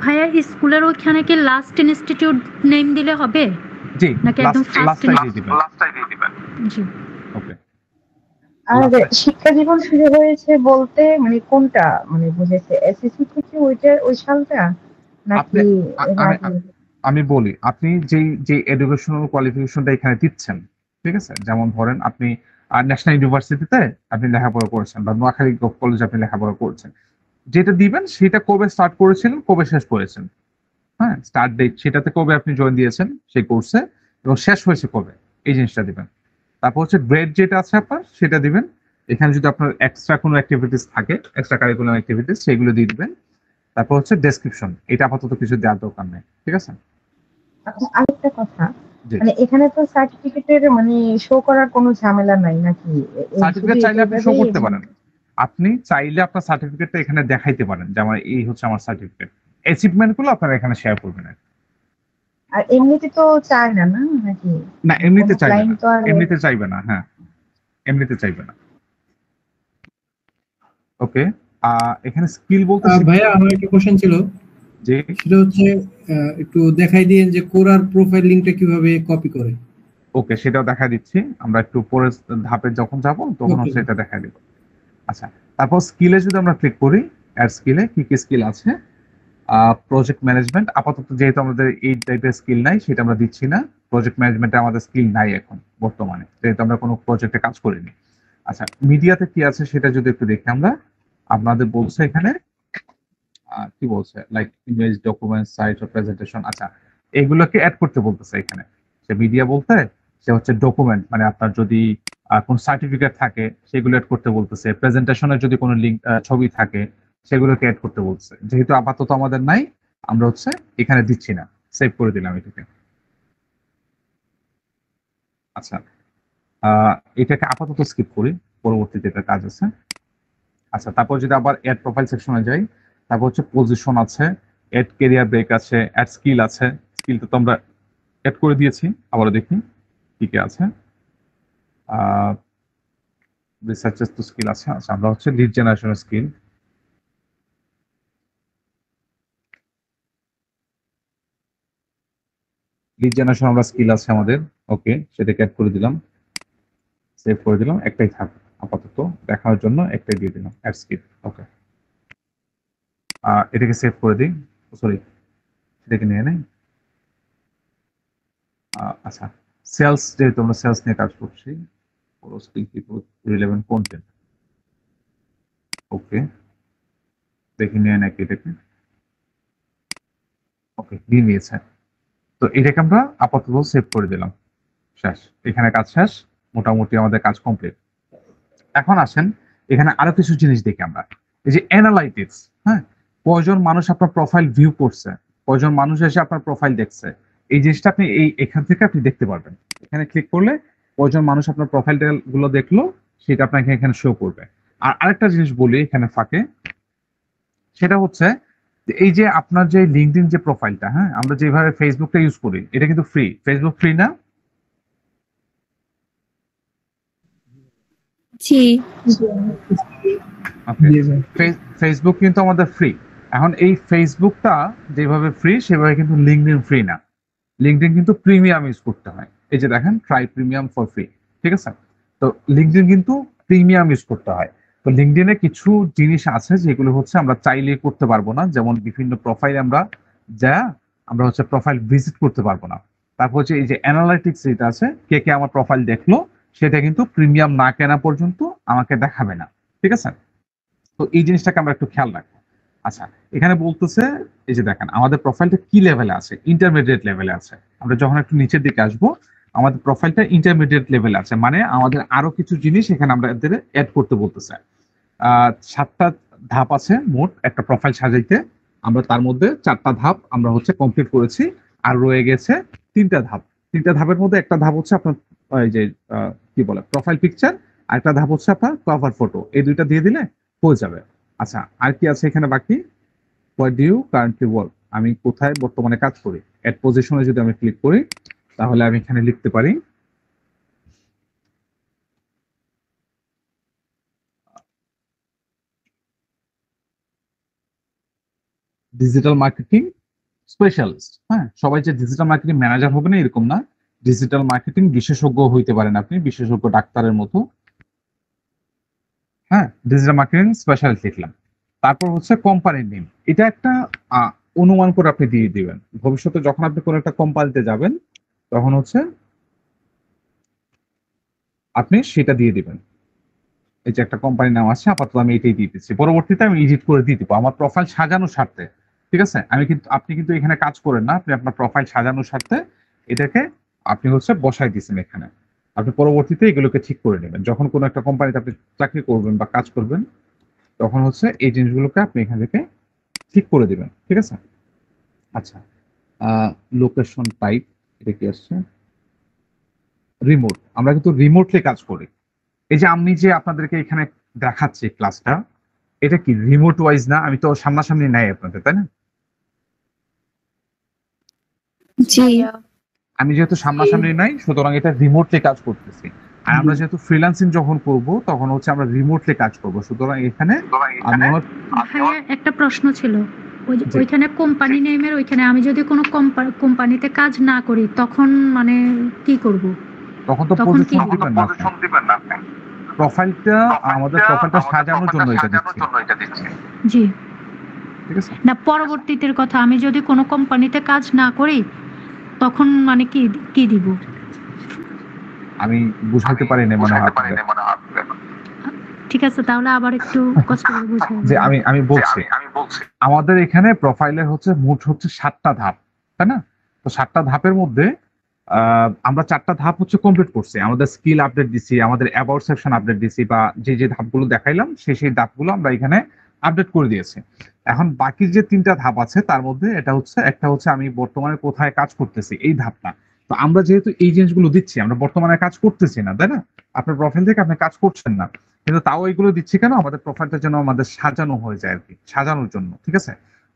ভাইয়া স্কুলের ওখানে কি লাস্ট ইনস্টিটিউট নেম দিলে হবে জি নাকি একদম লাস্ট লাস্টটাই দিয়ে দিবেন জি ওকে আর শিক্ষা জীবন শুরু হয়েছে বলতে মানে কোনটা মানে বুঝেছে এসএসসি থেকে ওইটা ওই সালটা নাকি আমি বলি আপনি যে যে এডুকেশনাল কোয়ালিফিকেশনটা এখানে দিচ্ছেন ঠিক আছে যেমন ধরেন আপনি ন্যাশনাল ইউনিভার্সিটিতে আপনি লেখাপড়া করেছেন বা নোয়াখালী কলেজ আপনি লেখাপড়া করছেন যেটা দিবেন সেটা কবে স্টার্ট করেছিলেন কবে শেষ করেছেন হ্যাঁ স্টার্ট ডেট সেটাতে কবে আপনি জয়েন দিয়েছেন সেই কোর্সে এবং শেষ হয়েছে কবে এই জিনিসটা দিবেন তারপর হচ্ছে গ্রেড যেটা আছে আপনার সেটা দিবেন এখানে যদি আপনার এক্সট্রা কোনো অ্যাক্টিভিটিস থাকে এক্সট্রা কারিকুলাম অ্যাক্টিভিটিস সেগুলো দিয়ে দিবেন তারপর হচ্ছে ডেসক্রিপশন এটা আপাতত কিছু দেওয়ার দরকার নেই ঠিক আছে আচ্ছা আরেকটা কথা মানে এখানে তো সার্টিফিকেটের মানে শো করার কোনো ঝামেলা নাই নাকি সার্টিফিকেট চাইলে আপনি শো করতে পারেন আপনি চাইলে আপনার সার্টিফিকেটটা এখানে দেখাইতে পারেন যে আমার এই হচ্ছে আমার সার্টিফিকেট অ্যাচিভমেন্ট গুলো আপনারা এখানে শেয়ার করবেন আর এমনিতে তো চায় না না নাকি না এমনিতে চাইবে না এমনিতে চাইবে না হ্যাঁ এমনিতে চাইবে না ওকে আ এখানে স্কিল বলতে ভাইয়া আমার একটা কোশ্চেন ছিল জি সেটা হচ্ছে একটু দেখাই দিয়ে যে কোরার প্রোফাইল লিংকটা কিভাবে কপি করে ওকে সেটাও দেখা দিচ্ছি আমরা একটু পরে ধাপে যখন যাব তখন সেটা দেখা দিব আচ্ছা তারপর স্কিলে যদি আমরা ক্লিক করি অ্যাড স্কিলে কি কি স্কিল আছে প্রজেক্ট ম্যানেজমেন্ট আপাতত যেহেতু আমাদের এই টাইপের স্কিল নাই সেটা আমরা দিচ্ছি না প্রজেক্ট ম্যানেজমেন্টে আমাদের স্কিল নাই এখন বর্তমানে যেহেতু আমরা কোনো প্রজেক্টে কাজ করিনি আচ্ছা মিডিয়াতে কি আছে সেটা যদি একটু দেখি আমরা আপনাদের বলছে এখানে কি বলছে like image document site or presentation আচ্ছা এগুলোকে অ্যাড করতে বলতেছে এখানে সে মিডিয়া বলতে সে হচ্ছে ডকুমেন্ট মানে আপনার যদি কোন সার্টিফিকেট থাকে সেগুলো অ্যাড করতে বলতেছে প্রেজেন্টেশনের যদি কোনো লিঙ্ক ছবি থাকে সেগুলোকে অ্যাড করতে বলতেছে যেহেতু আপাতত আমাদের নাই আমরা হচ্ছে এখানে দিচ্ছি না সেভ করে দিলাম এটাকে আচ্ছা এটাকে আপাতত স্কিপ করি পরবর্তীতে এটা কাজ আছে আচ্ছা তারপর যদি আবার অ্যাড প্রোফাইল সেকশনে যাই তারপর হচ্ছে পজিশন আছে এড কেরিয়ার ব্রেক আছে এড স্কিল আছে স্কিল তো আমরা এড করে দিয়েছি আবারও দেখি কি কি আছে রিসার্চের তো স্কিল আছে আচ্ছা আমরা হচ্ছে লিড জেনারেশনের স্কিল লিড জেনারেশন আমরা স্কিল আছে আমাদের ওকে সেটাকে অ্যাড করে দিলাম সেভ করে দিলাম একটাই থাক আপাতত দেখানোর জন্য একটাই দিয়ে দিলাম অ্যাড স্কিল ওকে এটাকে সেভ করে দিই সরি oh, সেটাকে নিয়ে নেই আচ্ছা সেলস যেহেতু আমরা সেলস নিয়ে কাজ করছি রিলেভেন্ট কন্টেন্ট ওকে দেখে নিয়ে নাকি এটাকে ওকে দিয়ে দিয়েছে তো এটাকে আমরা আপাতত সেভ করে দিলাম শেষ এখানে কাজ শেষ মোটামুটি আমাদের কাজ কমপ্লিট এখন আসেন এখানে আরো কিছু জিনিস দেখি আমরা এই যে অ্যানালাইটিক্স হ্যাঁ কজন মানুষ আপনার প্রোফাইল ভিউ করছে কজন মানুষ এসে আপনার প্রোফাইল দেখছে এই জিনিসটা আপনি এই এখান থেকে আপনি দেখতে পারবেন এখানে ক্লিক করলে কজন মানুষ আপনার প্রোফাইল গুলো দেখলো সেটা আপনাকে এখানে শো করবে আর আরেকটা জিনিস বলি এখানে ফাঁকে সেটা হচ্ছে এই যে আপনার যে লিঙ্কডিন যে প্রোফাইলটা হ্যাঁ আমরা যেভাবে ফেসবুকটা ইউজ করি এটা কিন্তু ফ্রি ফেসবুক ফ্রি না ফেসবুক কিন্তু আমাদের ফ্রি এখন এই ফেসবুকটা যেভাবে ফ্রি সেভাবে কিন্তু লিঙ্কডিন ফ্রি না লিঙ্কডিন কিন্তু প্রিমিয়াম ইউজ করতে হয় এই যে দেখেন ট্রাই প্রিমিয়াম ফর ফ্রি ঠিক আছে তো লিঙ্কডিন কিন্তু প্রিমিয়াম ইউজ করতে হয় তো লিঙ্কডিনে কিছু জিনিস আছে যেগুলো হচ্ছে আমরা চাইলে করতে পারবো না যেমন বিভিন্ন প্রোফাইল আমরা যা আমরা হচ্ছে প্রোফাইল ভিজিট করতে পারবো না তারপর হচ্ছে এই যে অ্যানালাইটিক্স যেটা আছে কে কে আমার প্রোফাইল দেখলো সেটা কিন্তু প্রিমিয়াম না কেনা পর্যন্ত আমাকে দেখাবে না ঠিক আছে তো এই জিনিসটাকে আমরা একটু খেয়াল রাখবো আচ্ছা এখানে বলতেছে এই যে দেখেন আমাদের প্রোফাইলটা কি লেভেলে আছে ইন্টারমিডিয়েট লেভেলে আছে আমরা যখন একটু নিচের দিকে আসবো আমাদের প্রোফাইলটা ইন্টারমিডিয়েট লেভেলে আছে মানে আমাদের আরো কিছু জিনিস এখানে আমরা এদের অ্যাড করতে বলতেছে সাতটা ধাপ আছে মোট একটা প্রোফাইল সাজাইতে আমরা তার মধ্যে চারটা ধাপ আমরা হচ্ছে কমপ্লিট করেছি আর রয়ে গেছে তিনটা ধাপ তিনটা ধাপের মধ্যে একটা ধাপ হচ্ছে আপনার এই যে কি বলে প্রোফাইল পিকচার আর একটা ধাপ হচ্ছে আপনার কভার ফটো এই দুইটা দিয়ে দিলে হয়ে যাবে আচ্ছা আর কি আছে এখানে বাকি what do you currently work আমি কোথায় বর্তমানে কাজ করি অ্যাড পজিশনে যদি আমি ক্লিক করি তাহলে আমি এখানে লিখতে পারি ডিজিটাল মার্কেটিং স্পেশালিস্ট হ্যাঁ সবাই যে ডিজিটাল মার্কেটিং ম্যানেজার হবে না এরকম না ডিজিটাল মার্কেটিং বিশেষজ্ঞ হইতে পারেন আপনি বিশেষজ্ঞ ডাক্তারের মতো হ্যাঁ ডিজিটাল মার্কেটিং স্পেশালিস্ট লিখলাম তারপর হচ্ছে কোম্পানির নেম এটা একটা অনুমান করে আপনি দিয়ে দিবেন ভবিষ্যতে যখন আপনি কোনো একটা কোম্পানিতে যাবেন তখন হচ্ছে আপনি সেটা দিয়ে দিবেন এই যে একটা কোম্পানির নাম আছে আপাতত আমি এটাই দিয়ে দিচ্ছি পরবর্তীতে আমি এডিট করে দিয়ে দিব আমার প্রোফাইল সাজানোর স্বার্থে ঠিক আছে আমি কিন্তু আপনি কিন্তু এখানে কাজ করেন না আপনি আপনার প্রোফাইল সাজানোর স্বার্থে এটাকে আপনি হচ্ছে বসাই দিয়েছেন এখানে আপনি পরবর্তীতে এগুলোকে ঠিক করে নেবেন যখন কোনো একটা কোম্পানিতে আপনি চাকরি করবেন বা কাজ করবেন তখন হচ্ছে এই জিনিসগুলোকে আপনি এখান থেকে ঠিক করে দেবেন ঠিক আছে আচ্ছা লোকেশন টাইপ এটা কি আসছে রিমোট আমরা কিন্তু রিমোটলি কাজ করি এই যে আমি যে আপনাদেরকে এখানে দেখাচ্ছি ক্লাসটা এটা কি রিমোট ওয়াইজ না আমি তো সামনাসামনি নাই আপনাদের তাই না জি আমি যেহেতু সামনাসামনি নাই সুতরাং এটা রিমোটলি কাজ করতেছি আর আমরা যেহেতু ফ্রিল্যান্সিং যখন করব তখন হচ্ছে আমরা রিমোটলি কাজ করব সুতরাং এখানে আচ্ছা। একটা প্রশ্ন ছিল ওইখানে কোম্পানি নেমের ওইখানে আমি যদি কোনো কোম্পানিতে কাজ না করি তখন মানে কি করব তখন তো পজিশন দিবেন না প্রোফাইলটা আমাদের প্রোফাইলটা সাজানোর জন্য এটা দিচ্ছি জি না পরবর্তীতে কথা আমি যদি কোনো কোম্পানিতে কাজ না করি তখন মানে কি কি দিব আমি বুঝাতে পারি না মনে হয় ঠিক আছে তাহলে আবার একটু কষ্ট করে বুঝাই যে আমি আমি বলছি আমাদের এখানে প্রোফাইলের হচ্ছে মোট হচ্ছে সাতটা ধাপ তাই না তো সাতটা ধাপের মধ্যে আমরা চারটা ধাপ হচ্ছে কমপ্লিট করছি আমাদের স্কিল আপডেট দিছি আমাদের অ্যাবাউট সেকশন আপডেট দিছি বা যে যে ধাপগুলো দেখাইলাম সেই সেই ধাপগুলো আমরা এখানে আপডেট করে দিয়েছে এখন বাকি যে তিনটা ধাপ আছে তার মধ্যে এটা হচ্ছে একটা হচ্ছে আমি বর্তমানে কোথায় কাজ করতেছি এই ধাপটা তো আমরা যেহেতু এই জিনিসগুলো দিচ্ছি আমরা বর্তমানে কাজ করতেছি না তাই না আপনার প্রোফাইল থেকে আপনি কাজ করছেন না কিন্তু তাও এগুলো দিচ্ছি কেন আমাদের প্রোফাইলটা যেন আমাদের সাজানো হয়ে যায় আর কি সাজানোর জন্য ঠিক আছে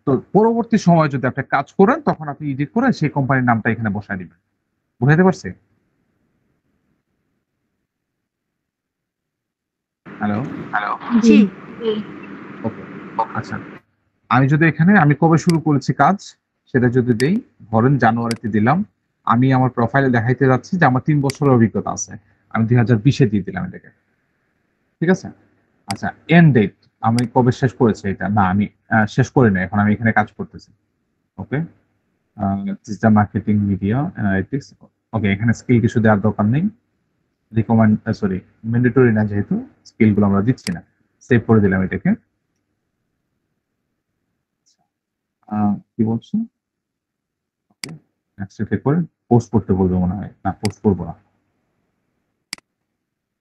তো পরবর্তী সময় যদি আপনি কাজ করেন তখন আপনি ইডিট করে সেই কোম্পানির নামটা এখানে বসায় দিবেন বুঝাতে পারছি হ্যালো হ্যালো জি আচ্ছা আমি যদি এখানে আমি কবে শুরু করেছি কাজ সেটা যদি দেই ধরেন জানুয়ারিতে দিলাম আমি আমার প্রোফাইলে দেখাইতে যাচ্ছি যে আমার তিন বছরের অভিজ্ঞতা আছে আমি দুই হাজার বিশে দিয়ে দিলাম এটাকে ঠিক আছে আচ্ছা এন্ড ডেট আমি কবে শেষ করেছি এটা না আমি শেষ করি না এখন আমি এখানে কাজ করতেছি okay digital marketing media analytics okay এখানে স্কিল কিছু দেওয়ার দরকার নেই রিকমেন্ড সরি ম্যান্ডেটরি না যেহেতু স্কিলগুলো আমরা দিচ্ছি না সেভ করে দিলাম এটাকে কি বলছে অ্যাক্সেপ্টে করে পোস্ট করতে বলবে মনে হয় না পোস্ট করবো না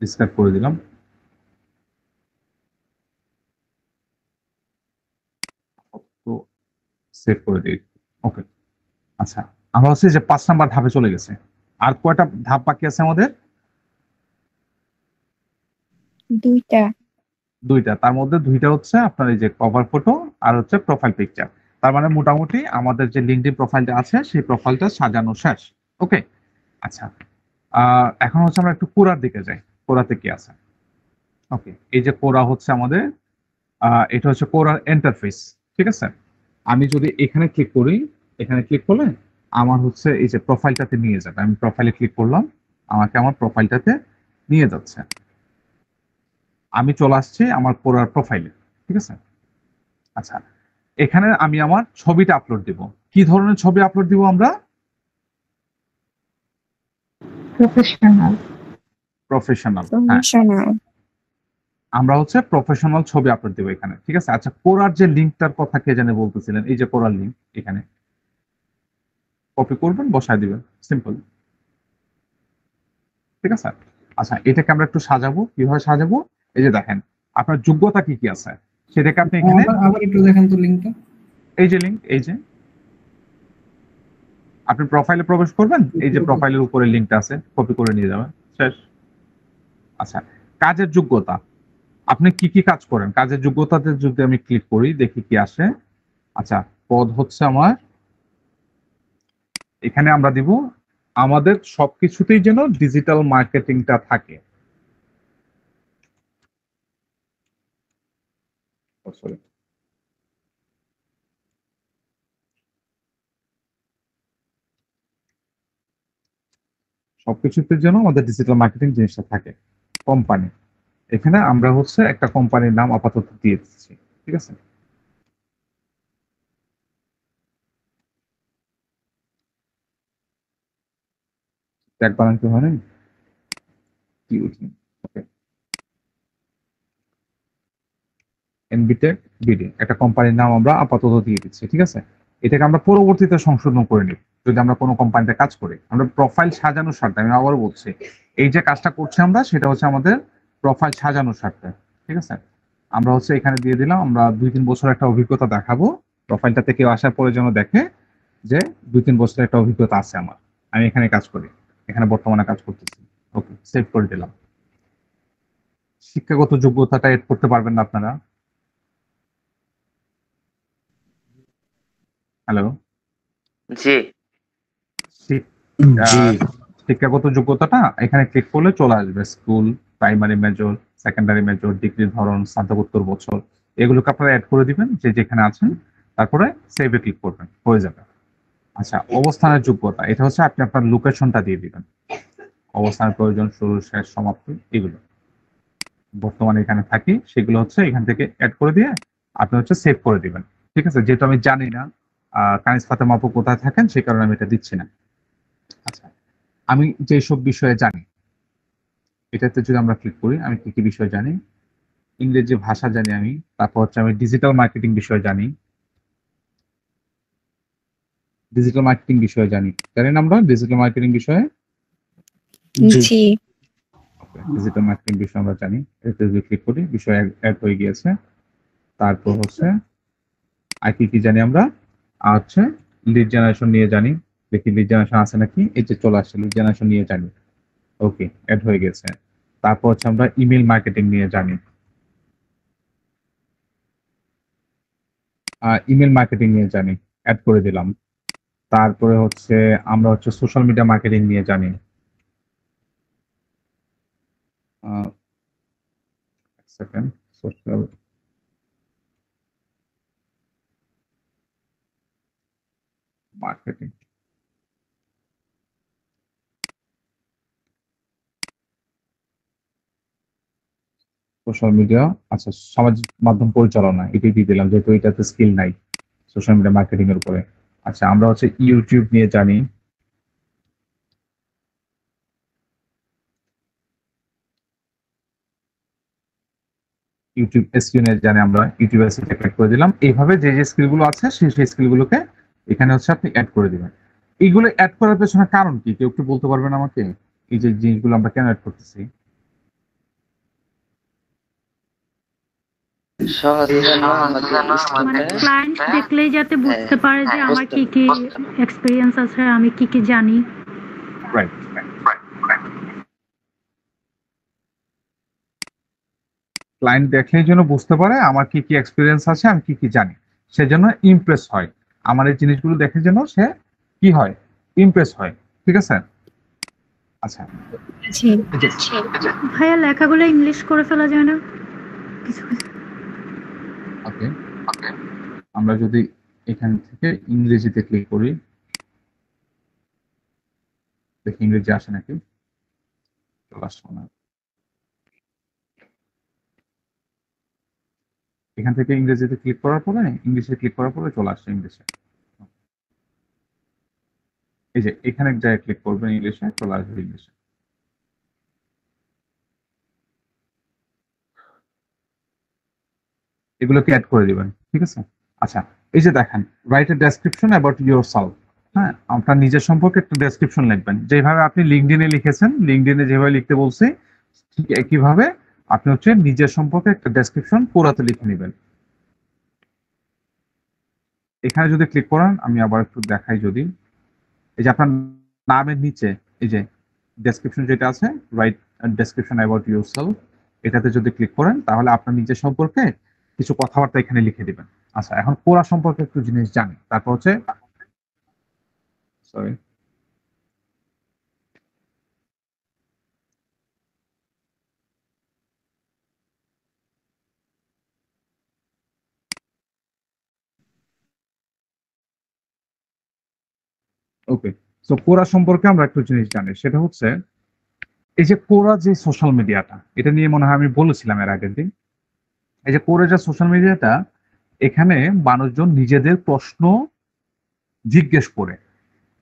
ডিসকার্ড করে দিলাম তো সেভ করে দিই ওকে আচ্ছা আমরা হচ্ছে যে পাঁচ নাম্বার ধাপে চলে গেছে আর কয়টা ধাপ বাকি আছে আমাদের দুইটা দুইটা তার মধ্যে দুইটা হচ্ছে আপনার এই যে কভার ফটো আর হচ্ছে প্রোফাইল পিকচার তার মানে মোটামুটি আমাদের যে লিঙ্কডিন প্রোফাইলটা আছে সেই প্রোফাইলটা সাজানো শেষ ওকে আচ্ছা এখন হচ্ছে আমরা একটু কোরার দিকে যাই কোরাতে কি আছে ওকে এই যে কোরা হচ্ছে আমাদের এটা হচ্ছে কোরার ইন্টারফেস ঠিক আছে আমি যদি এখানে ক্লিক করি এখানে ক্লিক করলে আমার হচ্ছে এই যে প্রোফাইলটাতে নিয়ে যাবে আমি প্রোফাইলে ক্লিক করলাম আমাকে আমার প্রোফাইলটাতে নিয়ে যাচ্ছে আমি চলে আসছি আমার কোরার প্রোফাইলে ঠিক আছে আচ্ছা এখানে আমি আমার ছবিটা আপলোড দিব কি ধরনের ছবি আপলোড দিব আমরা প্রফেশনাল হ্যাঁ। আমরা হচ্ছে প্রফেশনাল ছবি আপলোড দেবো এখানে ঠিক আছে আচ্ছা কোরার যে লিঙ্কটার কথা কে জানে বলতেছিলেন এই যে কোরার লিঙ্ক এখানে কপি করবেন বসায় দিবেন সিম্পল ঠিক আছে আচ্ছা এটাকে আমরা একটু সাজাবো কিভাবে সাজাবো এই যে দেখেন আপনার যোগ্যতা কি কি আছে সেটাকে আপনি এখানে আবার একটু দেখেন তো লিংকটা এই যে লিংক এই যে আপনি প্রোফাইলে প্রবেশ করবেন এই যে প্রোফাইলের উপরে লিংকটা আছে কপি করে নিয়ে যাবেন শেষ আচ্ছা কাজের যোগ্যতা আপনি কি কি কাজ করেন কাজের যোগ্যতাতে যদি আমি ক্লিক করি দেখি কি আসে আচ্ছা পদ হচ্ছে আমার এখানে আমরা দিব আমাদের সবকিছুতেই যেন ডিজিটাল মার্কেটিংটা থাকে Oh, sorry. সবকিছুতে যেন আমাদের ডিজিটাল মার্কেটিং জিনিসটা থাকে কোম্পানি এখানে আমরা হচ্ছে একটা কোম্পানির নাম আপাতত দিয়ে দিচ্ছি ঠিক আছে ট্যাগ বানান কি হয় না কি উঠিনি এনবিটেক বিডি একটা কোম্পানির নাম আমরা আপাতত দিয়ে দিচ্ছি ঠিক আছে এটাকে আমরা পরবর্তীতে সংশোধন করে নিই যদি আমরা কোনো কোম্পানিতে কাজ করি আমরা প্রোফাইল সাজানোর স্বার্থে আমি আবারও বলছি এই যে কাজটা করছি আমরা সেটা হচ্ছে আমাদের প্রোফাইল সাজানোর স্বার্থে ঠিক আছে আমরা হচ্ছে এখানে দিয়ে দিলাম আমরা দুই তিন বছর একটা অভিজ্ঞতা দেখাবো প্রোফাইলটাতে কেউ আসার পরে যেন দেখে যে দুই তিন বছরের একটা অভিজ্ঞতা আছে আমার আমি এখানে কাজ করি এখানে বর্তমানে কাজ করতেছি ওকে সেভ করে দিলাম শিক্ষাগত যোগ্যতাটা এড করতে পারবেন না আপনারা হ্যালো জি শিক্ষাগত যোগ্যতাটা এখানে ক্লিক করলে চলে আসবে school primary major secondary major degree ধরন স্নাতকোত্তর বছর এগুলোকে আপনারা অ্যাড করে দিবেন যে যেখানে আছেন তারপরে সেভে ক্লিক করবেন হয়ে যাবে আচ্ছা অবস্থানের যোগ্যতা এটা হচ্ছে আপনি আপনার লোকেশনটা দিয়ে দিবেন অবস্থানের প্রয়োজন শুরু শেষ সমাপ্তি এগুলো বর্তমানে এখানে থাকি সেগুলো হচ্ছে এখান থেকে অ্যাড করে দিয়ে আপনি হচ্ছে সেভ করে দিবেন ঠিক আছে যেহেতু আমি জানি না কানিস ফাতেমা আপু কোথায় থাকেন সেই কারণে আমি এটা দিচ্ছি না আচ্ছা আমি যেসব বিষয়ে জানি এটাতে যদি আমরা ক্লিক করি আমি কি কি বিষয় জানি ইংরেজি ভাষা জানি আমি তারপর হচ্ছে আমি ডিজিটাল মার্কেটিং বিষয়ে জানি ডিজিটাল মার্কেটিং বিষয়ে জানি না আমরা ডিজিটাল মার্কেটিং বিষয়ে জি ডিজিটাল মার্কেটিং বিষয়ে আমরা জানি এতে যদি ক্লিক করি বিষয় এক হয়ে গিয়েছে তারপর হচ্ছে আইটি কি জানি আমরা আছে লিড জেনারেশন নিয়ে জানি দেখি লিড জেনারেশন আছে নাকি এই যে চলে আসছে লিড জেনারেশন নিয়ে জানি ওকে অ্যাড হয়ে গেছে তারপর হচ্ছে আমরা ইমেল মার্কেটিং নিয়ে জানি ইমেল মার্কেটিং নিয়ে জানি অ্যাড করে দিলাম তারপরে হচ্ছে আমরা হচ্ছে সোশ্যাল মিডিয়া মার্কেটিং নিয়ে জানি second social marketing. Social media আচ্ছা সামাজিক মাধ্যম পরিচালনা এটাই দিয়ে দিলাম যেহেতু এটাতে স্কিল নাই সোশ্যাল মিডিয়া মার্কেটিং এর উপরে আচ্ছা আমরা হচ্ছে ইউটিউব নিয়ে জানি ইউটিউব এসকিউ নিয়ে জানি আমরা ইউটিউব এসকিউ ক্লিক করে দিলাম এইভাবে যে যে স্কিলগুলো আছে সেই সেই স্কিলগুলোকে এখানে হচ্ছে আপনি অ্যাড করে দিবেন এইগুলো অ্যাড করার পেছনে কারণ কি কেউ একটু বলতে পারবেন আমাকে এই যে জিনিসগুলো আমরা কেন অ্যাড করতেছি ক্লায়েন্ট মানে দেখলেই যাতে বুঝতে হ্যাঁ, পারে যে হ্যাঁ, আমার কি কি এক্সপিরিয়েন্স আছে আমি কি কি জানি রাইট ক্লায়েন্ট দেখলেই যেন বুঝতে পারে আমার কি কি এক্সপিরিয়েন্স আছে আমি কি কি জানি সেজন্য ইমপ্রেস হয় আমার এই জিনিসগুলো দেখে যেন সে কি হয় ইমপ্রেস হয় ঠিক আছে আচ্ছা ভাইয়া লেখাগুলো ইংলিশ করে ফেলা যায় না ওকে আমরা যদি এখান থেকে ইংরেজিতে ক্লিক করি দেখি ইংরেজি আসে নাকি এখান থেকে ইংরেজিতে ক্লিক করার পরে ইংলিশে ক্লিক করার পরে চলে আসছে ইংলিশে এই যে এখানে জায়গায় ক্লিক করবেন ইংলিশে চলে আসবে ইংলিশে এগুলোকে অ্যাড করে দিবেন ঠিক আছে আচ্ছা এই যে দেখেন write a description about yourself হ্যাঁ আপনার নিজের সম্পর্কে একটা ডেসক্রিপশন লিখবেন যেভাবে আপনি লিঙ্কডিনে লিখেছেন লিঙ্কডিনে যেভাবে লিখতে বলছি ঠিক একইভাবে আপনি হচ্ছে নিজের সম্পর্কে একটা ডেসক্রিপশন পুরাতে লিখে নেবেন এখানে যদি ক্লিক করেন আমি আবার একটু দেখাই যদি এই যে আপনার নামের নিচে এই যে ডেসক্রিপশন যেটা আছে রাইট ডেসক্রিপশন অ্যাবাউট ইউর এটাতে যদি ক্লিক করেন তাহলে আপনার নিজের সম্পর্কে কিছু কথাবার্তা এখানে লিখে দিবেন আচ্ছা এখন কোরা সম্পর্কে একটু জিনিস জানি তারপর হচ্ছে সরি ওকে তো কোরা সম্পর্কে আমরা একটু জিনিস জানি সেটা হচ্ছে এই যে কোরা যে সোশ্যাল মিডিয়াটা এটা নিয়ে মনে হয় আমি বলেছিলাম এর আগের দিন এই যে কোরা যে সোশ্যাল মিডিয়াটা এখানে মানুষজন নিজেদের প্রশ্ন জিজ্ঞেস করে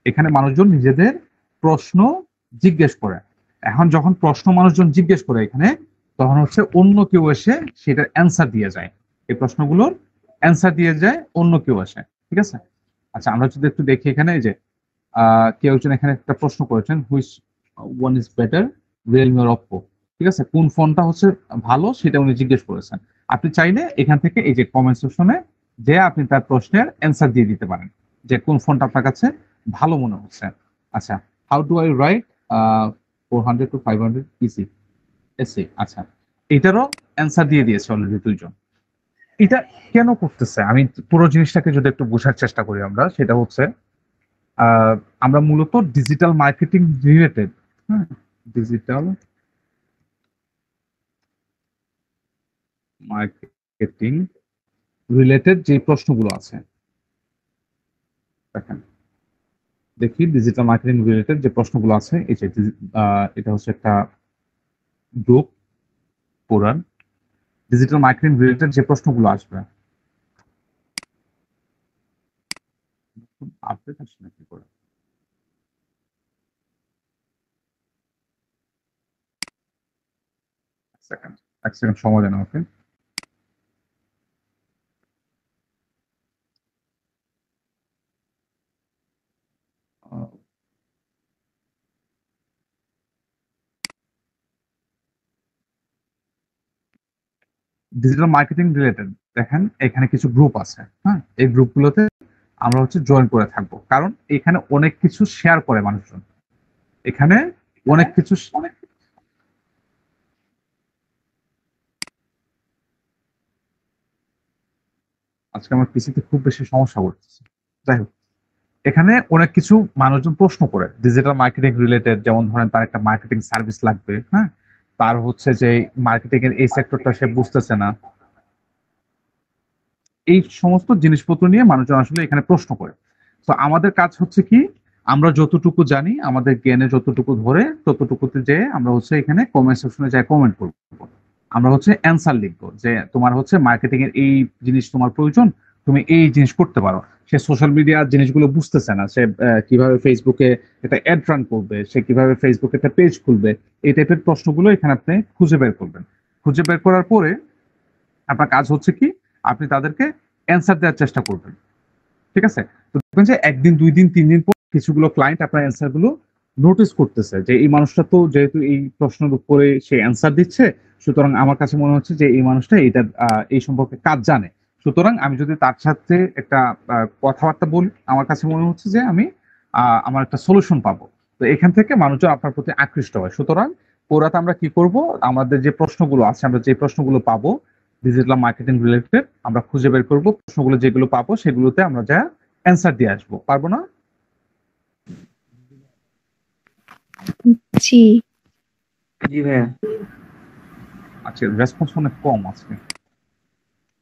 এখানে মানুষজন নিজেদের প্রশ্ন জিজ্ঞেস করে এখন যখন প্রশ্ন মানুষজন জিজ্ঞেস করে এখানে তখন হচ্ছে অন্য কেউ এসে সেটার অ্যান্সার দিয়ে যায় এই প্রশ্নগুলোর অ্যান্সার দিয়ে যায় অন্য কেউ এসে ঠিক আছে আচ্ছা আমরা যদি একটু দেখি এখানে যে কেউ একজন এখানে একটা প্রশ্ন করেছেন which one is better Realme আর অপ্পো ঠিক আছে কোন ফোনটা হচ্ছে ভালো সেটা উনি জিজ্ঞেস করেছেন আপনি চাইলে এখান থেকে এই যে কমেন্ট সেকশনে যে আপনি তার প্রশ্নের অ্যান্সার দিয়ে দিতে পারেন যে কোন ফোনটা আপনার কাছে ভালো মনে হচ্ছে আচ্ছা how do I write four hundred to five hundred ইসি এসি আচ্ছা এটারও অ্যান্সার দিয়ে দিয়েছে অলরেডি দুইজন এটা কেন করতেছে আমি পুরো জিনিসটাকে যদি একটু বোঝার চেষ্টা করি আমরা সেটা হচ্ছে আমরা মূলত ডিজিটাল মার্কেটিং রিলেটেড হ্যাঁ ডিজিটাল মার্কেটিং রিলেটেড যে প্রশ্নগুলো আছে দেখেন দেখি ডিজিটাল মার্কেটিং রিলেটেড যে প্রশ্নগুলো আছে এই যে এটা হচ্ছে একটা গ্রুপ পুরান ডিজিটাল মার্কেটিং রিলেটেড যে প্রশ্নগুলো আসবে খুব আপডেট আসে না কি করে সেকেন্ড এক সেকেন্ড সময় দেন আমাকে ডিজিটাল মার্কেটিং রিলেটেড দেখেন এখানে কিছু গ্রুপ আছে হ্যাঁ এই গ্রুপগুলোতে আমরা হচ্ছে জয়েন করে থাকব কারণ এখানে অনেক কিছু শেয়ার করে মানুষজন এখানে অনেক কিছু আজকে আমার পিসিতে খুব বেশি সমস্যা করতেছে যাই হোক এখানে অনেক কিছু মানুষজন প্রশ্ন করে ডিজিটাল মার্কেটিং রিলেটেড যেমন ধরেন তার একটা মার্কেটিং সার্ভিস লাগবে হ্যাঁ তার হচ্ছে যে মার্কেটিং এর এই সেক্টরটা সে বুঝতেছে না এই সমস্ত জিনিসপত্র নিয়ে মানুষজন আসলে এখানে প্রশ্ন করে তো আমাদের কাজ হচ্ছে কি আমরা যতটুকু জানি আমাদের জ্ঞানে যতটুকু ধরে ততটুকুতে যে আমরা হচ্ছে এখানে কমেন্ট সেকশনে যাই কমেন্ট করবো আমরা হচ্ছে অ্যান্সার লিখবো যে তোমার হচ্ছে মার্কেটিং এর এই জিনিস তোমার প্রয়োজন তুমি এই জিনিস করতে পারো সে সোশ্যাল মিডিয়া জিনিসগুলো বুঝতেছে না সে কিভাবে ফেসবুকে একটা অ্যাড রান করবে সে কিভাবে ফেসবুকে একটা পেজ খুলবে এই টাইপের প্রশ্নগুলো এখানে আপনি খুঁজে বের করবেন খুঁজে বের করার পরে আপনার কাজ হচ্ছে কি আপনি তাদেরকে অ্যান্সার দেওয়ার চেষ্টা করবেন ঠিক আছে তো দেখবেন যে একদিন দুই দিন তিন দিন পর কিছুগুলো ক্লায়েন্ট আপনার অ্যান্সার গুলো নোটিস করতেছে যে এই মানুষটা তো যেহেতু এই প্রশ্নের উপরে সে অ্যান্সার দিচ্ছে সুতরাং আমার কাছে মনে হচ্ছে যে এই মানুষটা এটা এই সম্পর্কে কাজ জানে সুতরাং আমি যদি তার সাথে একটা কথাবার্তা বলি আমার কাছে মনে হচ্ছে যে আমি আমার একটা সলিউশন পাবো তো এখান থেকে মানুষজন আপনার প্রতি আকৃষ্ট হয় সুতরাং ওরাতে আমরা কি করব আমাদের যে প্রশ্নগুলো আছে আমরা যে প্রশ্নগুলো পাবো ডিজিটাল মার্কেটিং রিলেটেড আমরা খুঁজে বের করব প্রশ্নগুলো যেগুলো পাবো সেগুলোতে আমরা যা অ্যান্সার দিয়ে আসবো পারবো না জি জি ভাইয়া আচ্ছা রেসপন্স অনেক কম আছে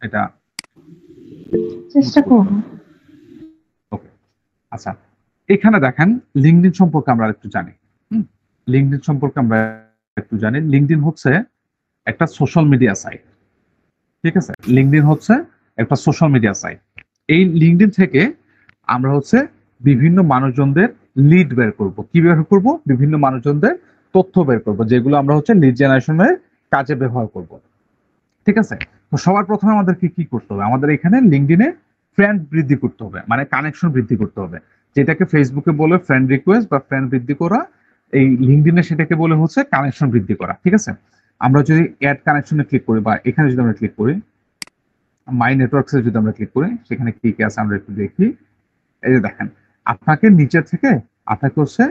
এটা চেষ্টা করব ওকে আচ্ছা এখানে দেখেন লিঙ্কডিন সম্পর্কে আমরা একটু জানি লিঙ্কডিন সম্পর্কে আমরা একটু জানি লিঙ্কডিন হচ্ছে একটা সোশ্যাল মিডিয়া সাইট ঠিক আছে লিঙ্কডিন হচ্ছে একটা সোশ্যাল মিডিয়া সাইট এই লিঙ্কডিন থেকে আমরা হচ্ছে বিভিন্ন মানুষজনদের লিড বের করব কি বের করব বিভিন্ন মানুষজনদের তথ্য বের করব যেগুলো আমরা হচ্ছে লিড জেনারেশনের কাজে ব্যবহার করব ঠিক আছে তো সবার প্রথমে আমাদেরকে কি করতে হবে আমাদের এখানে লিঙ্কডিনে ফ্রেন্ড বৃদ্ধি করতে হবে মানে কানেকশন বৃদ্ধি করতে হবে যেটাকে ফেসবুকে বলে ফ্রেন্ড রিকোয়েস্ট বা ফ্রেন্ড বৃদ্ধি করা এই লিঙ্কডিনে সেটাকে বলে হচ্ছে কানেকশন বৃদ্ধি করা ঠিক আছে আমরা যদি অ্যাড কানেকশনে ক্লিক করি বা এখানে যদি আমরা ক্লিক করি মাই নেটওয়ার্কসে যদি আমরা ক্লিক করি সেখানে কি কি আছে আমরা একটু দেখি এই যে দেখেন আপনাকে নিচে থেকে আপনাকে হচ্ছে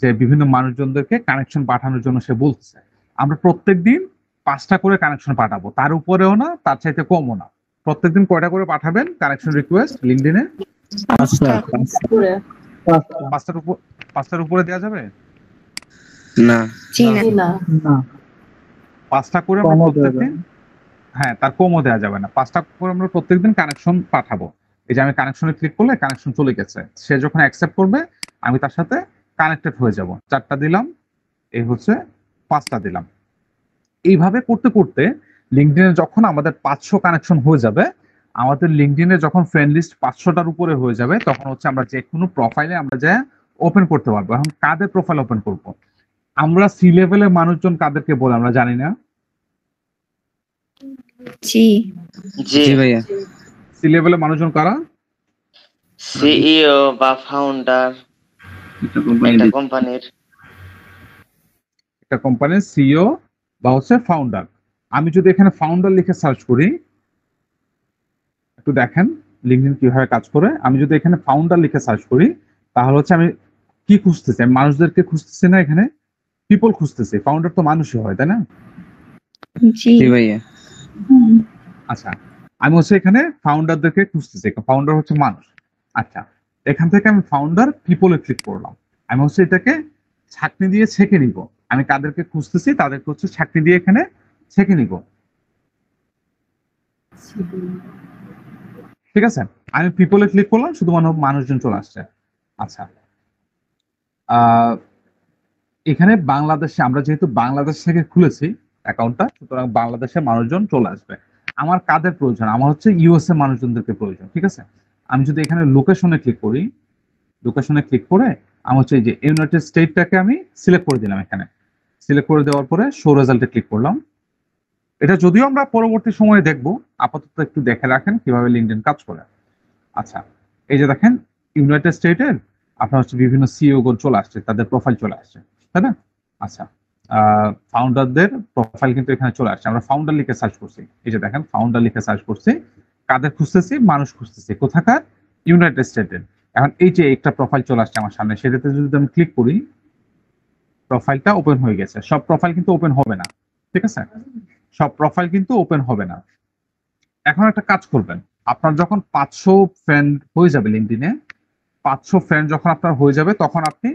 যে বিভিন্ন মানুষজনদেরকে কানেকশন পাঠানোর জন্য সে বলছে আমরা প্রত্যেক দিন পাঁচটা করে কানেকশন পাঠাবো তার উপরেও না তার চাইতে কমও না প্রত্যেকদিন কয়টা করে পাঠাবেন কানেকশন রিকোয়েস্ট লিঙ্কডিনে পাঁচটার উপর পাঁচটার উপরে দেওয়া যাবে না না পাঁচটা করে আমরা প্রত্যেকদিন হ্যাঁ তার কমও দেওয়া যাবে না পাঁচটা করে আমরা প্রত্যেকদিন কানেকশন পাঠাবো এই যে আমি কানেকশনে ক্লিক করলে কানেকশন চলে গেছে সে যখন অ্যাকসেপ্ট করবে আমি তার সাথে কানেক্টেড হয়ে যাব চারটা দিলাম এই হচ্ছে পাঁচটা দিলাম এইভাবে করতে করতে লিঙ্কডিনে যখন আমাদের পাঁচশো কানেকশন হয়ে যাবে আমাদের লিঙ্কডিনে যখন ফ্রেন্ড লিস্ট পাঁচশোটার উপরে হয়ে যাবে তখন হচ্ছে আমরা যে কোনো প্রোফাইলে আমরা যে ওপেন করতে পারবো এখন কাদের প্রোফাইল ওপেন করবো আমরা সি লেভেলের মানুষজন কাদেরকে বলে আমরা জানি না জি জি ভাইয়া সি লেভেলের মানুষজন কারা সিইও বা ফাউন্ডার একটা কোম্পানির একটা কোম্পানির সিইও e বা হচ্ছে ফাউন্ডার আমি যদি এখানে ফাউন্ডার লিখে সার্চ করি একটু দেখেন লিঙ্কডিন কিভাবে কাজ করে আমি যদি এখানে ফাউন্ডার লিখে সার্চ করি তাহলে হচ্ছে আমি কি খুঁজতেছি আমি মানুষদেরকে খুঁজতেছি না এখানে পিপল খুঁজতেছে ফাউন্ডার তো মানুষই হয় তাই না জি ভাইয়া আচ্ছা আমি হচ্ছে এখানে ফাউন্ডারদেরকে খুঁজতেছি ফাউন্ডার হচ্ছে মানুষ আচ্ছা এখান থেকে আমি ফাউন্ডার পিপলে ক্লিক করলাম আমি হচ্ছে এটাকে ছাকনি দিয়ে ছেকে নিব আমি কাদেরকে খুঁজতেছি তাদেরকে হচ্ছে ছাকনি দিয়ে এখানে ছেকে নিব ঠিক আছে আমি পিপলে ক্লিক করলাম শুধু মানুষজন চলে আসছে আচ্ছা আহ এখানে বাংলাদেশে আমরা যেহেতু বাংলাদেশ থেকে খুলেছি অ্যাকাউন্টটা সুতরাং বাংলাদেশে মানুষজন চলে আসবে আমার কাদের প্রয়োজন আমার হচ্ছে ইউএসএ মানুষজনদেরকে প্রয়োজন ঠিক আছে আমি যদি এখানে লোকেশনে ক্লিক করি লোকেশনে ক্লিক করে আমি হচ্ছে যে ইউনাইটেড স্টেটটাকে আমি সিলেক্ট করে দিলাম এখানে সিলেক্ট করে দেওয়ার পরে শো রেজাল্টে ক্লিক করলাম এটা যদিও আমরা পরবর্তী সময়ে দেখব আপাতত একটু দেখে রাখেন কিভাবে লিঙ্কডেন কাজ করে আচ্ছা এই যে দেখেন ইউনাইটেড স্টেটের আপনার হচ্ছে বিভিন্ন সিও চলে আসছে তাদের প্রোফাইল চলে আসছে তাই না আচ্ছা ফাউন্ডারদের প্রোফাইল কিন্তু এখানে চলে আসছে আমরা ফাউন্ডার লিখে সার্চ করছি এই যে দেখেন ফাউন্ডার লিখে সার্চ করছি কাদের খুঁজতেছি মানুষ খুঁজতেছি কোথাকার ইউনাইটেড স্টেটের এখন এই যে একটা প্রোফাইল চলে আসছে আমার সামনে সেটাতে যদি আমি ক্লিক করি প্রোফাইলটা ওপেন হয়ে গেছে সব প্রোফাইল কিন্তু ওপেন হবে না ঠিক আছে সব প্রোফাইল কিন্তু ওপেন হবে না এখন একটা কাজ করবেন আপনার যখন পাঁচশো ফ্রেন্ড হয়ে যাবে লিঙ্কডিনে পাঁচশো ফ্রেন্ড যখন আপনার হয়ে যাবে তখন আপনি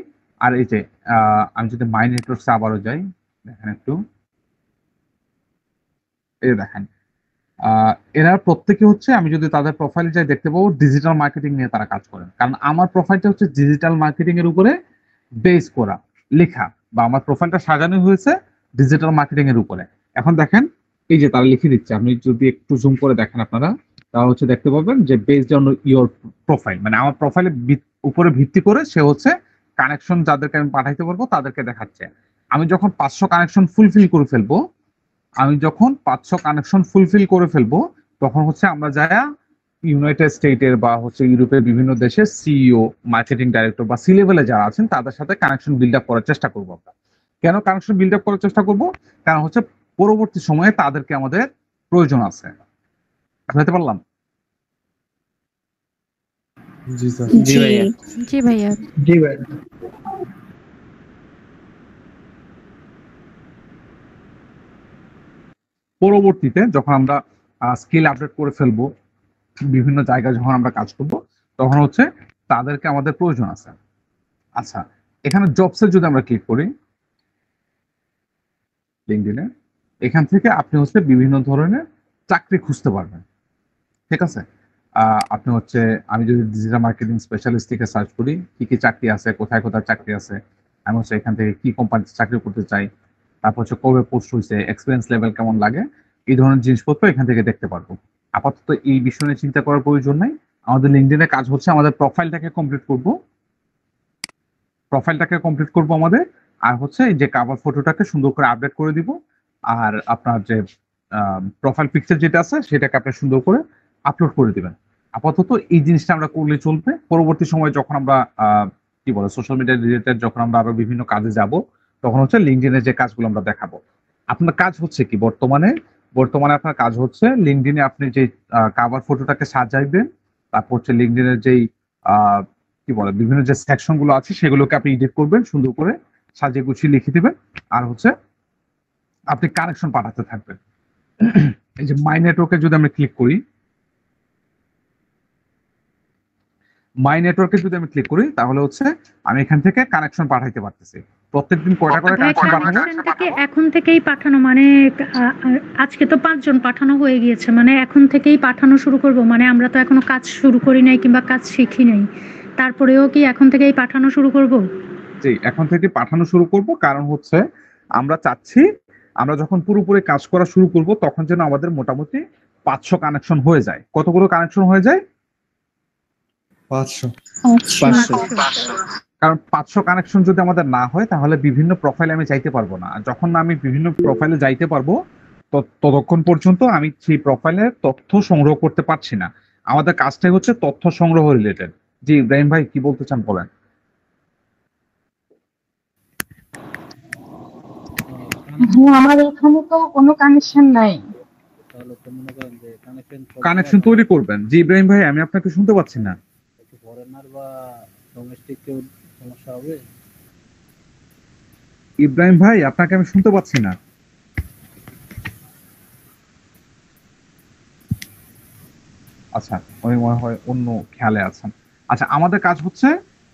আর এই যে আমি যদি মাই নেটওয়ার্কসে আবারও যাই দেখেন একটু এই দেখেন এরা প্রত্যেকে হচ্ছে আমি যদি তাদের প্রোফাইল যাই দেখতে পাবো ডিজিটাল মার্কেটিং নিয়ে তারা কাজ করেন কারণ আমার প্রোফাইলটা হচ্ছে ডিজিটাল মার্কেটিং এর উপরে বেস করা লেখা বা আমার প্রোফাইলটা সাজানো হয়েছে ডিজিটাল মার্কেটিং এর উপরে এখন দেখেন এই যে তারা লিখে দিচ্ছে আপনি যদি একটু জুম করে দেখেন আপনারা তারা হচ্ছে দেখতে পাবেন যে বেসড অন ইওর প্রোফাইল মানে আমার প্রোফাইলের উপরে ভিত্তি করে সে হচ্ছে কানেকশন যাদেরকে আমি পাঠাইতে পারবো তাদেরকে দেখাচ্ছে আমি যখন পাঁচশো কানেকশন ফুলফিল করে ফেলবো আমি যখন পাঁচশো কানেকশন ফুলফিল করে ফেলবো তখন হচ্ছে আমরা যারা ইউনাইটেড স্টেটের বা হচ্ছে ইউরোপের বিভিন্ন দেশের সিইও মার্কেটিং ডাইরেক্টর বা সি লেভেলে যারা আছেন তাদের সাথে কানেকশন বিল্ড আপ করার চেষ্টা করবো আমরা কেন কানেকশন বিল্ড আপ করার চেষ্টা করবো কারণ হচ্ছে পরবর্তী সময়ে তাদেরকে আমাদের প্রয়োজন আছে বুঝতে পারলাম পরবর্তীতে যখন আমরা স্কিল আপডেট করে ফেলবো বিভিন্ন জায়গায় যখন আমরা কাজ করব তখন হচ্ছে তাদেরকে আমাদের প্রয়োজন আছে আচ্ছা এখানে জবস যদি আমরা ক্লিক করি লিঙ্কডিনে এখান থেকে আপনি হচ্ছে বিভিন্ন ধরনের চাকরি খুঁজতে পারবেন ঠিক আছে আপনি হচ্ছে আমি যদি ডিজিটাল মার্কেটিং স্পেশালিস্ট থেকে সার্চ করি কি কি চাকরি আছে কোথায় কোথায় চাকরি আছে আমি হচ্ছে এখান থেকে কি কোম্পানিতে চাকরি করতে চাই তারপর হচ্ছে কবে পোস্ট হয়েছে এক্সপিরিয়েন্স লেভেল কেমন লাগে এই ধরনের জিনিসপত্র এখান থেকে দেখতে পারবো আপাতত এই বিষয় নিয়ে চিন্তা করার প্রয়োজন নাই আমাদের লিঙ্কডিনে কাজ হচ্ছে আমাদের প্রোফাইলটাকে কমপ্লিট করব প্রোফাইলটাকে কমপ্লিট করব আমাদের আর হচ্ছে যে কাভার ফটোটাকে সুন্দর করে আপডেট করে দিব আর আপনার যে প্রোফাইল পিকচার যেটা আছে সেটাকে আপনি সুন্দর করে আপলোড করে দিবেন আপাতত এই জিনিসটা আমরা করলে চলবে পরবর্তী সময়ে যখন আমরা কি বলে সোশ্যাল মিডিয়া রিলেটেড যখন আমরা আবার বিভিন্ন কাজে যাব তখন হচ্ছে লিঙ্কডিনের যে কাজগুলো আমরা দেখাবো আপনার কাজ হচ্ছে কি বর্তমানে বর্তমানে আপনার কাজ হচ্ছে লিঙ্কডিনে আপনি যে কাভার ফটোটাকে সাজাইবেন তারপর হচ্ছে লিঙ্কডিনের যেই কি বলে বিভিন্ন যে গুলো আছে সেগুলোকে আপনি এডিট করবেন সুন্দর করে সাজিয়ে গুছিয়ে লিখে দেবেন আর হচ্ছে আপনি কানেকশন পাঠাতে থাকবেন এই যে মাই নেটওয়ার্কে যদি আমি ক্লিক করি মাই নেটওয়ার্কে যদি আমি ক্লিক করি তাহলে হচ্ছে আমি এখান থেকে কানেকশন পাঠাইতে পারতেছি প্রত্যেকদিন কয়টা করে কানেকশন পাঠানো এখন থেকেই পাঠানো মানে আজকে তো পাঁচজন পাঠানো হয়ে গিয়েছে মানে এখন থেকেই পাঠানো শুরু করব মানে আমরা তো এখনো কাজ শুরু করি নাই কিংবা কাজ শিখি নাই তারপরেও কি এখন থেকেই পাঠানো শুরু করব জি এখন থেকে পাঠানো শুরু করব কারণ হচ্ছে আমরা চাচ্ছি আমরা যখন পুরোপুরি কাজ করা শুরু করব তখন যেন আমাদের মোটামুটি পাঁচশো কানেকশন হয়ে যায় কতগুলো কানেকশন হয়ে যায় কারণ পাঁচশো কানেকশন যদি আমাদের না হয় তাহলে বিভিন্ন প্রোফাইলে আমি যাইতে পারবো না যখন আমি বিভিন্ন প্রোফাইলে যাইতে পারবো ততক্ষণ পর্যন্ত আমি সেই প্রোফাইলে তথ্য সংগ্রহ করতে পারছি না আমাদের কাজটাই হচ্ছে তথ্য সংগ্রহ রিলেটেড জি ইব্রাহিম ভাই কি বলতে চান বলেন আমার এখানে তো কোনো কানেকশন নাই কানেকশন তৈরি করবেন জি ইব্রাহিম ভাই আমি আপনাকে শুনতে পাচ্ছি না ইব্রাহিম ভাই আপনাকে আমি শুনতে পাচ্ছি না আচ্ছা উনি মনে হয় অন্য খেয়ালে আছেন আচ্ছা আমাদের কাজ হচ্ছে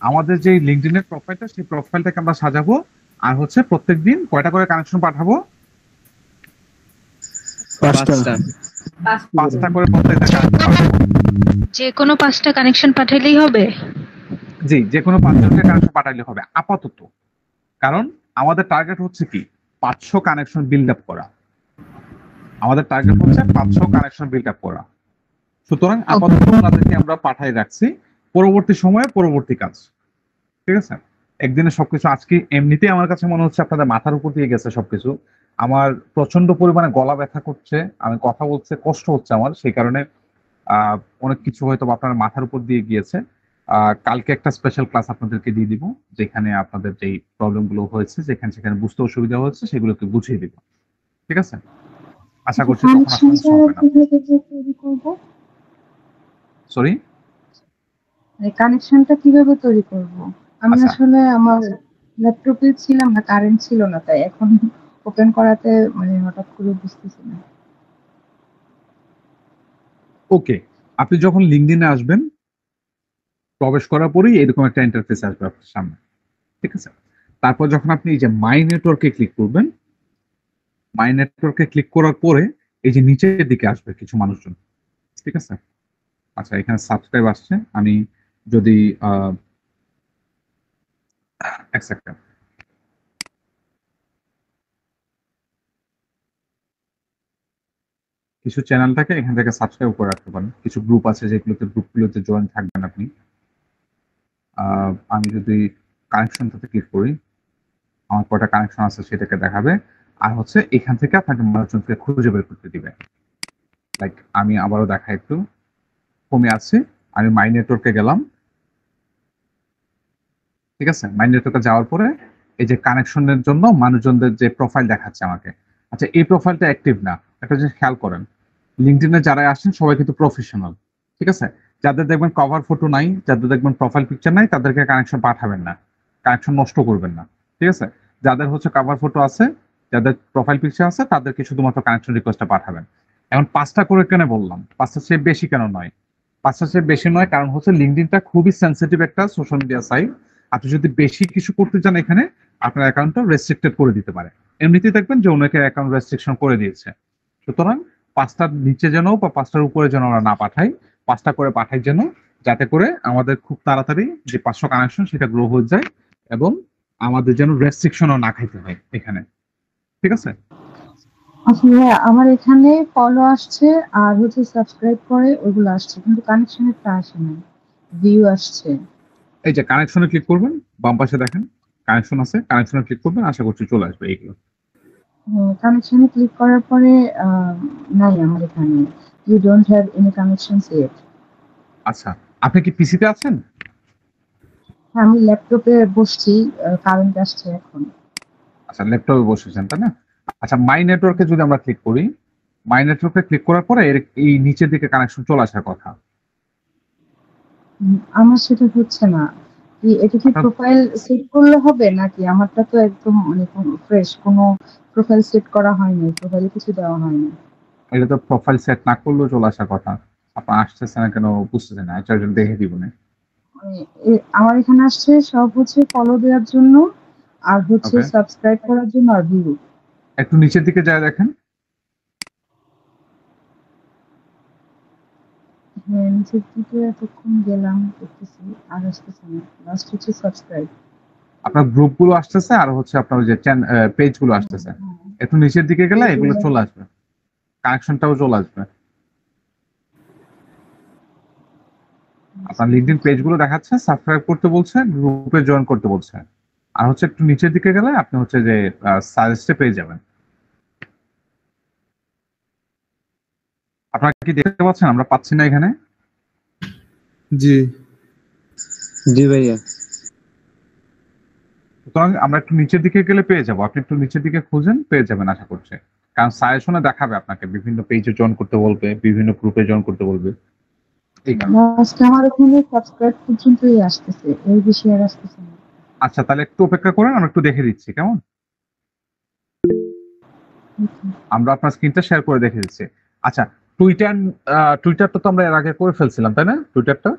আমাদের যে লিঙ্কডিনের প্রোফাইলটা সেই প্রোফাইলটাকে আমরা সাজাবো আর হচ্ছে প্রত্যেকদিন কয়টা করে কানেকশন পাঠাবো পাঁচটা পাঁচটা করে প্রত্যেকটা কানেকশন যে কোনো পাঁচটা কানেকশন পাঠাইলেই হবে জি যে কোনো পাঁচটা কানেকশন পাঠালে হবে আপাতত কারণ আমাদের টার্গেট হচ্ছে কি পাঁচশো কানেকশন বিল্ড আপ করা আমাদের টার্গেট হচ্ছে পাঁচশো কানেকশন বিল্ড আপ করা সুতরাং আপাতত তাদেরকে আমরা পাঠাই রাখছি পরবর্তী সময়ে পরবর্তী কাজ ঠিক আছে একদিনে সবকিছু আজকে এমনিতেই আমার কাছে মনে হচ্ছে আপনাদের মাথার উপর দিয়ে গেছে সবকিছু আমার প্রচন্ড পরিমাণে গলা ব্যথা করছে আমি কথা বলতে কষ্ট হচ্ছে আমার সেই কারণে অনেক কিছু হয়তো আপনার মাথার উপর দিয়ে গিয়েছে কালকে একটা স্পেশাল ক্লাস আপনাদেরকে দিয়ে দিব যেখানে আপনাদের যেই গুলো হয়েছে যেখানে সেখানে বুঝতে অসুবিধা হয়েছে সেগুলোকে বুঝিয়ে দিব ঠিক আছে আশা আচ্ছা, করছি সরি কানেকশনটা কিভাবে তৈরি করব আমি আচ্ছা। আসলে আমার ল্যাপটপে ছিলাম না কারেন্ট ছিল না তাই এখন ওপেন করাতে মানে হঠাৎ করে বুঝতেছি না ওকে আপনি যখন লিঙ্কডিনে আসবেন প্রবেশ করার পরেই এরকম একটা ইন্টারফেস আসবে আপনার সামনে ঠিক আছে তারপর যখন আপনি এই যে মাই নেটওয়ার্কে ক্লিক করবেন মাই নেটওয়ার্কে ক্লিক করার পরে এই যে নিচের দিকে আসবে কিছু মানুষজন ঠিক আছে আচ্ছা এখানে সাবস্ক্রাইব আসছে আমি যদি এক সেকেন্ড কিছু চ্যানেল থাকে এখান থেকে সাবস্ক্রাইব করে রাখতে পারেন কিছু গ্রুপ আছে যেগুলোতে গ্রুপগুলোতে জয়েন থাকবেন আপনি আমি যদি কানেকশনটাতে ক্লিক করি আমার কটা কানেকশন আছে সেটাকে দেখাবে আর হচ্ছে এখান থেকে আপনাকে মানুষজনকে খুঁজে বের করতে দিবে লাইক আমি আবারও দেখা একটু কমে আছে আমি মাই নেটওয়ার্কে গেলাম ঠিক আছে মাই নেটওয়ার্কে যাওয়ার পরে এই যে কানেকশনের জন্য মানুষজনদের যে প্রোফাইল দেখাচ্ছে আমাকে আচ্ছা এই প্রোফাইলটা অ্যাক্টিভ না একটা জিনিস খেয়াল করেন লিঙ্কডিনে যারা আসেন সবাই কিন্তু প্রফেশনাল ঠিক আছে যাদের দেখবেন কভার ফটো নাই যাদের দেখবেন প্রোফাইল পিকচার নাই তাদেরকে কানেকশন পাঠাবেন না কানেকশন নষ্ট করবেন না ঠিক আছে যাদের হচ্ছে কভার ফটো আছে যাদের প্রোফাইল পিকচার আছে তাদেরকে শুধুমাত্র কানেকশন রিকোয়েস্টটা পাঠাবেন এখন পাঁচটা করে কেন বললাম পাঁচটা সে বেশি কেন নয় পাঁচটা সে বেশি নয় কারণ হচ্ছে লিঙ্কডিনটা খুবই সেন্সিটিভ একটা সোশ্যাল মিডিয়া সাইট আপনি যদি বেশি কিছু করতে চান এখানে আপনার অ্যাকাউন্টটা রেস্ট্রিক্টেড করে দিতে পারে এমনিতেই দেখবেন যে অনেকে অ্যাকাউন্ট রেস্ট্রিকশন করে দিয়েছে সুতরাং পাঁচটার নিচে যেন বা পাঁচটার উপরে যেন আমরা না পাঠাই পাঁচটা করে পাঠাই যেন যাতে করে আমাদের খুব তাড়াতাড়ি যে পাঁচশো কানেকশন সেটা গ্রো হয়ে যায় এবং আমাদের যেন রেস্ট্রিকশনও না খাইতে হয় এখানে ঠিক আছে আসলে আচ্ছা আমার এখানে ফলো আসছে আর হচ্ছে সাবস্ক্রাইব করে ওইগুলো আসছে কিন্তু কানেকশনেরটা আসে না ভিউ আসছে এই যে কানেকশনে ক্লিক করবেন বাম পাশে দেখেন কানেকশন আছে কানেকশনে ক্লিক করবেন আশা করছি চলে আসবে এইগুলো কানেকশনে হ্যাঁ, ক্লিক করার পরে নাই আমার এখানে you don't have any connection yet আচ্ছা আপনি কি পিসিতে আছেন হ্যাঁ আমি ল্যাপটপে বসছি কারেন্ট আসছে এখন আচ্ছা ল্যাপটপে বসেছেন তাই না আচ্ছা মাই নেটওয়ার্কে যদি আমরা ক্লিক করি মাই নেটওয়ার্কে ক্লিক করার পরে এই নিচের দিকে কানেকশন চলে আসার কথা আমার সেটা হচ্ছে না কি এটা কি প্রোফাইল আচ্ছা। সেট করলে হবে নাকি আমারটা তো একদম মানে ফ্রেশ কোনো প্রোফাইল সেট করা হয়নি প্রোফাইলে কিছু দেওয়া হয়নি এটা তো প্রোফাইল সেট না করলেও চলে আসার কথা আপনার আসতেছে না কেন বুঝতেছে না চারজন দেখে দিব না মানে আমার এখানে আসছে সব হচ্ছে ফলো দেওয়ার জন্য আর হচ্ছে সাবস্ক্রাইব করার জন্য আর ভিউ একটু নিচের দিকে যা দেখেন হ্যাঁ নিচের দিকে এতক্ষণ গেলাম দেখতেছি আর আসতেছে না লাস্ট হচ্ছে সাবস্ক্রাইব আপনার গ্রুপগুলো আসতেছে আর হচ্ছে আপনার যে পেজগুলো আসতেছে একটু নিচের দিকে গেলে এগুলো চলে আসবে কানেকশনটাও চলে আসবে আপনার লিঙ্কডিন পেজগুলো দেখাচ্ছে সাবস্ক্রাইব করতে বলছে গ্রুপে জয়েন করতে বলছে আর হচ্ছে একটু নিচের দিকে গেলে আপনি হচ্ছে যে সাজেস্টে পেয়ে যাবেন আপনারা কি দেখতে পাচ্ছেন আমরা পাচ্ছি না এখানে জি জি ভাইয়া সুতরাং আমরা একটু নিচের দিকে গেলে পেয়ে যাবো আপনি একটু নিচের দিকে খুঁজেন পেয়ে যাবেন আশা করছে কারণ সাজেশনে দেখাবে আপনাকে বিভিন্ন পেজে জয়েন করতে বলবে বিভিন্ন গ্রুপে জয়েন করতে বলবে আচ্ছা তাহলে একটু অপেক্ষা করেন আমরা একটু দেখে দিচ্ছি কেমন আমরা আপনার স্ক্রিনটা শেয়ার করে দেখে দিচ্ছি আচ্ছা টুইটার টুইটারটা তো আমরা এর আগে করে ফেলছিলাম তাই না টুইটারটা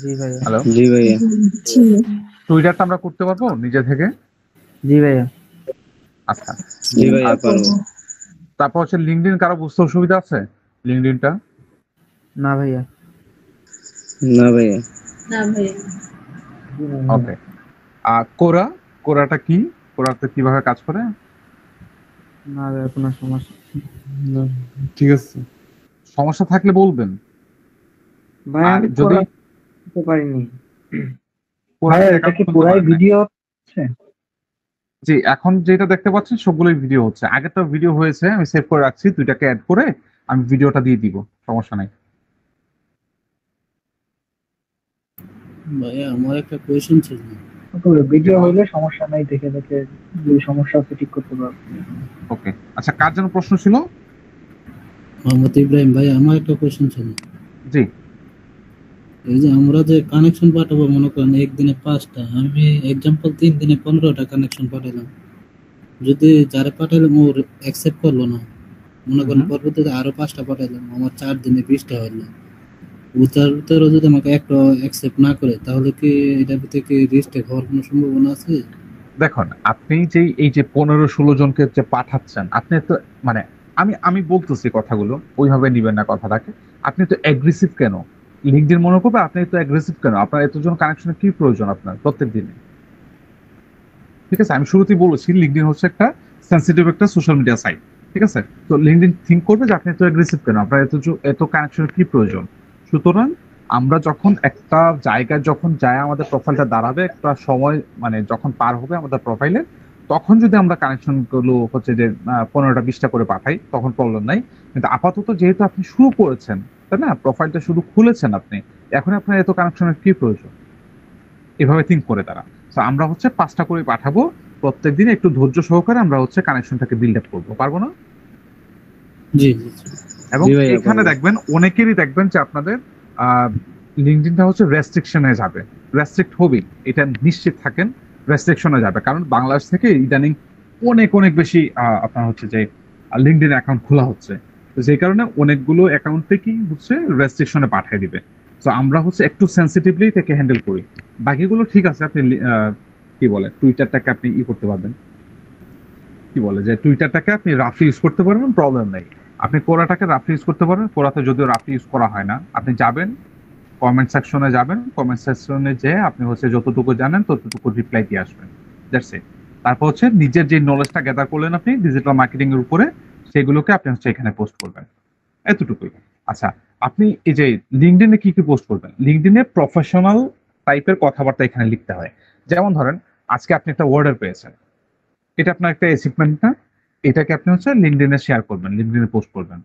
জি হ্যালো জি ভাইয়া টুইটারটা আমরা করতে পারবো নিজে থেকে জি ভাইয়া আচ্ছা জি ভাইয়া পারবো তারপর হচ্ছে লিঙ্কডিন কারো বুঝতে অসুবিধা আছে লিঙ্কডিনটা না ভাইয়া না ভাইয়া না ভাইয়া ওকে আর কোরা কোরাটা কি কোরাতে কিভাবে কাজ করে না ভাইয়া কোনো সমস্যা ঠিক আছে সমস্যা থাকলে বলবেন যদি বুঝতে পারিনি জি এখন যেটা দেখতে পাচ্ছেন সবগুলোই ভিডিও হচ্ছে আগে তো ভিডিও হয়েছে আমি সেভ করে রাখছি দুইটাকে অ্যাড করে আমি ভিডিওটা দিয়ে দিব সমস্যা নাই ভাইয়া আমার একটা কোয়েশ্চেন ছিল ভিডিও হইলে সমস্যা নাই দেখে দেখে যদি সমস্যা আছে ঠিক করতে পারবো ওকে আচ্ছা কার যেন প্রশ্ন ছিল মোহাম্মদ ইব্রাহিম ভাই আমার একটা কোয়েশ্চেন ছিল জি এই যে আমরা যে কানেকশন পাঠাবো মনে করেন একদিনে পাঁচটা আমি এক্সাম্পল তিন দিনে পনেরোটা কানেকশন পাঠালাম যদি যারে পাঠাইলাম ওর অ্যাকসেপ্ট করলো না মনে করেন পরবর্তীতে আরো পাঁচটা পাঠাইলাম আমার চার দিনে বিশটা হইলো উত্তর উতারও যদি আমাকে একটা অ্যাকসেপ্ট না করে তাহলে কি এটা থেকে রিস্টেক হওয়ার কোনো সম্ভাবনা আছে দেখুন আপনি যে এই যে পনেরো ষোলো জনকে যে পাঠাচ্ছেন আপনি তো মানে আমি আমি বলতেছি কথাগুলো ওইভাবে নিবেন না কথাটাকে আপনি তো অ্যাগ্রেসিভ কেন লিঙ্কডিন মনে করবে আপনি তো অ্যাগ্রেসিভ কেন আপনার এতজন কানেকশনের কি প্রয়োজন আপনার প্রত্যেক দিনে ঠিক আছে আমি শুরুতেই বলেছি লিঙ্কডিন হচ্ছে একটা সেন্সিটিভ একটা সোশ্যাল মিডিয়া সাইট ঠিক আছে তো লিঙ্কডিন থিঙ্ক করবে যে আপনি এত অ্যাগ্রেসিভ কেন আপনার এত এত কানেকশনের কি প্রয়োজন সুতরাং আমরা যখন একটা জায়গায় যখন যায় আমাদের প্রোফাইলটা দাঁড়াবে একটা সময় মানে যখন পার হবে আমাদের প্রোফাইলে তখন যদি আমরা কানেকশনগুলো হচ্ছে যে পনেরোটা বিশটা করে পাঠাই তখন প্রবলেম নাই কিন্তু আপাতত যেহেতু আপনি শুরু করেছেন অ্যাপটা না প্রোফাইলটা শুধু খুলেছেন আপনি এখন আপনার এত কানেকশনের কি প্রয়োজন এভাবে থিঙ্ক করে তারা তো আমরা হচ্ছে পাঁচটা করে পাঠাবো প্রত্যেক দিন একটু ধৈর্য সহকারে আমরা হচ্ছে কানেকশনটাকে বিল্ড আপ করবো পারবো না জি এবং এখানে দেখবেন অনেকেরই দেখবেন যে আপনাদের লিঙ্কডিনটা হচ্ছে রেস্ট্রিকশনে যাবে রেস্ট্রিক্ট হবে এটা নিশ্চিত থাকেন রেস্ট্রিকশনে যাবে কারণ বাংলাদেশ থেকে ইদানিং অনেক অনেক বেশি আপনার হচ্ছে যে লিঙ্কডিন অ্যাকাউন্ট খোলা হচ্ছে যে কারণে অনেকগুলো অ্যাকাউন্ট থেকেই হচ্ছে রেজিস্ট্রেশনে পাঠিয়ে দিবে তো আমরা হচ্ছে একটু সেন্সিটিভলি তাকে হ্যান্ডেল করি বাকিগুলো ঠিক আছে আপনি কি বলে টুইটারটাকে আপনি ই করতে পারবেন কি বলে যে টুইটারটাকে আপনি রাফ ইউজ করতে পারবেন প্রবলেম নেই আপনি কোরাটাকে রাফ ইউজ করতে পারবেন কোরাতে যদিও রাফ ইউজ করা হয় না আপনি যাবেন কমেন্ট সেকশনে যাবেন কমেন্ট সেকশনে যেয়ে আপনি হচ্ছে যতটুকু জানেন ততটুকু রিপ্লাই দিয়ে আসবেন দ্যাটস ইট তারপর হচ্ছে নিজের যে নলেজটা গ্যাদার করলেন আপনি ডিজিটাল মার্কেটিং এর উপরে সেগুলোকে আপনি হচ্ছে এখানে পোস্ট করবেন এতটুকুই আচ্ছা আপনি এই যে লিঙ্কডিনে কি কি পোস্ট করবেন লিঙ্কডিনে প্রফেশনাল টাইপের কথাবার্তা এখানে লিখতে হয় যেমন ধরেন আজকে আপনি একটা অর্ডার পেয়েছেন এটা আপনার একটা অ্যাচিভমেন্ট না এটাকে আপনি হচ্ছে লিঙ্কডিনে শেয়ার করবেন লিঙ্কডিনে পোস্ট করবেন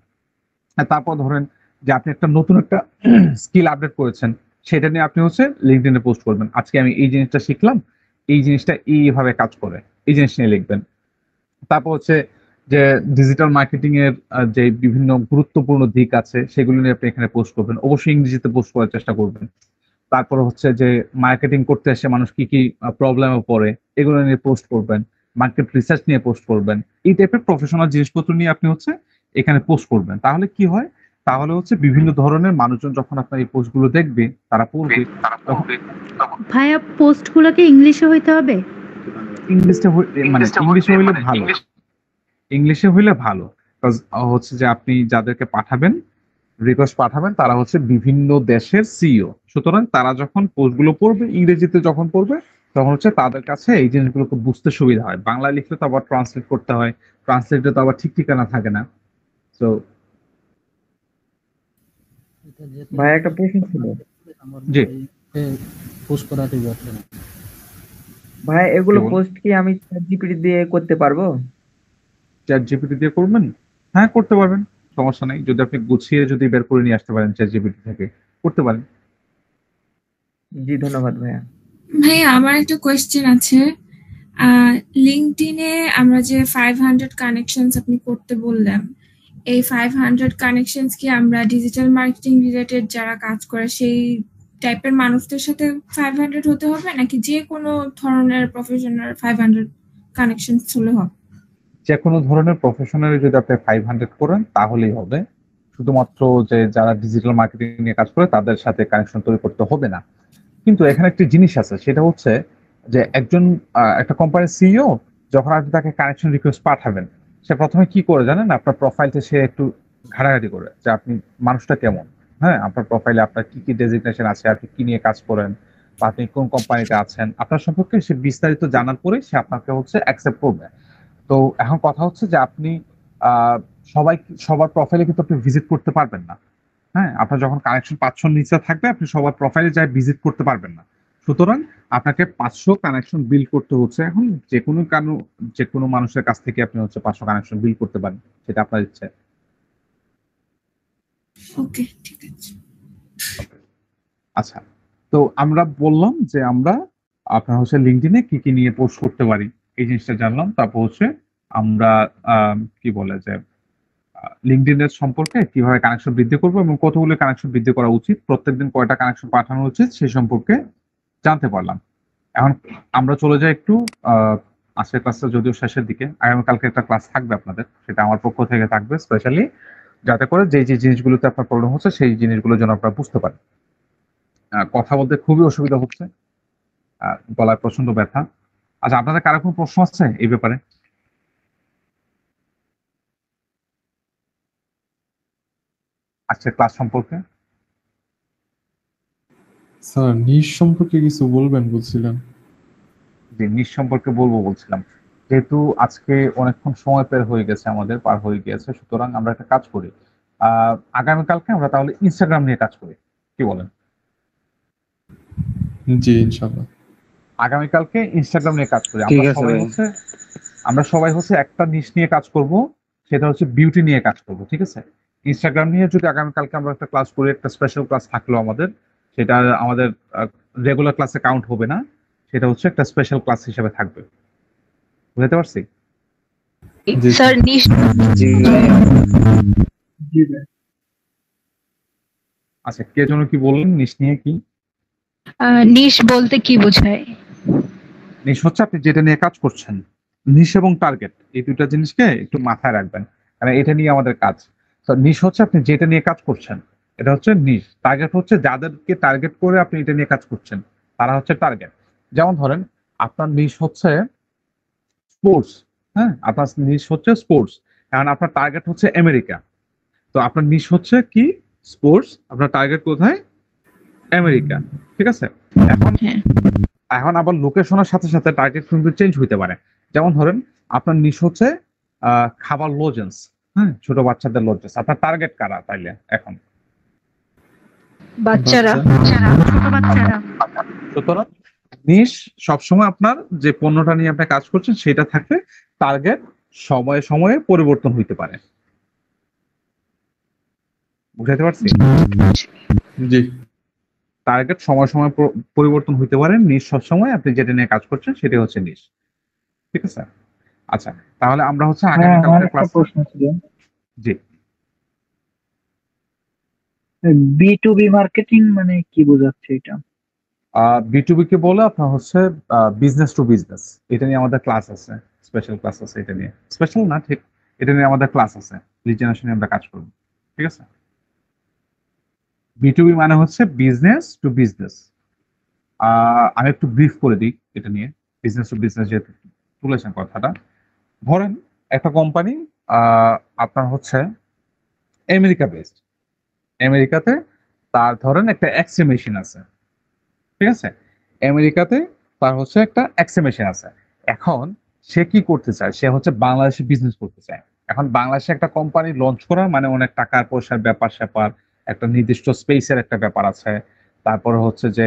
তারপর ধরেন যে আপনি একটা নতুন একটা স্কিল আপডেট করেছেন সেটা নিয়ে আপনি হচ্ছে লিঙ্কডিনে পোস্ট করবেন আজকে আমি এই জিনিসটা শিখলাম এই জিনিসটা এইভাবে কাজ করে এই জিনিস নিয়ে লিখবেন তারপর হচ্ছে যে ডিজিটাল মার্কেটিং এর যে বিভিন্ন গুরুত্বপূর্ণ দিক আছে সেগুলো নিয়ে আপনি এখানে পোস্ট করবেন অবশ্যই ইংরেজিতে পোস্ট করার চেষ্টা করবেন তারপর হচ্ছে যে মার্কেটিং করতে এসে মানুষ কি কি প্রবলেমে পড়ে এগুলো নিয়ে পোস্ট করবেন মার্কেট রিসার্চ নিয়ে পোস্ট করবেন এই টাইপের প্রফেশনাল জিনিসপত্র নিয়ে আপনি হচ্ছে এখানে পোস্ট করবেন তাহলে কি হয় তাহলে হচ্ছে বিভিন্ন ধরনের মানুষজন যখন আপনার এই পোস্ট গুলো দেখবে তারা পড়বে ভাইয়া গুলোকে ইংলিশে হইতে হবে ইংলিশে মানে ইংলিশে হইলে মানে ভালো ইংলিশে হইলে ভালো হচ্ছে যে আপনি যাদেরকে পাঠাবেন রিকোয়েস্ট পাঠাবেন তারা হচ্ছে বিভিন্ন দেশের সিও সুতরাং তারা যখন পোস্টগুলো পড়বে ইংরেজিতে যখন পড়বে তখন হচ্ছে তাদের কাছে এই জিনিসগুলোকে বুঝতে সুবিধা হয় বাংলা লিখলে তো আবার ট্রান্সলেট করতে হয় ট্রান্সলেটে তো আবার ঠিক ঠিকানা থাকে না তো ভাই একটা প্রশ্ন ছিল জি পোস্ট করাতে ভাই এগুলো পোস্ট কি আমি চ্যাট জিপিটি দিয়ে করতে পারবো চ্যাট জিপিটি দিয়ে করবেন হ্যাঁ করতে পারবেন সমস্যা নেই যদি আপনি গুছিয়ে যদি বের করে নিয়ে আসতে পারেন চ্যাট জিপিটি থেকে করতে পারেন জি ধন্যবাদ ভাইয়া ভাইয়া আমার একটা কোয়েশ্চেন আছে লিঙ্কডিনে আমরা যে ফাইভ হান্ড্রেড কানেকশনস আপনি করতে বললাম এই ফাইভ হান্ড্রেড কানেকশনস কি আমরা ডিজিটাল মার্কেটিং রিলেটেড যারা কাজ করে সেই টাইপের মানুষদের সাথে ফাইভ হান্ড্রেড হতে হবে নাকি যে কোনো ধরনের প্রফেশনাল ফাইভ হান্ড্রেড কানেকশনস হলে হবে যে কোনো ধরনের প্রফেশনালি যদি আপনি ফাইভ হান্ড্রেড করেন তাহলেই হবে শুধুমাত্র যে যারা ডিজিটাল মার্কেটিং নিয়ে কাজ করে তাদের সাথে কানেকশন তৈরি করতে হবে না কিন্তু এখানে একটি জিনিস আছে সেটা হচ্ছে যে একজন একটা কোম্পানির সিইও যখন আপনি তাকে কানেকশন রিকোয়েস্ট পাঠাবেন সে প্রথমে কি করে জানেন আপনার প্রোফাইলটা সে একটু ঘাটাঘাটি করে যে আপনি মানুষটা কেমন হ্যাঁ আপনার প্রোফাইলে আপনার কি কি ডেজিগনেশন আছে আপনি কি নিয়ে কাজ করেন বা আপনি কোন কোম্পানিতে আছেন আপনার সম্পর্কে সে বিস্তারিত জানার পরে সে আপনাকে হচ্ছে অ্যাকসেপ্ট করবে তো এখন কথা হচ্ছে যে আপনি সবাই সবার প্রোফাইলে কিন্তু আপনি ভিজিট করতে পারবেন না হ্যাঁ আপনার যখন কানেকশন পাঁচশোর নিচে থাকবে আপনি সবার প্রোফাইলে যাই ভিজিট করতে পারবেন না সুতরাং আপনাকে পাঁচশো কানেকশন বিল করতে হচ্ছে এখন যে কোনো কানো যে কোনো মানুষের কাছ থেকে আপনি হচ্ছে পাঁচশো কানেকশন বিল করতে পারেন সেটা আপনার ইচ্ছে ওকে ঠিক আছে আচ্ছা তো আমরা বললাম যে আমরা আপনার হচ্ছে লিঙ্কডিনে কি কি নিয়ে পোস্ট করতে পারি এই জিনিসটা জানলাম তারপর হচ্ছে আমরা কি বলে যে এর সম্পর্কে কিভাবে কানেকশন বৃদ্ধি করব এবং কতগুলো কানেকশন বৃদ্ধি করা উচিত প্রত্যেকদিন কয়টা কানেকশন পাঠানো উচিত সে সম্পর্কে জানতে পারলাম এখন আমরা চলে যাই একটু আজকের ক্লাসটা যদিও শেষের দিকে আগামীকালকে একটা ক্লাস থাকবে আপনাদের সেটা আমার পক্ষ থেকে থাকবে স্পেশালি যাতে করে যে যে জিনিসগুলোতে আপনার প্রবলেম হচ্ছে সেই জিনিসগুলো যেন আপনারা বুঝতে পারেন কথা বলতে খুবই অসুবিধা হচ্ছে গলায় প্রচন্ড ব্যথা আচ্ছা আপনাদের কারো কোনো প্রশ্ন আছে এই ব্যাপারে আচ্ছা ক্লাস সম্পর্কে স্যার নিজ সম্পর্কে কিছু বলবেন বলছিলেন যে নিজ সম্পর্কে বলবো বলছিলাম যেহেতু আজকে অনেকক্ষণ সময় পার হয়ে গেছে আমাদের পার হয়ে গেছে সুতরাং আমরা একটা কাজ করি আগামীকালকে আমরা তাহলে ইনস্টাগ্রাম নিয়ে কাজ করি কি বলেন জি ইনশাল্লাহ আগামীকালকে ইনস্টাগ্রাম নিয়ে কাজ করি আমরা সবাই হচ্ছে আমরা সবাই হচ্ছে একটা নিশ নিয়ে কাজ করব সেটা হচ্ছে বিউটি নিয়ে কাজ করব ঠিক আছে ইনস্টাগ্রাম নিয়ে যদি আগামীকালকে আমরা একটা ক্লাস করি একটা স্পেশাল ক্লাস থাকলো আমাদের সেটা আমাদের রেগুলার ক্লাসে কাউন্ট হবে না সেটা হচ্ছে একটা স্পেশাল ক্লাস হিসেবে থাকবে বুঝতে পারছি আচ্ছা কে যেন কি বললেন নিশ নিয়ে কি নিশ বলতে কি বোঝায় জিনিস হচ্ছে আপনি যেটা নিয়ে কাজ করছেন নিশ এবং টার্গেট এই দুটো জিনিসকে একটু মাথায় রাখবেন কারণ এটা নিয়ে আমাদের কাজ তো নিশ হচ্ছে আপনি যেটা নিয়ে কাজ করছেন এটা হচ্ছে নিশ টার্গেট হচ্ছে যাদেরকে টার্গেট করে আপনি এটা নিয়ে কাজ করছেন তারা হচ্ছে টার্গেট যেমন ধরেন আপনার নিশ হচ্ছে স্পোর্টস হ্যাঁ আপনার নিশ হচ্ছে স্পোর্টস কারণ আপনার টার্গেট হচ্ছে আমেরিকা তো আপনার নিশ হচ্ছে কি স্পোর্টস আপনার টার্গেট কোথায় আমেরিকা ঠিক আছে এখন হ্যাঁ। এখন আবার লোকেশনের সাথে সাথে টার্গেট কিন্তু চেঞ্জ হইতে পারে যেমন ধরেন আপনার নিশ হচ্ছে খাবার লজেন্স হ্যাঁ ছোট বাচ্চাদের লজেন্স আপনার টার্গেট কারা তাইলে এখন বাচ্চারা সুতরাং নিশ সবসময় আপনার যে পণ্যটা নিয়ে আপনি কাজ করছেন সেটা থাকবে টার্গেট সময়ে সময়ে পরিবর্তন হইতে পারে বুঝাইতে পারছি জি টার্গেট সময় সময় পরিবর্তন হইতে পারে নিশ সবসময় আপনি যেটা নিয়ে কাজ করছেন সেটা হচ্ছে নিশ ঠিক আছে আচ্ছা তাহলে আমরা হচ্ছে হ্যাঁ, আগামীকাল ক্লাস জি বি মার্কেটিং মানে কি বোঝাচ্ছে এটা বি কে বলে আপনার হচ্ছে বিজনেস টু বিজনেস এটা নিয়ে আমাদের ক্লাস আছে স্পেশাল ক্লাস আছে এটা নিয়ে স্পেশাল না ঠিক এটা নিয়ে আমাদের ক্লাস আছে লিড আমরা কাজ করব ঠিক আছে বিটুবি মানে হচ্ছে বিজনেস টু বিজনেস আমি একটু ব্রিফ করে দিই এটা নিয়ে বিজনেস টু বিজনেস যেহেতু তুলেছেন কথাটা ধরেন একটা কোম্পানি আপনার হচ্ছে আমেরিকা বেসড আমেরিকাতে তার ধরেন একটা এক্সে মেশিন আছে ঠিক আছে আমেরিকাতে তার হচ্ছে একটা এক্সে মেশিন আছে এখন সে কি করতে চায় সে হচ্ছে বাংলাদেশে বিজনেস করতে চায় এখন বাংলাদেশে একটা কোম্পানি লঞ্চ করা মানে অনেক টাকা পয়সার ব্যাপার স্যাপার একটা নির্দিষ্ট স্পেসের একটা ব্যাপার আছে তারপর হচ্ছে যে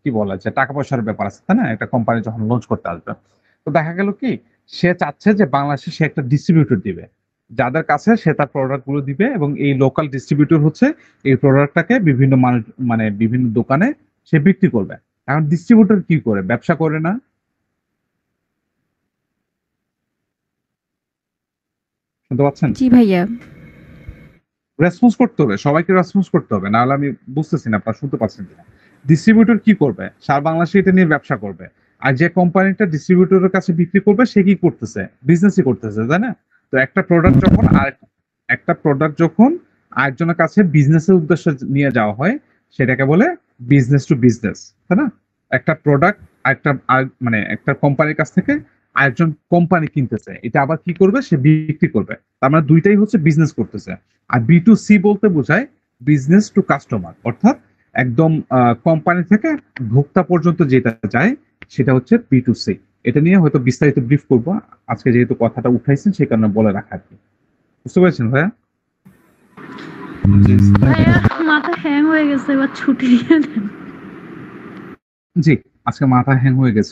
কি বলে যে টাকা পয়সার ব্যাপার আছে তাই না একটা কোম্পানি যখন লঞ্চ করতে আসবে তো দেখা গেল কি সে চাচ্ছে যে বাংলাদেশে সে একটা ডিস্ট্রিবিউটর দিবে যাদের কাছে সে তার প্রোডাক্ট গুলো দিবে এবং এই লোকাল ডিস্ট্রিবিউটর হচ্ছে এই প্রোডাক্টটাকে বিভিন্ন মানুষ মানে বিভিন্ন দোকানে সে বিক্রি করবে এখন ডিস্ট্রিবিউটর কি করে ব্যবসা করে না শুনতে পাচ্ছেন জি ভাইয়া রেসপন্স করতে হবে সবাইকে রেসপন্স করতে হবে নাহলে আমি বুঝতেছি না আপনারা শুনতে পাচ্ছেন কিনা ডিস্ট্রিবিউটর কি করবে সারা বাংলাদেশে এটা নিয়ে ব্যবসা করবে আর যে কোম্পানিটা ডিস্ট্রিবিউটরের কাছে বিক্রি করবে সে কি করতেছে বিজনেসই করতেছে তাই না তো একটা প্রোডাক্ট যখন আর একটা প্রোডাক্ট যখন আরেকজনের কাছে বিজনেসের উদ্দেশ্যে নিয়ে যাওয়া হয় সেটাকে বলে বিজনেস টু বিজনেস তাই না একটা প্রোডাক্ট একটা মানে একটা কোম্পানির কাছ থেকে আরেকজন কোম্পানি কিনতেছে এটা আবার কি করবে সে বিক্রি করবে তার মানে দুইটাই হচ্ছে বিজনেস করতেছে আর বি টু সি বলতে বোঝায় বিজনেস টু কাস্টমার অর্থাৎ একদম কোম্পানি থেকে ভোক্তা পর্যন্ত যেটা যায় সেটা হচ্ছে বি টু সি এটা নিয়ে হয়তো বিস্তারিত ব্রিফ করব আজকে যেহেতু কথাটা উঠাইছেন সেই কারণে বলে রাখা আর কি বুঝতে পারছেন ভাইয়া জি আজকে মাথা হ্যাং হয়ে গেছে